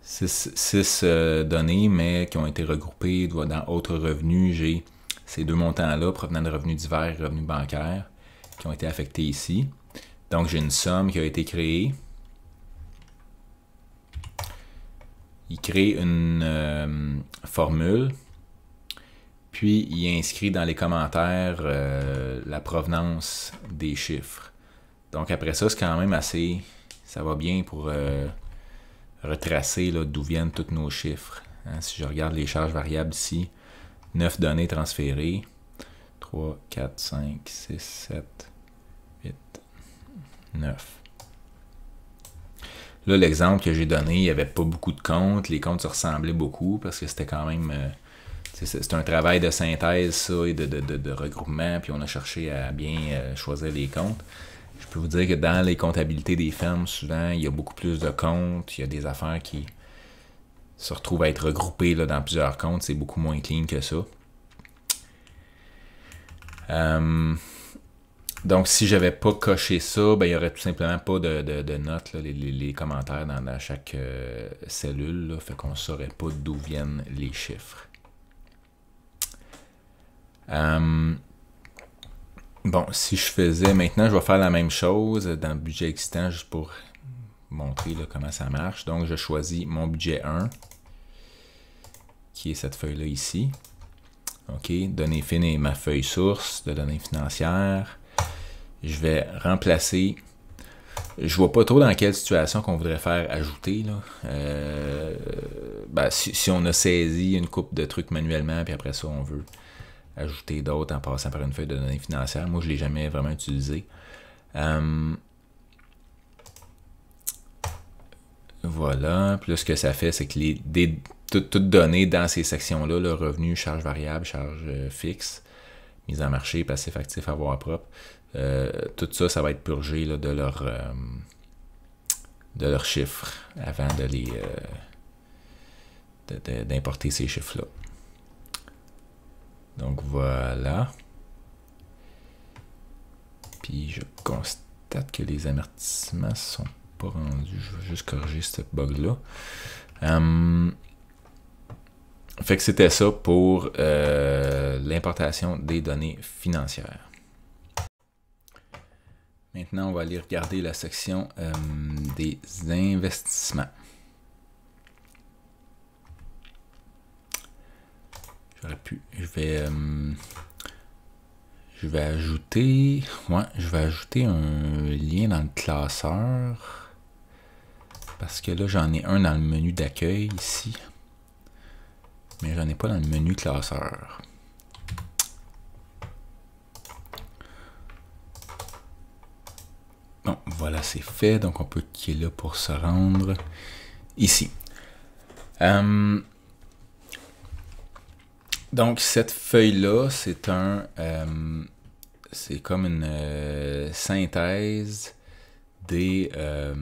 six, euh, données, mais qui ont été regroupées dans autres revenus. J'ai ces deux montants-là provenant de revenus divers et revenus bancaires qui ont été affectés ici. Donc, j'ai une somme qui a été créée. Il crée une euh, formule, puis il inscrit dans les commentaires euh, la provenance des chiffres. Donc après ça, c'est quand même assez. Ça va bien pour euh, retracer d'où viennent tous nos chiffres. Hein. si je regarde les charges variables ici, 9 données transférées. 3, 4, 5, 6, 7, 8, 9. Là, l'exemple que j'ai donné, il n'y avait pas beaucoup de comptes. Les comptes se ressemblaient beaucoup parce que c'était quand même. Euh, c'est un travail de synthèse, ça, et de, regroupement. Puis on a cherché à bien euh, choisir les comptes je peux vous dire que dans les comptabilités des fermes, souvent, il y a beaucoup plus de comptes, il y a des affaires qui se retrouvent à être regroupées là, dans plusieurs comptes, c'est beaucoup moins clean que ça. Euh, donc, si j'avais pas coché ça, ben, il n'y aurait tout simplement pas de, notes, les, commentaires dans, chaque euh, cellule. fait qu'on ne saurait pas d'où viennent les chiffres. Euh, Bon, si je faisais maintenant, je vais faire la même chose dans le budget existant juste pour montrer comment ça marche. Donc, je choisis mon budget 1, qui est cette feuille-là ici. OK, données fines et ma feuille source de données financières. Je vais remplacer. Je ne vois pas trop dans quelle situation qu'on voudrait faire ajouter. Euh, ben, si, si, on a saisi une coupe de trucs manuellement, puis après ça, on veut ajouter d'autres en passant par une feuille de données financières. Moi, je ne l'ai jamais vraiment utilisé. Hum, voilà. Puis ce que ça fait, c'est que les, toutes données dans ces sections-là, le revenu, charge variable, charge euh, fixe, mise en marché, passif actif, avoir propre, euh, tout ça, ça va être purgé de leur euh, de leurs chiffres avant de les d'importer ces chiffres-là. Donc voilà. Puis je constate que les amortissements sont pas rendus. Je vais juste corriger ce bug-là. Hum, fait que c'était ça pour euh, l'importation des données financières. Maintenant, on va aller regarder la section hum, des investissements. Je vais. Euh, je vais ajouter. moi je vais ajouter un lien dans le classeur. Parce que là, j'en ai un dans le menu d'accueil ici. Mais j'en ai pas dans le menu classeur. Bon, voilà, c'est fait. Donc, on peut cliquer là pour se rendre ici. Euh, donc, cette feuille-là, c'est un. Euh, c'est comme une euh, synthèse euh,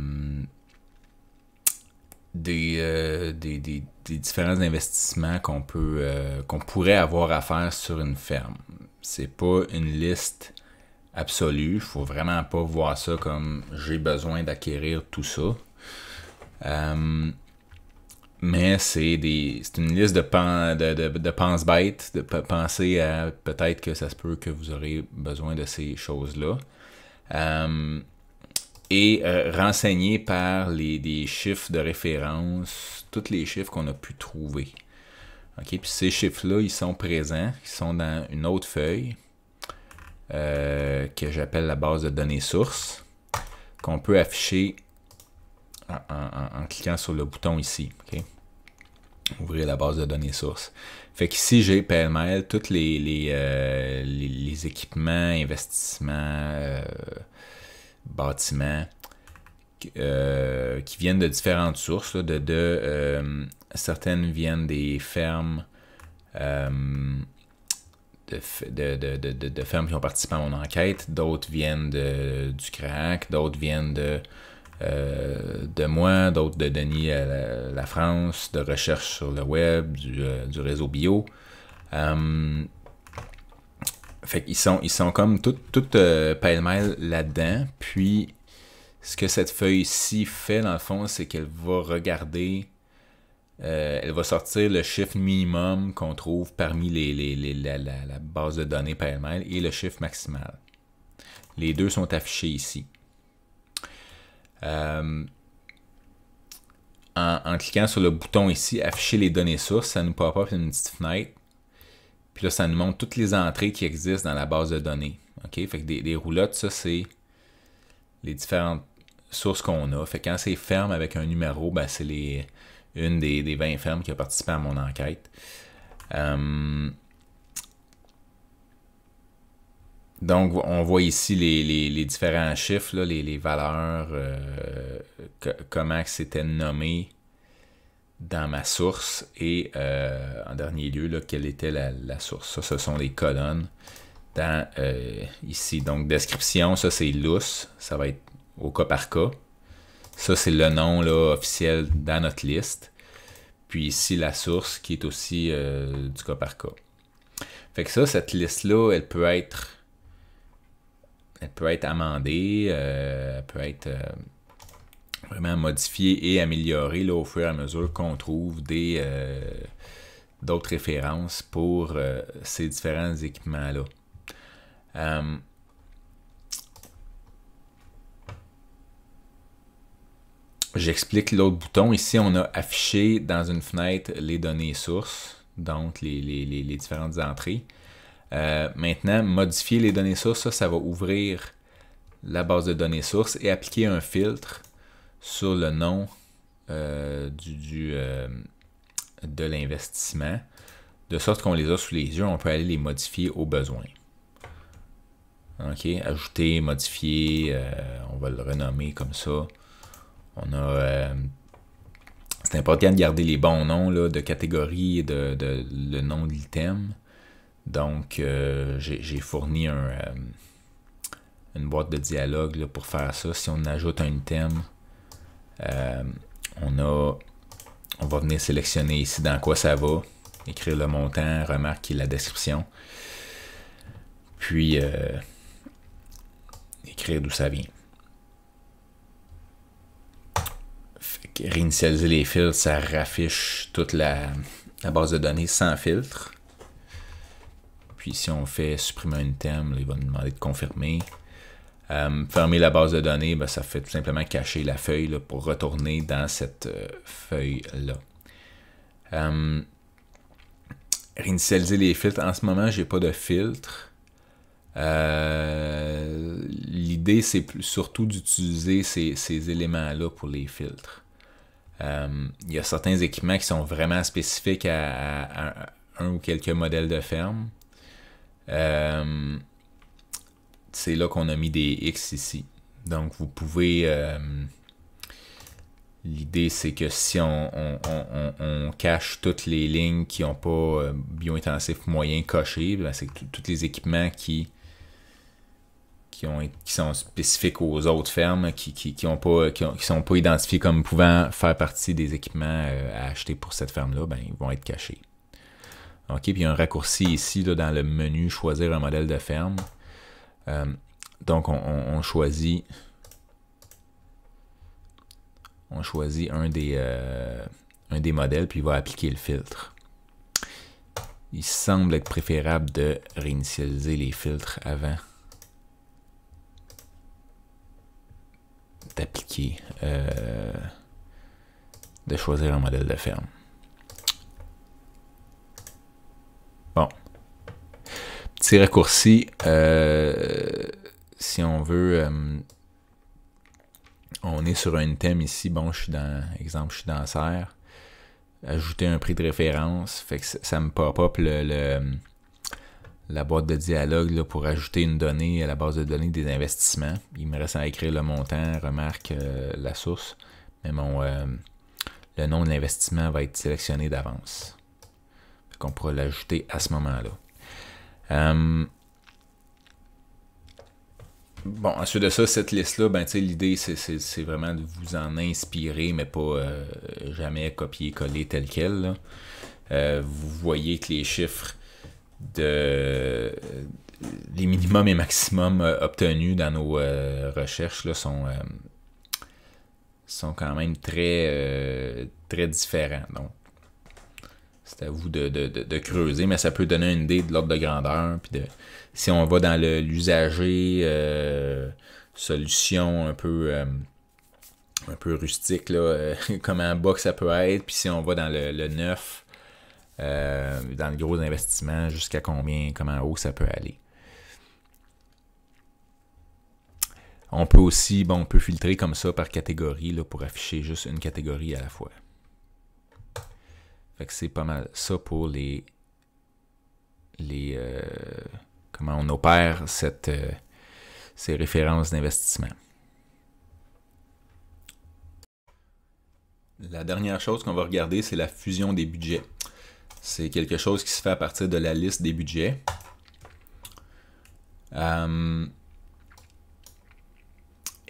des. des, des, différents investissements qu'on peut qu'on pourrait avoir à faire sur une ferme. C'est pas une liste absolue. Faut vraiment pas voir ça comme j'ai besoin d'acquérir tout ça. Mais c'est des une liste de, pan, de, de, de bêtes de penser à peut-être que ça se peut que vous aurez besoin de ces choses-là. Hum, et euh, renseigner renseigné par les, des chiffres de référence, tous les chiffres qu'on a pu trouver. OK, puis ces chiffres-là, ils sont présents, ils sont dans une autre feuille euh, que j'appelle la base de données source, qu'on peut afficher en, cliquant sur le bouton ici. Okay? Ouvrir la base de données source. Fait qu'ici, j'ai pêle-mêle tous les, les, euh, équipements, investissements, euh, bâtiments euh, qui viennent de différentes sources. de, certaines viennent des fermes. De, de, fermes qui ont participé à mon enquête, d'autres viennent du crack, d'autres viennent de euh, de moi, d'autres de Denis à la, France, de recherche sur le web, du, euh, réseau bio. Euh, fait qu'ils sont, ils sont comme tout, tout euh, là-dedans. Puis, ce que cette feuille-ci fait, dans le fond, c'est qu'elle va regarder, elle va sortir le chiffre minimum qu'on trouve parmi les, la, base de données pêle et le chiffre maximal. Les deux sont affichés ici. Euh, en, cliquant sur le bouton ici, afficher les données sources, ça nous propose une petite fenêtre. Puis là, ça nous montre toutes les entrées qui existent dans la base de données. OK? Fait que des, des roulottes, ça, c'est les différentes sources qu'on a. Fait quand c'est ferme avec un numéro, ben, c'est les, une des, des, 20 fermes qui a participé à mon enquête. Euh, Donc, on voit ici les, différents chiffres, les, valeurs, euh, comment c'était nommé dans ma source et euh, en dernier lieu, quelle était la, source. Ça, ce sont les colonnes dans, euh, ici. Donc, description, ça c'est lousse. ça va être au cas par cas. Ça, c'est le nom là, officiel dans notre liste. Puis ici, la source qui est aussi du cas par cas. Fait que ça, cette liste-là, elle peut être elle peut être amendée, euh, elle peut être euh, vraiment modifiée et améliorée au fur et à mesure qu'on trouve des euh, d'autres références pour ces différents équipements-là. J'explique l'autre bouton. Ici, on a affiché dans une fenêtre les données sources, donc les différentes entrées. Euh, maintenant, modifier les données sources, ça, va ouvrir la base de données sources et appliquer un filtre sur le nom euh, du, euh, de l'investissement, de sorte qu'on les a sous les yeux, on peut aller les modifier au besoin. OK, ajouter, modifier, on va le renommer comme ça. On a c'est important de garder les bons noms de catégorie et de, de, le nom de l'item. Donc, euh, j'ai fourni euh, une boîte de dialogue pour faire ça. Si on ajoute un item, euh, on, va venir sélectionner ici dans quoi ça va, écrire le montant, remarque la description, puis écrire d'où ça vient. réinitialiser les filtres, ça raffiche toute la base de données sans filtre. Puis si on fait supprimer un thème, il va nous demander de confirmer. Euh, fermer la base de données, ben, ça fait tout simplement cacher la feuille pour retourner dans cette euh, feuille-là. Euh, réinitialiser les filtres. En ce moment, je n'ai pas de filtre. L'idée, c'est surtout d'utiliser ces, éléments-là pour les filtres. Il y a certains équipements qui sont vraiment spécifiques à un ou quelques modèles de ferme. Euh, c'est là qu'on a mis des X ici. Donc vous pouvez... Euh, l'idée c'est que si on, cache toutes les lignes qui n'ont pas bio euh, biointensif moyen coché, ben, c'est tous les équipements qui, qui, ont, qui sont spécifiques aux autres fermes, qui ne qui, sont pas identifiés comme pouvant faire partie des équipements à acheter pour cette ferme-là, ben, ils vont être cachés. OK, puis il y a un raccourci ici là, dans le menu « Choisir un modèle de ferme euh, Donc, on, choisit... On choisit un des, euh, un des modèles, puis il va appliquer le filtre. Il semble être préférable de réinitialiser les filtres avant d'appliquer, euh, de choisir un modèle de ferme. raccourcis, euh, si on veut, euh, on est sur un thème ici. Bon, je suis dans, exemple, je suis dans serre. Ajouter un prix de référence, fait que ça, me pop-up le, la boîte de dialogue pour ajouter une donnée à la base de données des investissements. Il me reste à écrire le montant, remarque euh, la source, mais mon, le nom de l'investissement va être sélectionné d'avance. On pourra l'ajouter à ce moment-là. Euh, bon, ensuite de ça, cette liste-là, ben, l'idée, c'est vraiment de vous en inspirer, mais pas euh, jamais copier-coller tel quel. Euh, vous voyez que les chiffres de les minimums et maximums obtenus dans nos recherches sont, sont quand même très, très différents. Donc, c'est à vous de, creuser, mais ça peut donner une idée de l'ordre de grandeur. Puis de, si on va dans l'usager, euh, solution un peu, euh, un peu rustique, là, euh, comment bas ça peut être. Puis si on va dans le, le neuf, dans le gros investissement, jusqu'à combien, comment haut ça peut aller. On peut aussi, bon, on peut filtrer comme ça par catégorie là, pour afficher juste une catégorie à la fois c'est pas mal ça pour les. les euh, comment on opère cette, euh, ces références d'investissement. La dernière chose qu'on va regarder, c'est la fusion des budgets. C'est quelque chose qui se fait à partir de la liste des budgets. Euh,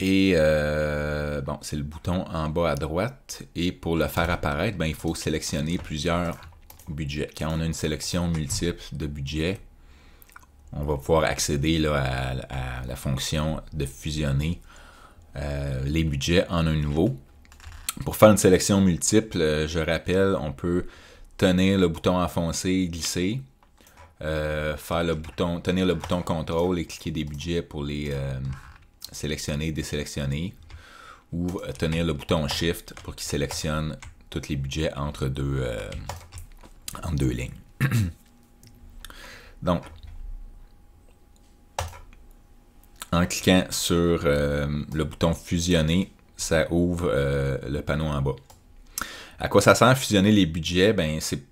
et euh, bon, c'est le bouton en bas à droite. Et pour le faire apparaître, ben, il faut sélectionner plusieurs budgets. Quand on a une sélection multiple de budgets, on va pouvoir accéder à, la fonction de fusionner euh, les budgets en un nouveau. Pour faire une sélection multiple, euh, je rappelle, on peut tenir le bouton enfoncé glisser. faire le bouton, tenir le bouton contrôle et cliquer des budgets pour les, sélectionner, désélectionner, ou euh, tenir le bouton Shift pour qu'il sélectionne tous les budgets entre deux, euh, deux lignes. Donc, en cliquant sur euh, le bouton Fusionner, ça ouvre le panneau en bas. À quoi ça sert fusionner les budgets Ben c'est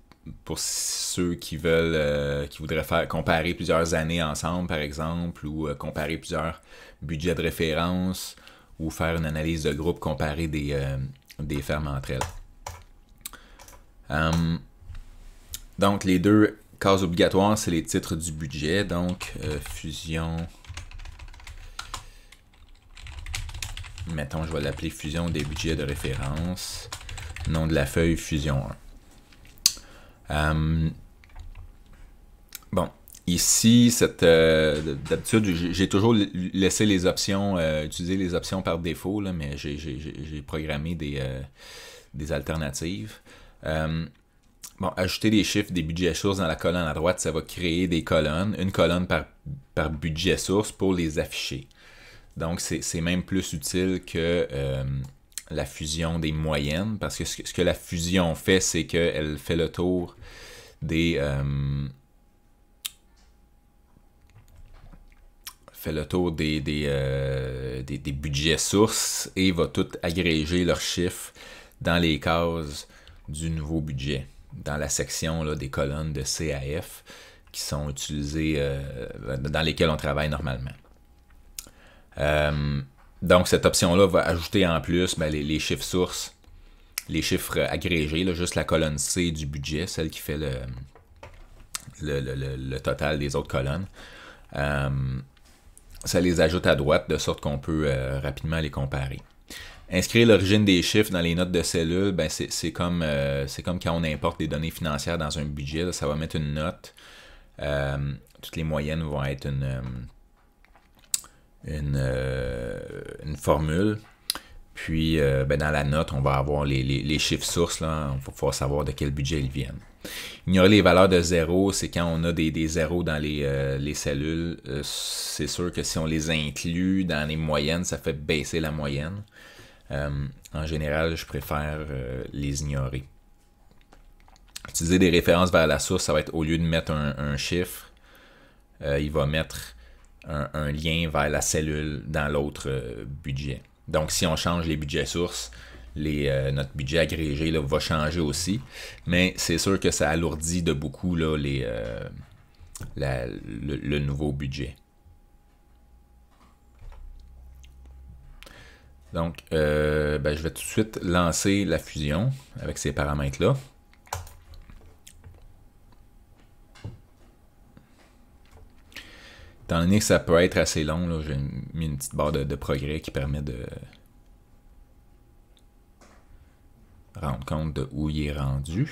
pour ceux qui veulent, qui voudraient faire comparer plusieurs années ensemble, par exemple, ou comparer plusieurs budget de référence ou faire une analyse de groupe, comparer des, euh, des fermes entre elles. Hum, donc, les deux cases obligatoires, c'est les titres du budget. Donc, euh, fusion. Mettons, je vais l'appeler fusion des budgets de référence. Nom de la feuille, fusion 1. Hum, bon, Ici, euh, d'habitude, j'ai toujours laissé les options, euh, utiliser les options par défaut, mais j'ai programmé des, euh, alternatives. bon, ajouter des chiffres des budgets sources dans la colonne à droite, ça va créer des colonnes, une colonne par, budget source pour les afficher. Donc, c'est même plus utile que la fusion des moyennes, parce que, ce que la fusion fait, c'est qu'elle fait le tour des fait le tour euh, des, des, budgets sources et va tout agréger leurs chiffres dans les cases du nouveau budget, dans la section des colonnes de CAF qui sont utilisées, euh, dans lesquelles on travaille normalement. Euh, donc, cette option-là va ajouter en plus ben, les, chiffres sources, les chiffres agrégés, là, juste la colonne C du budget, celle qui fait le, le, le total des autres colonnes ça les ajoute à droite de sorte qu'on peut euh, rapidement les comparer. Inscrire l'origine des chiffres dans les notes de cellules, ben, c'est comme, euh, comme quand on importe des données financières dans un budget, ça va mettre une note. Euh, toutes les moyennes vont être une, une, formule. Puis ben, dans la note, on va avoir les, chiffres sources, là, faut savoir de quel budget ils viennent. Ignorer les valeurs de zéro, c'est quand on a des, zéros dans les, euh, cellules. Euh, c'est sûr que si on les inclut dans les moyennes, ça fait baisser la moyenne. Euh, en général, je préfère les ignorer. Utiliser des références vers la source, ça va être au lieu de mettre un, chiffre, il va mettre un, lien vers la cellule dans l'autre budget. Donc, si on change les budgets sources, euh, notre budget agrégé va changer aussi. Mais c'est sûr que ça alourdit de beaucoup euh, le, nouveau budget. Donc, euh, ben, je vais tout de suite lancer la fusion avec ces paramètres-là. Étant donné que ça peut être assez long, j'ai mis une petite barre de progrès qui permet de, rendre compte de où il est rendu.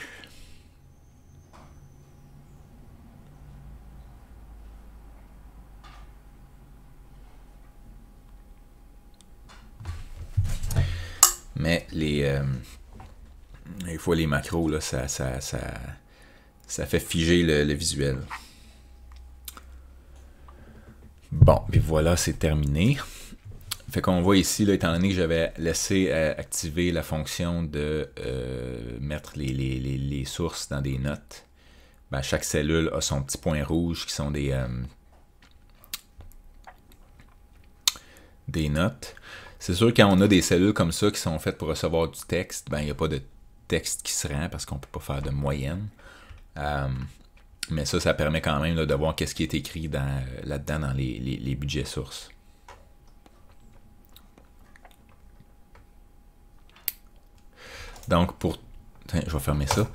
Mais les, il euh, fois, les macros, là, ça, ça, ça, fait figer le, visuel. Bon, puis voilà, c'est terminé. Fait qu'on voit ici, là, étant donné que j'avais laissé euh, activer la fonction de euh, mettre les, sources dans des notes, ben, chaque cellule a son petit point rouge qui sont des, euh, des notes. C'est sûr, quand on a des cellules comme ça qui sont faites pour recevoir du texte, ben, il n'y a pas de texte qui se rend parce qu'on ne peut pas faire de moyenne. mais ça, ça permet quand même de voir qu'est-ce qui est écrit là-dedans dans les budgets sources. Donc, pour. Je vais fermer ça.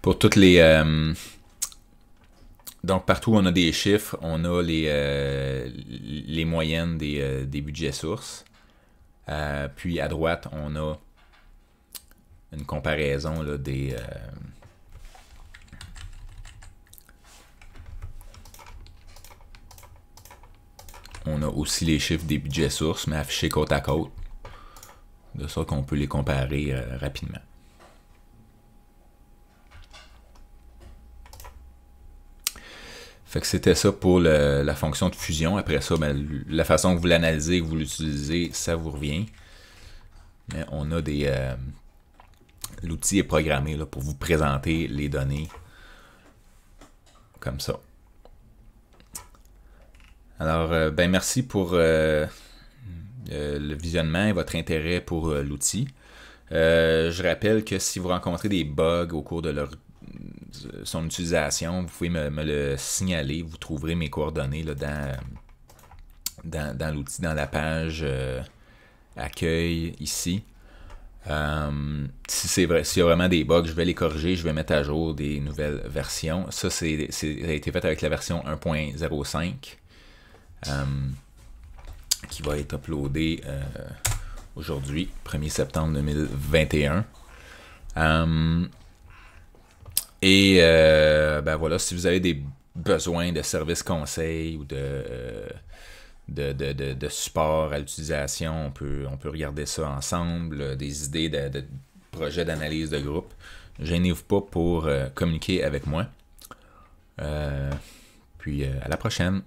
Pour toutes les. Euh, donc, partout on a des chiffres, on a les, euh, les moyennes des, euh, budgets sources. puis à droite, on a une comparaison là, des. On a aussi les chiffres des budgets sources, mais affichés côte à côte. De sorte qu'on peut les comparer rapidement. c'était ça pour la fonction de fusion. Après ça, ben, la façon que vous l'analysez, que vous l'utilisez, ça vous revient. on a des... Euh, l'outil est programmé là, pour vous présenter les données comme ça. Alors, euh, ben merci pour euh, le visionnement et votre intérêt pour l'outil. je rappelle que si vous rencontrez des bugs au cours de leur son utilisation, vous pouvez me, le signaler. Vous trouverez mes coordonnées là, dans, dans, l'outil, dans la page euh, accueil ici. Euh, si c'est vrai, s'il y a vraiment des bugs, je vais les corriger, je vais mettre à jour des nouvelles versions. Ça, c'est, a été fait avec la version 1.05 euh, qui va être uploadée aujourd'hui, 1er septembre 2021. Et euh, ben voilà, si vous avez des besoins de services conseils ou euh, de, de, support à l'utilisation, on peut, on peut regarder ça ensemble, des idées de, de projets d'analyse de groupe. Gênez-vous pas pour euh, communiquer avec moi. puis à la prochaine.